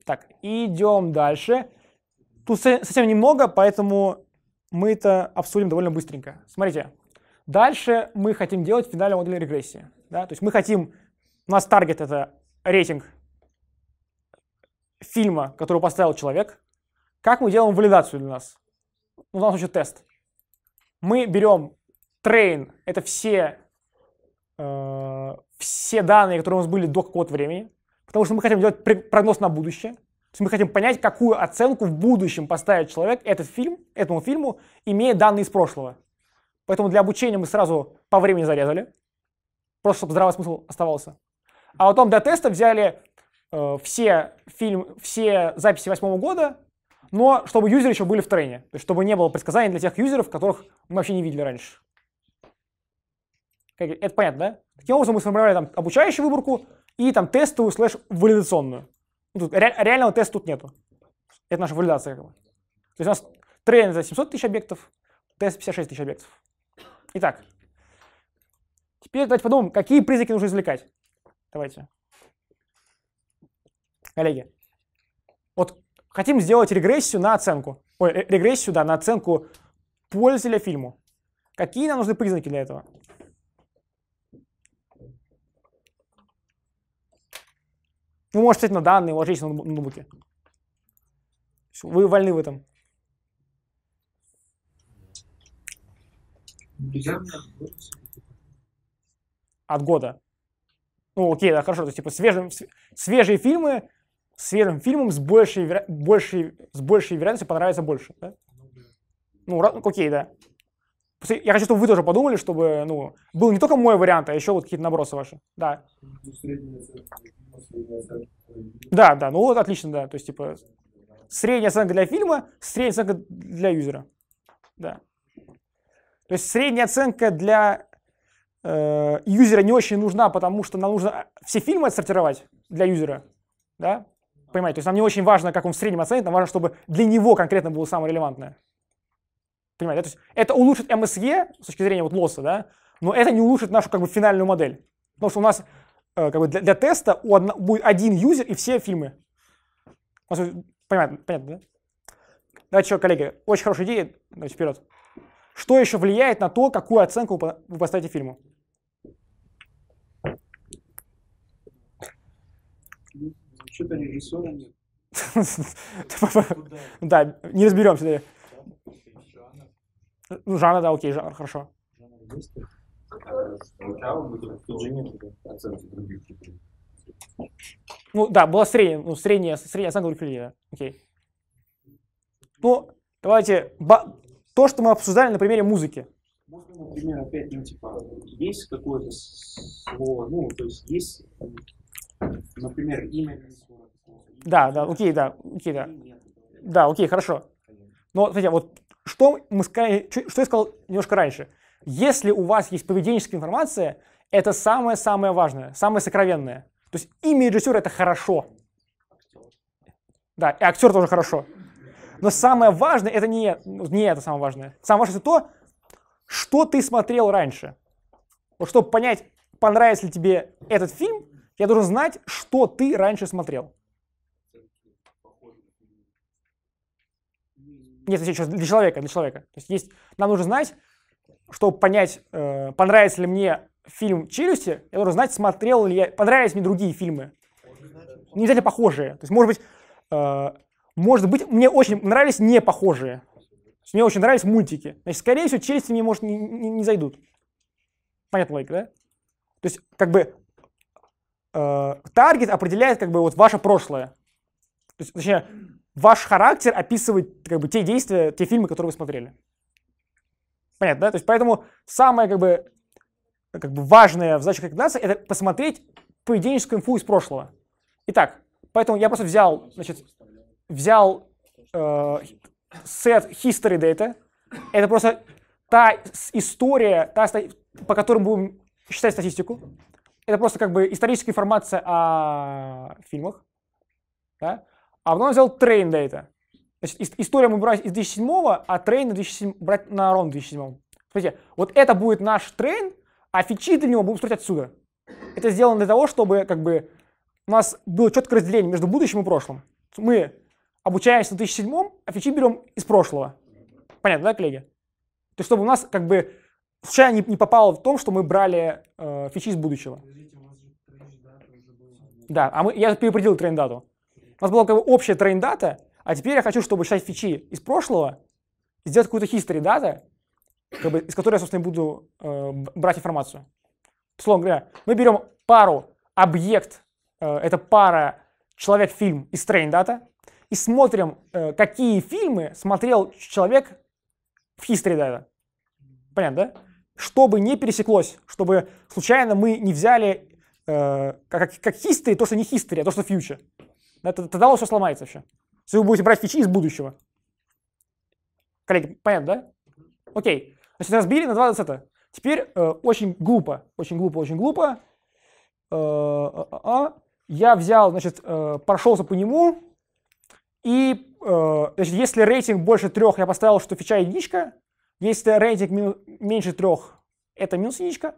Так, идем дальше. Тут совсем немного, поэтому мы это обсудим довольно быстренько. Смотрите, дальше мы хотим делать финальный модель регрессии. Да? То есть мы хотим, у нас таргет это рейтинг фильма, который поставил человек. Как мы делаем валидацию для нас? Ну, в данном случае тест. Мы берем train, это все, э, все данные, которые у нас были до какого-то времени. Потому что мы хотим делать прогноз на будущее. То есть мы хотим понять, какую оценку в будущем поставит человек этот фильм, этому фильму, имея данные из прошлого. Поэтому для обучения мы сразу по времени зарезали, просто чтобы здравый смысл оставался. А потом для теста взяли э, все, фильм, все записи восьмого года, но чтобы юзеры еще были в трене, то есть чтобы не было предсказаний для тех юзеров, которых мы вообще не видели раньше. Это понятно, да? Таким образом мы сформировали там обучающую выборку, и там тестовую слэш валидационную. Ну, тут ре- реального теста тут нету. Это наша валидация. Как бы. То есть у нас тренинг за 700 тысяч объектов, тест 56 тысяч объектов. Итак, теперь давайте подумаем, какие признаки нужно извлекать. Давайте. Коллеги, вот хотим сделать регрессию на оценку. Ой, регрессию, да, на оценку пользователя фильму. Какие нам нужны признаки для этого? Вы ну, можете писать на данные, ложитесь на ноутбуке. Вы вольны в этом. От года. Ну, окей, да, хорошо. То есть, типа, свежим, свежие фильмы, свежим фильмом с большей, большей, с большей вероятностью понравится больше, да? Ну, ну окей, да. Я хочу, чтобы вы тоже подумали, чтобы ну, был не только мой вариант, а еще вот какие-то набросы ваши. Да. Да, да, ну вот отлично, да. То есть, типа, средняя оценка для фильма, средняя оценка для юзера. Да. То есть средняя оценка для э, юзера не очень нужна, потому что нам нужно э, все фильмы отсортировать для юзера. Да? Понимаете? То есть нам не очень важно, как он в среднем оценит, нам важно, чтобы для него конкретно было самое релевантное. Понимаете? То есть это улучшит МСЕ e с точки зрения вот лосса, да, но это не улучшит нашу как бы финальную модель. Потому что у нас э, как бы для, для теста у одно, будет один юзер и все фильмы. Понятно, понятно, да? Давайте что, коллеги, очень хорошая идея. Давайте вперед. Что еще влияет на то, какую оценку вы поставите фильму? Что-то режиссера нет. Да, не разберемся. Ну, жанр, да, окей, жанр, хорошо. Ну, да, была средняя, ну, средняя, средняя оценка Гуркельева. Окей. Ну, давайте, то, что мы обсуждали на примере музыки. Можно, например, опять, ну, типа, есть какое-то слово, ну, то есть есть, например, имя Да, да, окей, да, окей, да. Да, окей, хорошо. Но, смотрите, вот что, мы, что я сказал немножко раньше. Если у вас есть поведенческая информация, это самое-самое важное, самое сокровенное. То есть имя режиссера — это хорошо. Да, и актер тоже хорошо. Но самое важное — это не, не это самое важное. Самое важное — это то, что ты смотрел раньше. Вот чтобы понять, понравится ли тебе этот фильм, я должен знать, что ты раньше смотрел. Нет, еще для человека, для человека. То есть, есть нам нужно знать, чтобы понять, э, понравится ли мне фильм «Челюсти», я должен знать, смотрел ли я, понравились мне другие фильмы. Не обязательно похожие. То есть, может быть, э, может быть, мне очень нравились не похожие. Мне очень нравились мультики. Значит, скорее всего, «Челюсти» мне, может, не, не, не зайдут. Понятно логика, да? То есть, как бы, э, таргет определяет, как бы, вот ваше прошлое. То есть, точнее, ваш характер описывает как бы, те действия, те фильмы, которые вы смотрели. Понятно, да? То есть поэтому самое как бы, как бы важное в задачах рекомендации – это посмотреть поведенческую инфу из прошлого. Итак, поэтому я просто взял, значит, взял э, сет history data. Это просто та история, та, по которой будем считать статистику. Это просто как бы историческая информация о фильмах. Да? а потом взял train data. Значит, история мы брать из 2007, а train на 2007, брать на ровно 2007. Смотрите, вот это будет наш train, а фичи для него будем строить отсюда. Это сделано для того, чтобы как бы у нас было четкое разделение между будущим и прошлым. Мы обучаемся на 2007, а фичи берем из прошлого. Понятно, да, коллеги? То есть, чтобы у нас как бы случайно не, не попало в том, что мы брали э, фичи из будущего. Да, а мы, я переопределил тренд-дату. У нас была как бы общая трейн-дата, а теперь я хочу, чтобы часть фичи из прошлого сделать какую-то history дата, как бы, из которой я, собственно, буду э, брать информацию. Словом говоря, мы берем пару объект, э, это пара человек-фильм из трейн-дата, и смотрим, э, какие фильмы смотрел человек в history дата Понятно, да? Чтобы не пересеклось, чтобы случайно мы не взяли э, как, как history то, что не history, а то, что future. Это, тогда у вас все сломается вообще. Если вы будете брать фичи из будущего. Коллеги, понятно, да? Окей. Значит, разбили на два децета. Теперь э, очень глупо, очень глупо, очень глупо. Э, а, а, а. Я взял, значит, э, прошелся по нему. И, э, значит, если рейтинг больше трех, я поставил, что фича единичка. Если рейтинг мину- меньше трех, это минус единичка.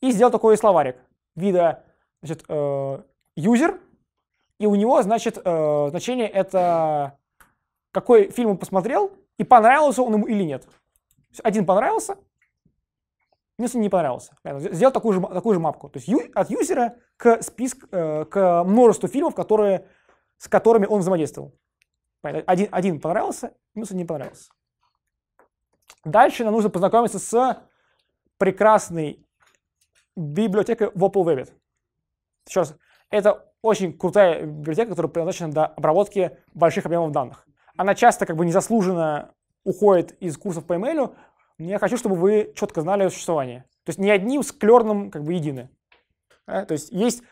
И сделал такой словарик вида, значит, э, user, и у него, значит, э, значение это какой фильм он посмотрел, и понравился он ему или нет. Один понравился, если не понравился. Сделал такую же, такую же мапку. То есть ю, от юзера к списку, э, к множеству фильмов, которые, с которыми он взаимодействовал. Один, один понравился, минус один не понравился. Дальше нам нужно познакомиться с прекрасной библиотекой Wopple Webit. Сейчас, это очень крутая библиотека, которая предназначена для обработки больших объемов данных. Она часто как бы незаслуженно уходит из курсов по email, но я хочу, чтобы вы четко знали о существовании. То есть не одни с клерном как бы едины. Да? То есть есть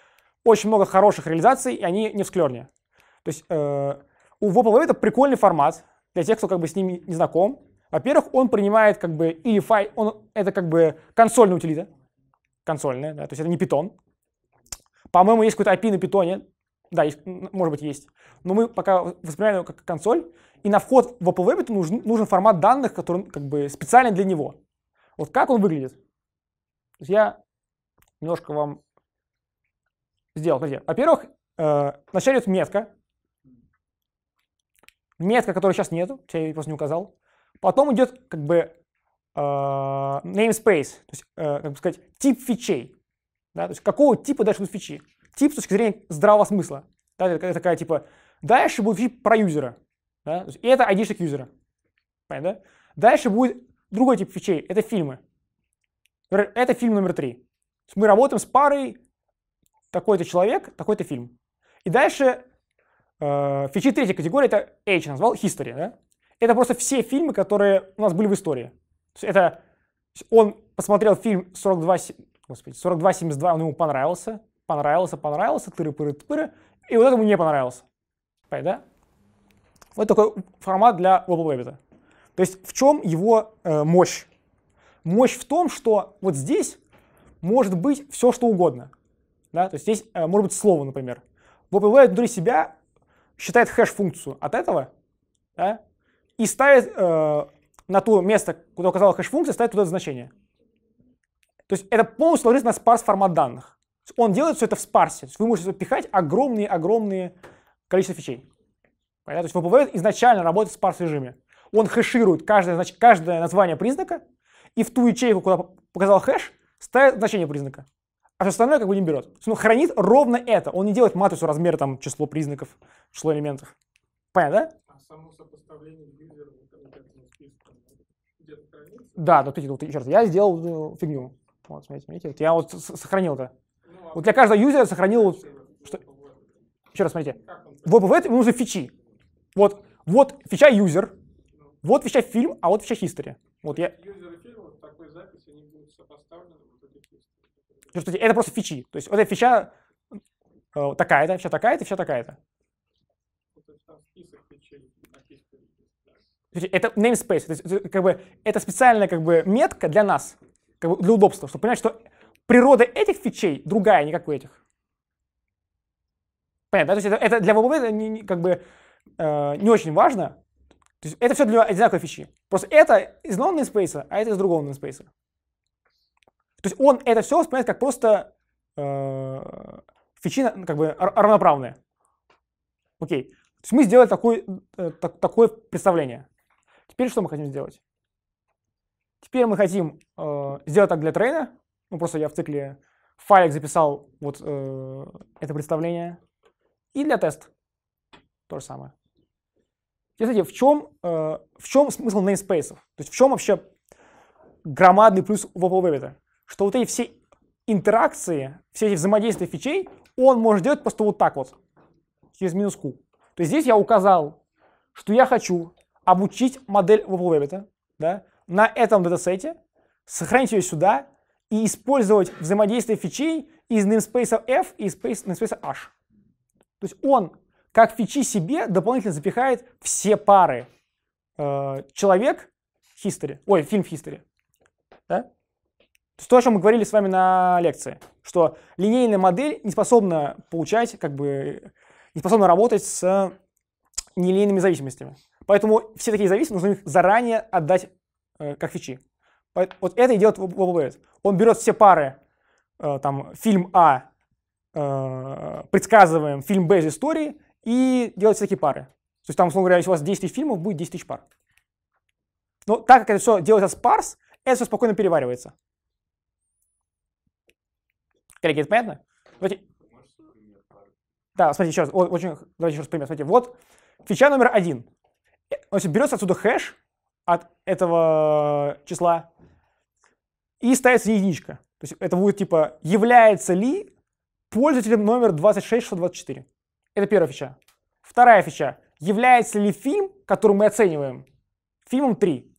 очень много хороших реализаций, и они не в склерне. То есть э, у Wobble это прикольный формат для тех, кто как бы с ним не знаком. Во-первых, он принимает как бы или файл, он, это как бы консольная утилита, консольная, да, то есть это не Python, по-моему, есть какой-то API на питоне. Да, есть, может быть, есть. Но мы пока воспринимаем его как консоль. И на вход в Apple Web нужен, нужен формат данных, который ну, как бы специально для него. Вот как он выглядит? я немножко вам сделал. Подожди. Во-первых, э, вначале идет метка. Метка, которой сейчас нету, я ее просто не указал. Потом идет как бы э, namespace, то есть, э, как бы сказать, тип фичей. Да? То есть какого типа дальше будут фичи? Тип с точки зрения здравого смысла. Да? Это такая типа, дальше будет фичи про юзера. Да? То есть, и это айдишник юзера. Понятно, да? Дальше будет другой тип фичей, это фильмы. Это фильм номер три. То есть мы работаем с парой, такой-то человек, такой-то фильм. И дальше э, фичи третьей категории, это H назвал, history, да? Это просто все фильмы, которые у нас были в истории. То есть это он посмотрел фильм 42, господи, 42-72, он ему понравился, понравился, понравился, тыры-пыры-тыры, и вот этому не понравился. Понятно, да? Вот такой формат для WebRabbit. То есть в чем его э, мощь? Мощь в том, что вот здесь может быть все, что угодно. Да? То есть здесь э, может быть слово, например. WebRabbit внутри себя считает хэш-функцию от этого да? и ставит э, на то место, куда указала хэш-функция, ставит туда значение. То есть это полностью сложится на спарс формат данных. Он делает все это в спарсе. То есть вы можете пихать огромные-огромные количество фичей. Понятно? То есть VPV изначально работает в спарс режиме. Он хэширует каждое, значит, каждое название признака и в ту ячейку, куда показал хэш, ставит значение признака. А все остальное как бы не берет. Есть, он хранит ровно это. Он не делает матрицу размера, там, число признаков, число элементов. Понятно, да? А само сопоставление юзера, да, да, ты, черт, я сделал э, фигню. Вот, смотрите, видите, вот я вот сохранил это. Ну, а вот для каждого юзера сохранил Что? Еще раз смотрите. В OpenWeb нужны фичи. Вот, вот фича юзер, ну. вот фича фильм, а вот фича history. Вот я... Это просто фичи. То есть вот эта фича э, такая-то, фича такая-то, фича такая-то. Это namespace, то есть, э, как бы, это специальная как бы, метка для нас как бы для удобства, чтобы понять, что природа этих фичей другая, а не как у этих. Понятно, да? То есть это, это для WebOp это не, не, как бы э, не очень важно. То есть это все для одинаковой фичи. Просто это из одного namespace а это из другого namespace. То есть он это все воспринимает как просто э, фичи как бы равноправные. Окей. То есть мы сделали такой, э, так, такое представление. Теперь что мы хотим сделать? Теперь мы хотим э, сделать так для трейна. Ну, просто я в цикле файлик записал вот э, это представление. И для тест то же самое. И, кстати, в чем, э, в чем смысл namespace? То есть в чем вообще громадный плюс в Apple Что вот эти все интеракции, все эти взаимодействия фичей, он может делать просто вот так вот, через минус Q. То есть здесь я указал, что я хочу обучить модель Apple Web, да, на этом датасете, сохранить ее сюда и использовать взаимодействие фичей из namespace f и из namespace h. То есть он, как фичи себе, дополнительно запихает все пары э, человек history, ой, фильм history. Да? То, о чем мы говорили с вами на лекции, что линейная модель не способна получать, как бы, не способна работать с нелинейными зависимостями. Поэтому все такие зависимости нужно их заранее отдать Э, как фичи. Вот это и делает WebWorld. Он берет все пары, э, там, фильм А, э, предсказываем фильм Б из истории и делать всякие пары. То есть там, условно говоря, если у вас 10 тысяч фильмов, будет 10 тысяч пар. Но так как это все делается парс это все спокойно переваривается. Коллеги, это понятно? Давайте... Да, смотрите, еще раз, очень, давайте еще раз пример. Смотрите, вот фича номер один. Значит, берется отсюда хэш, от этого числа. И ставится единичка. То есть это будет типа, является ли пользователем номер 26624. Это первая фича. Вторая фича. Является ли фильм, который мы оцениваем, фильмом 3.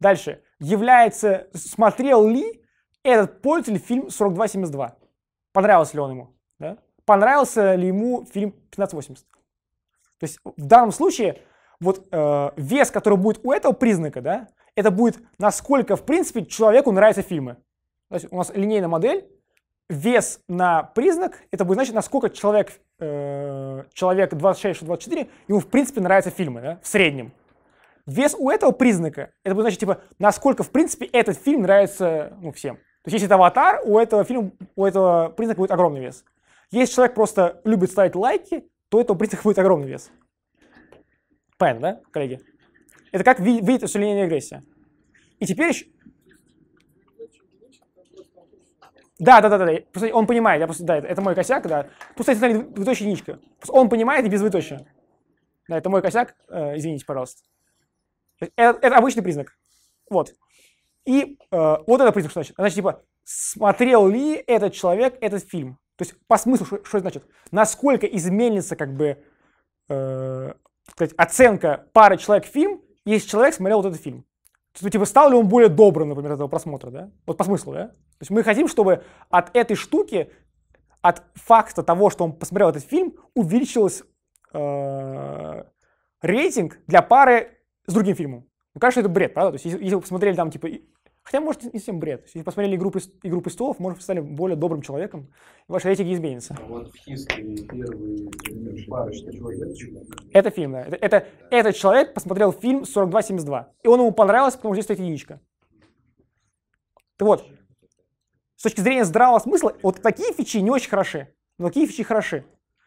Дальше. Является, смотрел ли этот пользователь фильм 4272? Понравился ли он ему? Да? Понравился ли ему фильм 1580? То есть в данном случае вот э, вес, который будет у этого признака, да, это будет, насколько, в принципе, человеку нравятся фильмы. То есть у нас линейная модель, вес на признак, это будет значит, насколько человек, э, человек 26-24, ему, в принципе, нравятся фильмы, да, в среднем. Вес у этого признака, это будет значит, типа, насколько, в принципе, этот фильм нравится ну, всем. То есть, если это аватар, у этого фильма, у этого признака будет огромный вес. Если человек просто любит ставить лайки, то этого признака будет огромный вес. Понятно, да, коллеги? Это как видит усиление агрессии? И теперь еще... Да, да, да, да, просто он понимает, я просто, да, это, мой косяк, да. Пусть это двоеточие единичка. Он понимает и без двоеточия. Да, это мой косяк, э, извините, пожалуйста. Это, э, это обычный признак. Вот. И э, вот это признак, что значит. Значит, типа, смотрел ли этот человек этот фильм? То есть по смыслу, что, что это значит? Насколько изменится как бы э, сказать, оценка пары человек фильм, если человек смотрел вот этот фильм. То, есть типа, стал ли он более добрым, например, этого просмотра, да? Вот по смыслу, да? То есть мы хотим, чтобы от этой штуки, от факта того, что он посмотрел этот фильм, увеличилось э, рейтинг для пары с другим фильмом. Ну, конечно, это бред, правда? То есть если, если вы посмотрели там, типа, Хотя, может, и совсем бред. Если посмотрели «Игру, прест... «Игру престолов», может, стали более добрым человеком, и ваши рейтинги изменятся. А вот в Хистли первый парочка человек. Это фильм, да. Это, это, этот человек посмотрел фильм 4272. И он ему понравился, потому что здесь стоит единичка. Так вот, с точки зрения здравого смысла, вот такие фичи не очень хороши. Но какие фичи хороши?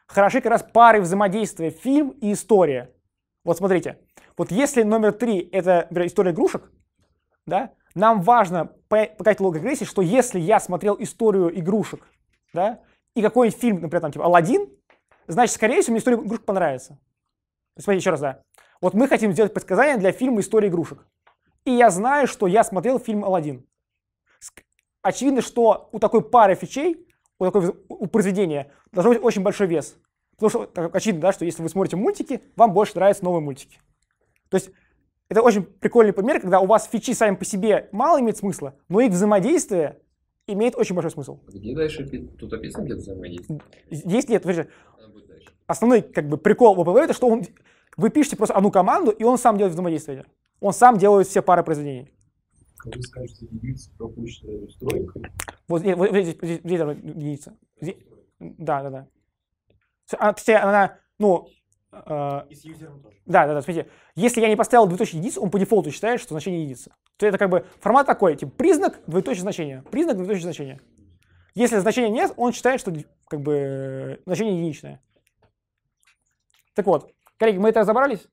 Хороши как раз пары взаимодействия фильм и история. Вот смотрите, вот если номер три — это например, история игрушек, да, нам важно показать лог регрессии, что если я смотрел историю игрушек, да, и какой-нибудь фильм, например, там, типа «Аладдин», значит, скорее всего, мне история игрушек понравится. Смотрите, еще раз, да. Вот мы хотим сделать предсказание для фильма «История игрушек». И я знаю, что я смотрел фильм «Аладдин». Очевидно, что у такой пары фичей, у, такой, у произведения должен быть очень большой вес. Потому что очевидно, да, что если вы смотрите мультики, вам больше нравятся новые мультики. То есть это очень прикольный пример, когда у вас фичи сами по себе мало имеют смысла, но их взаимодействие имеет очень большой смысл. А где дальше тут описано, где взаимодействие? Есть, нет, подожди. Основной как бы прикол в OpenWeb это что он, вы пишете просто одну команду, и он сам делает взаимодействие. Он сам делает все пары произведений. А вы скажете единица пропущенная настройка. Вот, нет, вот здесь, здесь, здесь, единица. Здесь, да, да, да. Она, она, ну, а, и с юзером тоже. Да, да, да, смотрите. Если я не поставил двоеточие единиц, он по дефолту считает, что значение единица. То это как бы формат такой, типа признак, двоеточие значение, признак, двоеточие значение. Если значения нет, он считает, что как бы значение единичное. Так вот, коллеги, мы это разобрались?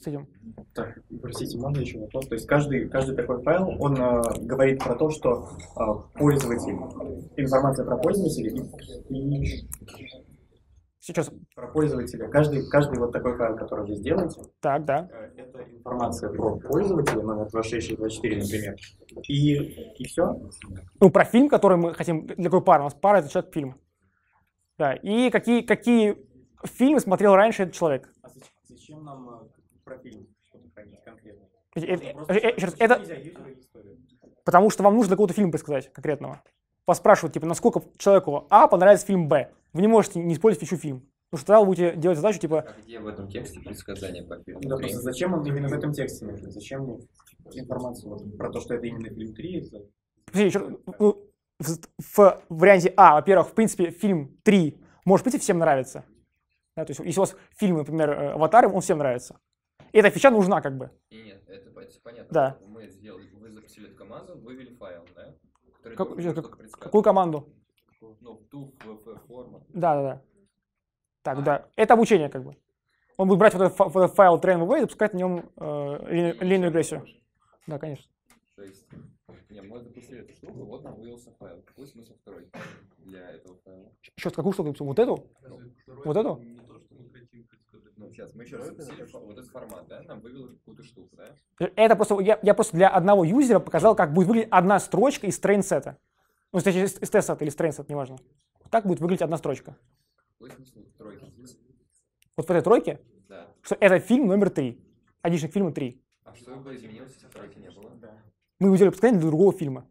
с этим. Так, простите, можно еще вопрос? То есть каждый, каждый такой файл, он э, говорит про то, что э, пользователь, информация про пользователя и, и Сейчас. Про пользователя. Каждый, каждый вот такой файл, который вы сделаете, так, да. Э, это информация про пользователя, номер 2624, например. И, и все. Ну, про фильм, который мы хотим, для какой пары. У нас пара изучает фильм. Да. И какие, какие фильмы смотрел раньше этот человек. А зачем, нам э, про фильм что-то хранить конкретно? Э, это, это, это, потому что вам нужно какого-то фильма предсказать конкретного. Вас типа, насколько человеку А понравится фильм Б вы не можете не использовать фичу фильм. Потому что тогда вы будете делать задачу типа... А где в этом тексте предсказание по фильму? Да, просто зачем он именно в этом тексте нужен? Зачем информацию про то, что это именно фильм 3? Это... еще, ну, в, в варианте А, во-первых, в принципе, фильм 3 может быть и всем нравится. Да, то есть, если у вас фильм, например, э, «Аватар», он всем нравится. И эта фича нужна как бы. И нет, это понятно. Да. Мы сделали, вы запустили эту команду, вывели файл, да? Как, как, какую команду? Ну, ТУФ, ВФ, форма. Да, да, да. Так, а. да. Это обучение как бы. Он будет брать вот этот, файл train.vv и запускать на нем э, линейную регрессию. Да, конечно. То есть, не, мы запустили эту штуку, вот нам вывелся файл. Какой смысл второй для этого файла? Сейчас, какую штуку? Вот эту? Вот эту? Ну, сейчас, мы еще раз запустили, вот этот формат, да, нам вывел какую-то штуку, да? Э, это просто, я, я просто для одного юзера показал, как будет выглядеть одна строчка из трейн-сета. Ну, из теста или страница, это неважно. Так будет выглядеть одна строчка. Вот в этой тройке? Да. Что это фильм номер три. Одиночник фильма три. А что бы изменилось, если тройки не было? Да. Мы выделили подсказание для другого фильма.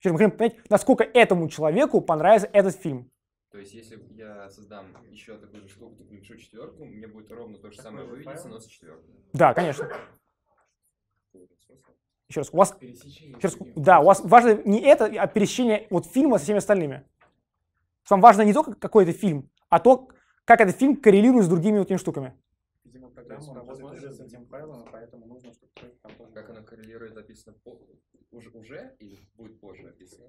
Сейчас мы хотим понять, насколько этому человеку понравится этот фильм. То есть, если я создам еще такую же штуку, включу четверку, мне будет ровно то же самое выведется, но с четверкой. Да, конечно. Еще раз, у вас, еще раз, да, у вас важно не это, а пересечение вот фильма со всеми остальными. Вам важно не то, какой это фильм, а то, как этот фильм коррелирует с другими вот этими штуками. Видимо, программа работает уже с этим правилом, поэтому нужно, чтобы там тоже... Как она коррелирует, описано по... уже, уже или будет позже описано?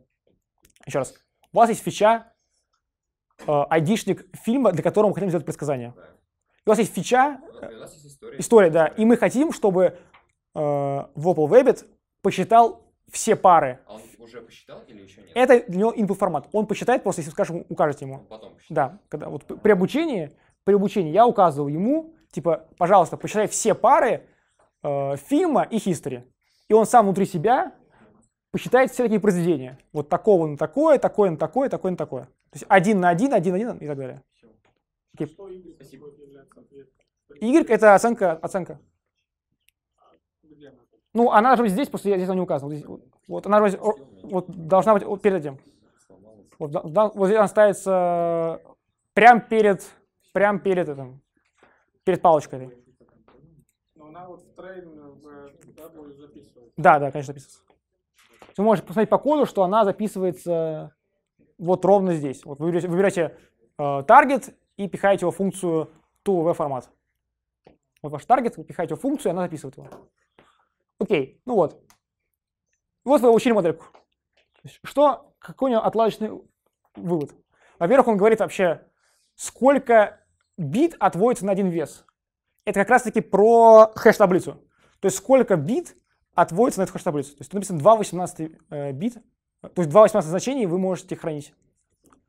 Еще раз. У вас есть фича, э, id фильма, для которого мы хотим сделать предсказание. Да. у вас есть фича, у нас есть история, э, история, да, и мы хотим, чтобы э, в Opel Vebit посчитал все пары. А он уже посчитал или еще нет? Это для него input формат. Он посчитает просто, если скажем, укажете ему. Он потом посчитает. Да, когда вот при обучении, при обучении я указывал ему, типа, пожалуйста, посчитай все пары э, фильма и history. И он сам внутри себя посчитает все такие произведения. Вот такого на такое, такое на такое, такое на такое. То есть один на один, один на один и так далее. Все. Okay. Что это оценка, оценка. Ну, она же здесь, просто я здесь она не указывал. вот она быть, вот, должна быть вот, перед этим. Вот, да, вот здесь она ставится э, прямо перед, прям перед этим, перед палочкой. Э, да, да, конечно, записывается. Ты можешь посмотреть по коду, что она записывается вот ровно здесь. Вот вы берете, вы э, таргет и пихаете его в функцию в формат. Вот ваш таргет, вы пихаете его в функцию, и она записывает его. Окей, ну вот. Вот вы учили модельку. Что, какой у него отладочный вывод? Во-первых, он говорит вообще, сколько бит отводится на один вес. Это как раз-таки про хэш-таблицу. То есть сколько бит отводится на эту хэш-таблицу. То есть тут написано 2 18 э, бит, то есть 2 18 значений вы можете хранить.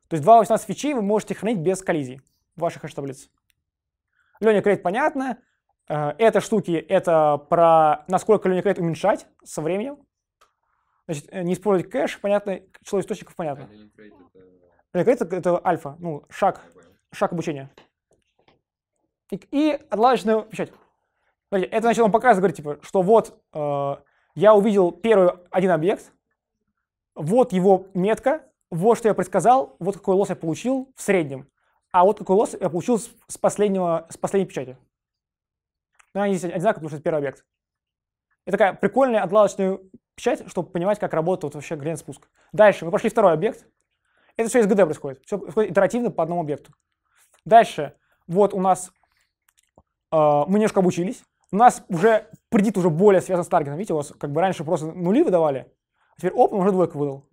То есть 2 18 фичей вы можете хранить без коллизий в вашей хэш-таблице. Леня Крейт понятно, Э, это штуки, это про насколько линейкрейт уменьшать со временем. Значит, э, не использовать кэш, понятно, число источников понятно. А, линейкрейт это... это альфа, ну, шаг, шаг обучения. И, и отладочную печать. Смотрите, это значит, он показывает, говорит, типа, что вот э, я увидел первый один объект, вот его метка, вот что я предсказал, вот какой лосс я получил в среднем, а вот какой лосс я получил с, последнего, с последней печати но они здесь одинаковые, потому что это первый объект. Это такая прикольная отладочная печать, чтобы понимать, как работает вообще градиент спуск. Дальше мы прошли второй объект. Это все из ГД происходит. Все происходит итеративно по одному объекту. Дальше вот у нас э, мы немножко обучились. У нас уже предит уже более связан с таргетом. Видите, у вас как бы раньше просто нули выдавали, а теперь оп, он уже двойку выдал.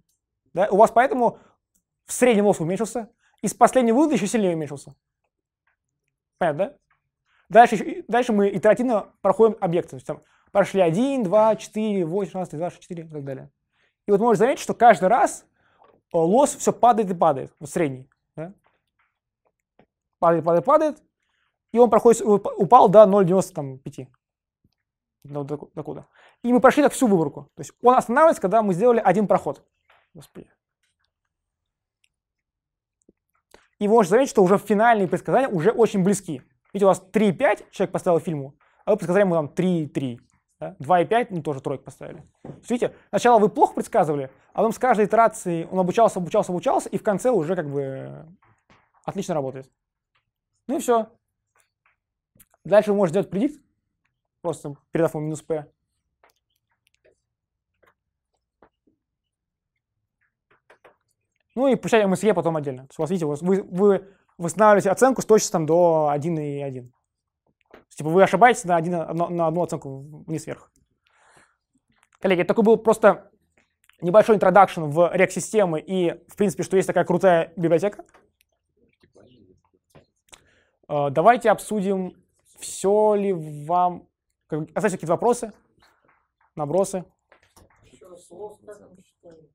Да? У вас поэтому в среднем лосс уменьшился, и с последнего вывода еще сильнее уменьшился. Понятно, да? Дальше, дальше мы итеративно проходим объекты. То есть, там, прошли 1, 2, 4, 8, 16, 20, 4 и так далее. И вот можно заметить, что каждый раз э, лосс все падает и падает, вот средний. Да? Падает, падает, падает, и он проходит, э, упал до 0,95. До, до, до куда. И мы прошли так всю выборку. То есть он останавливается, когда мы сделали один проход. Господи. И можете заметить, что уже финальные предсказания уже очень близки. Видите, у вас 3,5 человек поставил фильму, а вы предсказали ему там 3,3. Да? 2,5, ну тоже тройку поставили. Видите, сначала вы плохо предсказывали, а потом с каждой итерацией он обучался, обучался, обучался, и в конце уже как бы э, отлично работает. Ну и все. Дальше вы можете сделать предикт, просто передав ему минус p. Ну и пущать MSE потом отдельно. То есть у вас, видите, вы, вы восстанавливаете оценку с точностью до 1,1. Типа вы ошибаетесь на, один, на на одну оценку вниз сверх Коллеги, это такой был просто небольшой интродакшн в React-системы и, в принципе, что есть такая крутая библиотека. Э, давайте обсудим, все ли вам... Остались какие-то вопросы, набросы?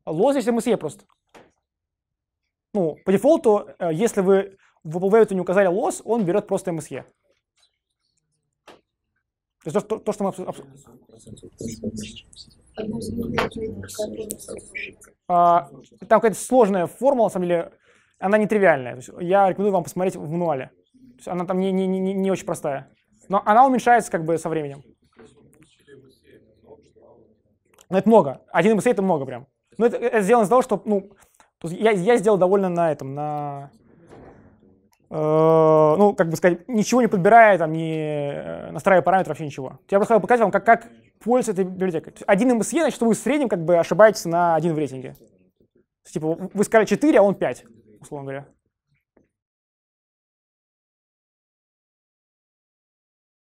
лоз если мы просто. Ну, по дефолту, э, если вы в Value не указали лосс, он берет просто MSE. То то, что, то, что мы обсуждали. А, там какая-то сложная формула, на самом деле, она нетривиальная. То я рекомендую вам посмотреть в мануале. она там не, не, не, не очень простая. Но она уменьшается как бы со временем. Но это много. Один MSA это много прям. Но это, это сделано из-за того, что ну, я, я сделал довольно на этом, на Э, ну, как бы сказать, ничего не подбирая, там, не э, настраивая параметры, вообще ничего. Я просто хотел показать вам, как, как пользоваться этой библиотекой. То есть 1 МСЕ, значит, вы в среднем как бы ошибаетесь на один в рейтинге. Есть, типа, вы сказали 4, а он 5, условно говоря.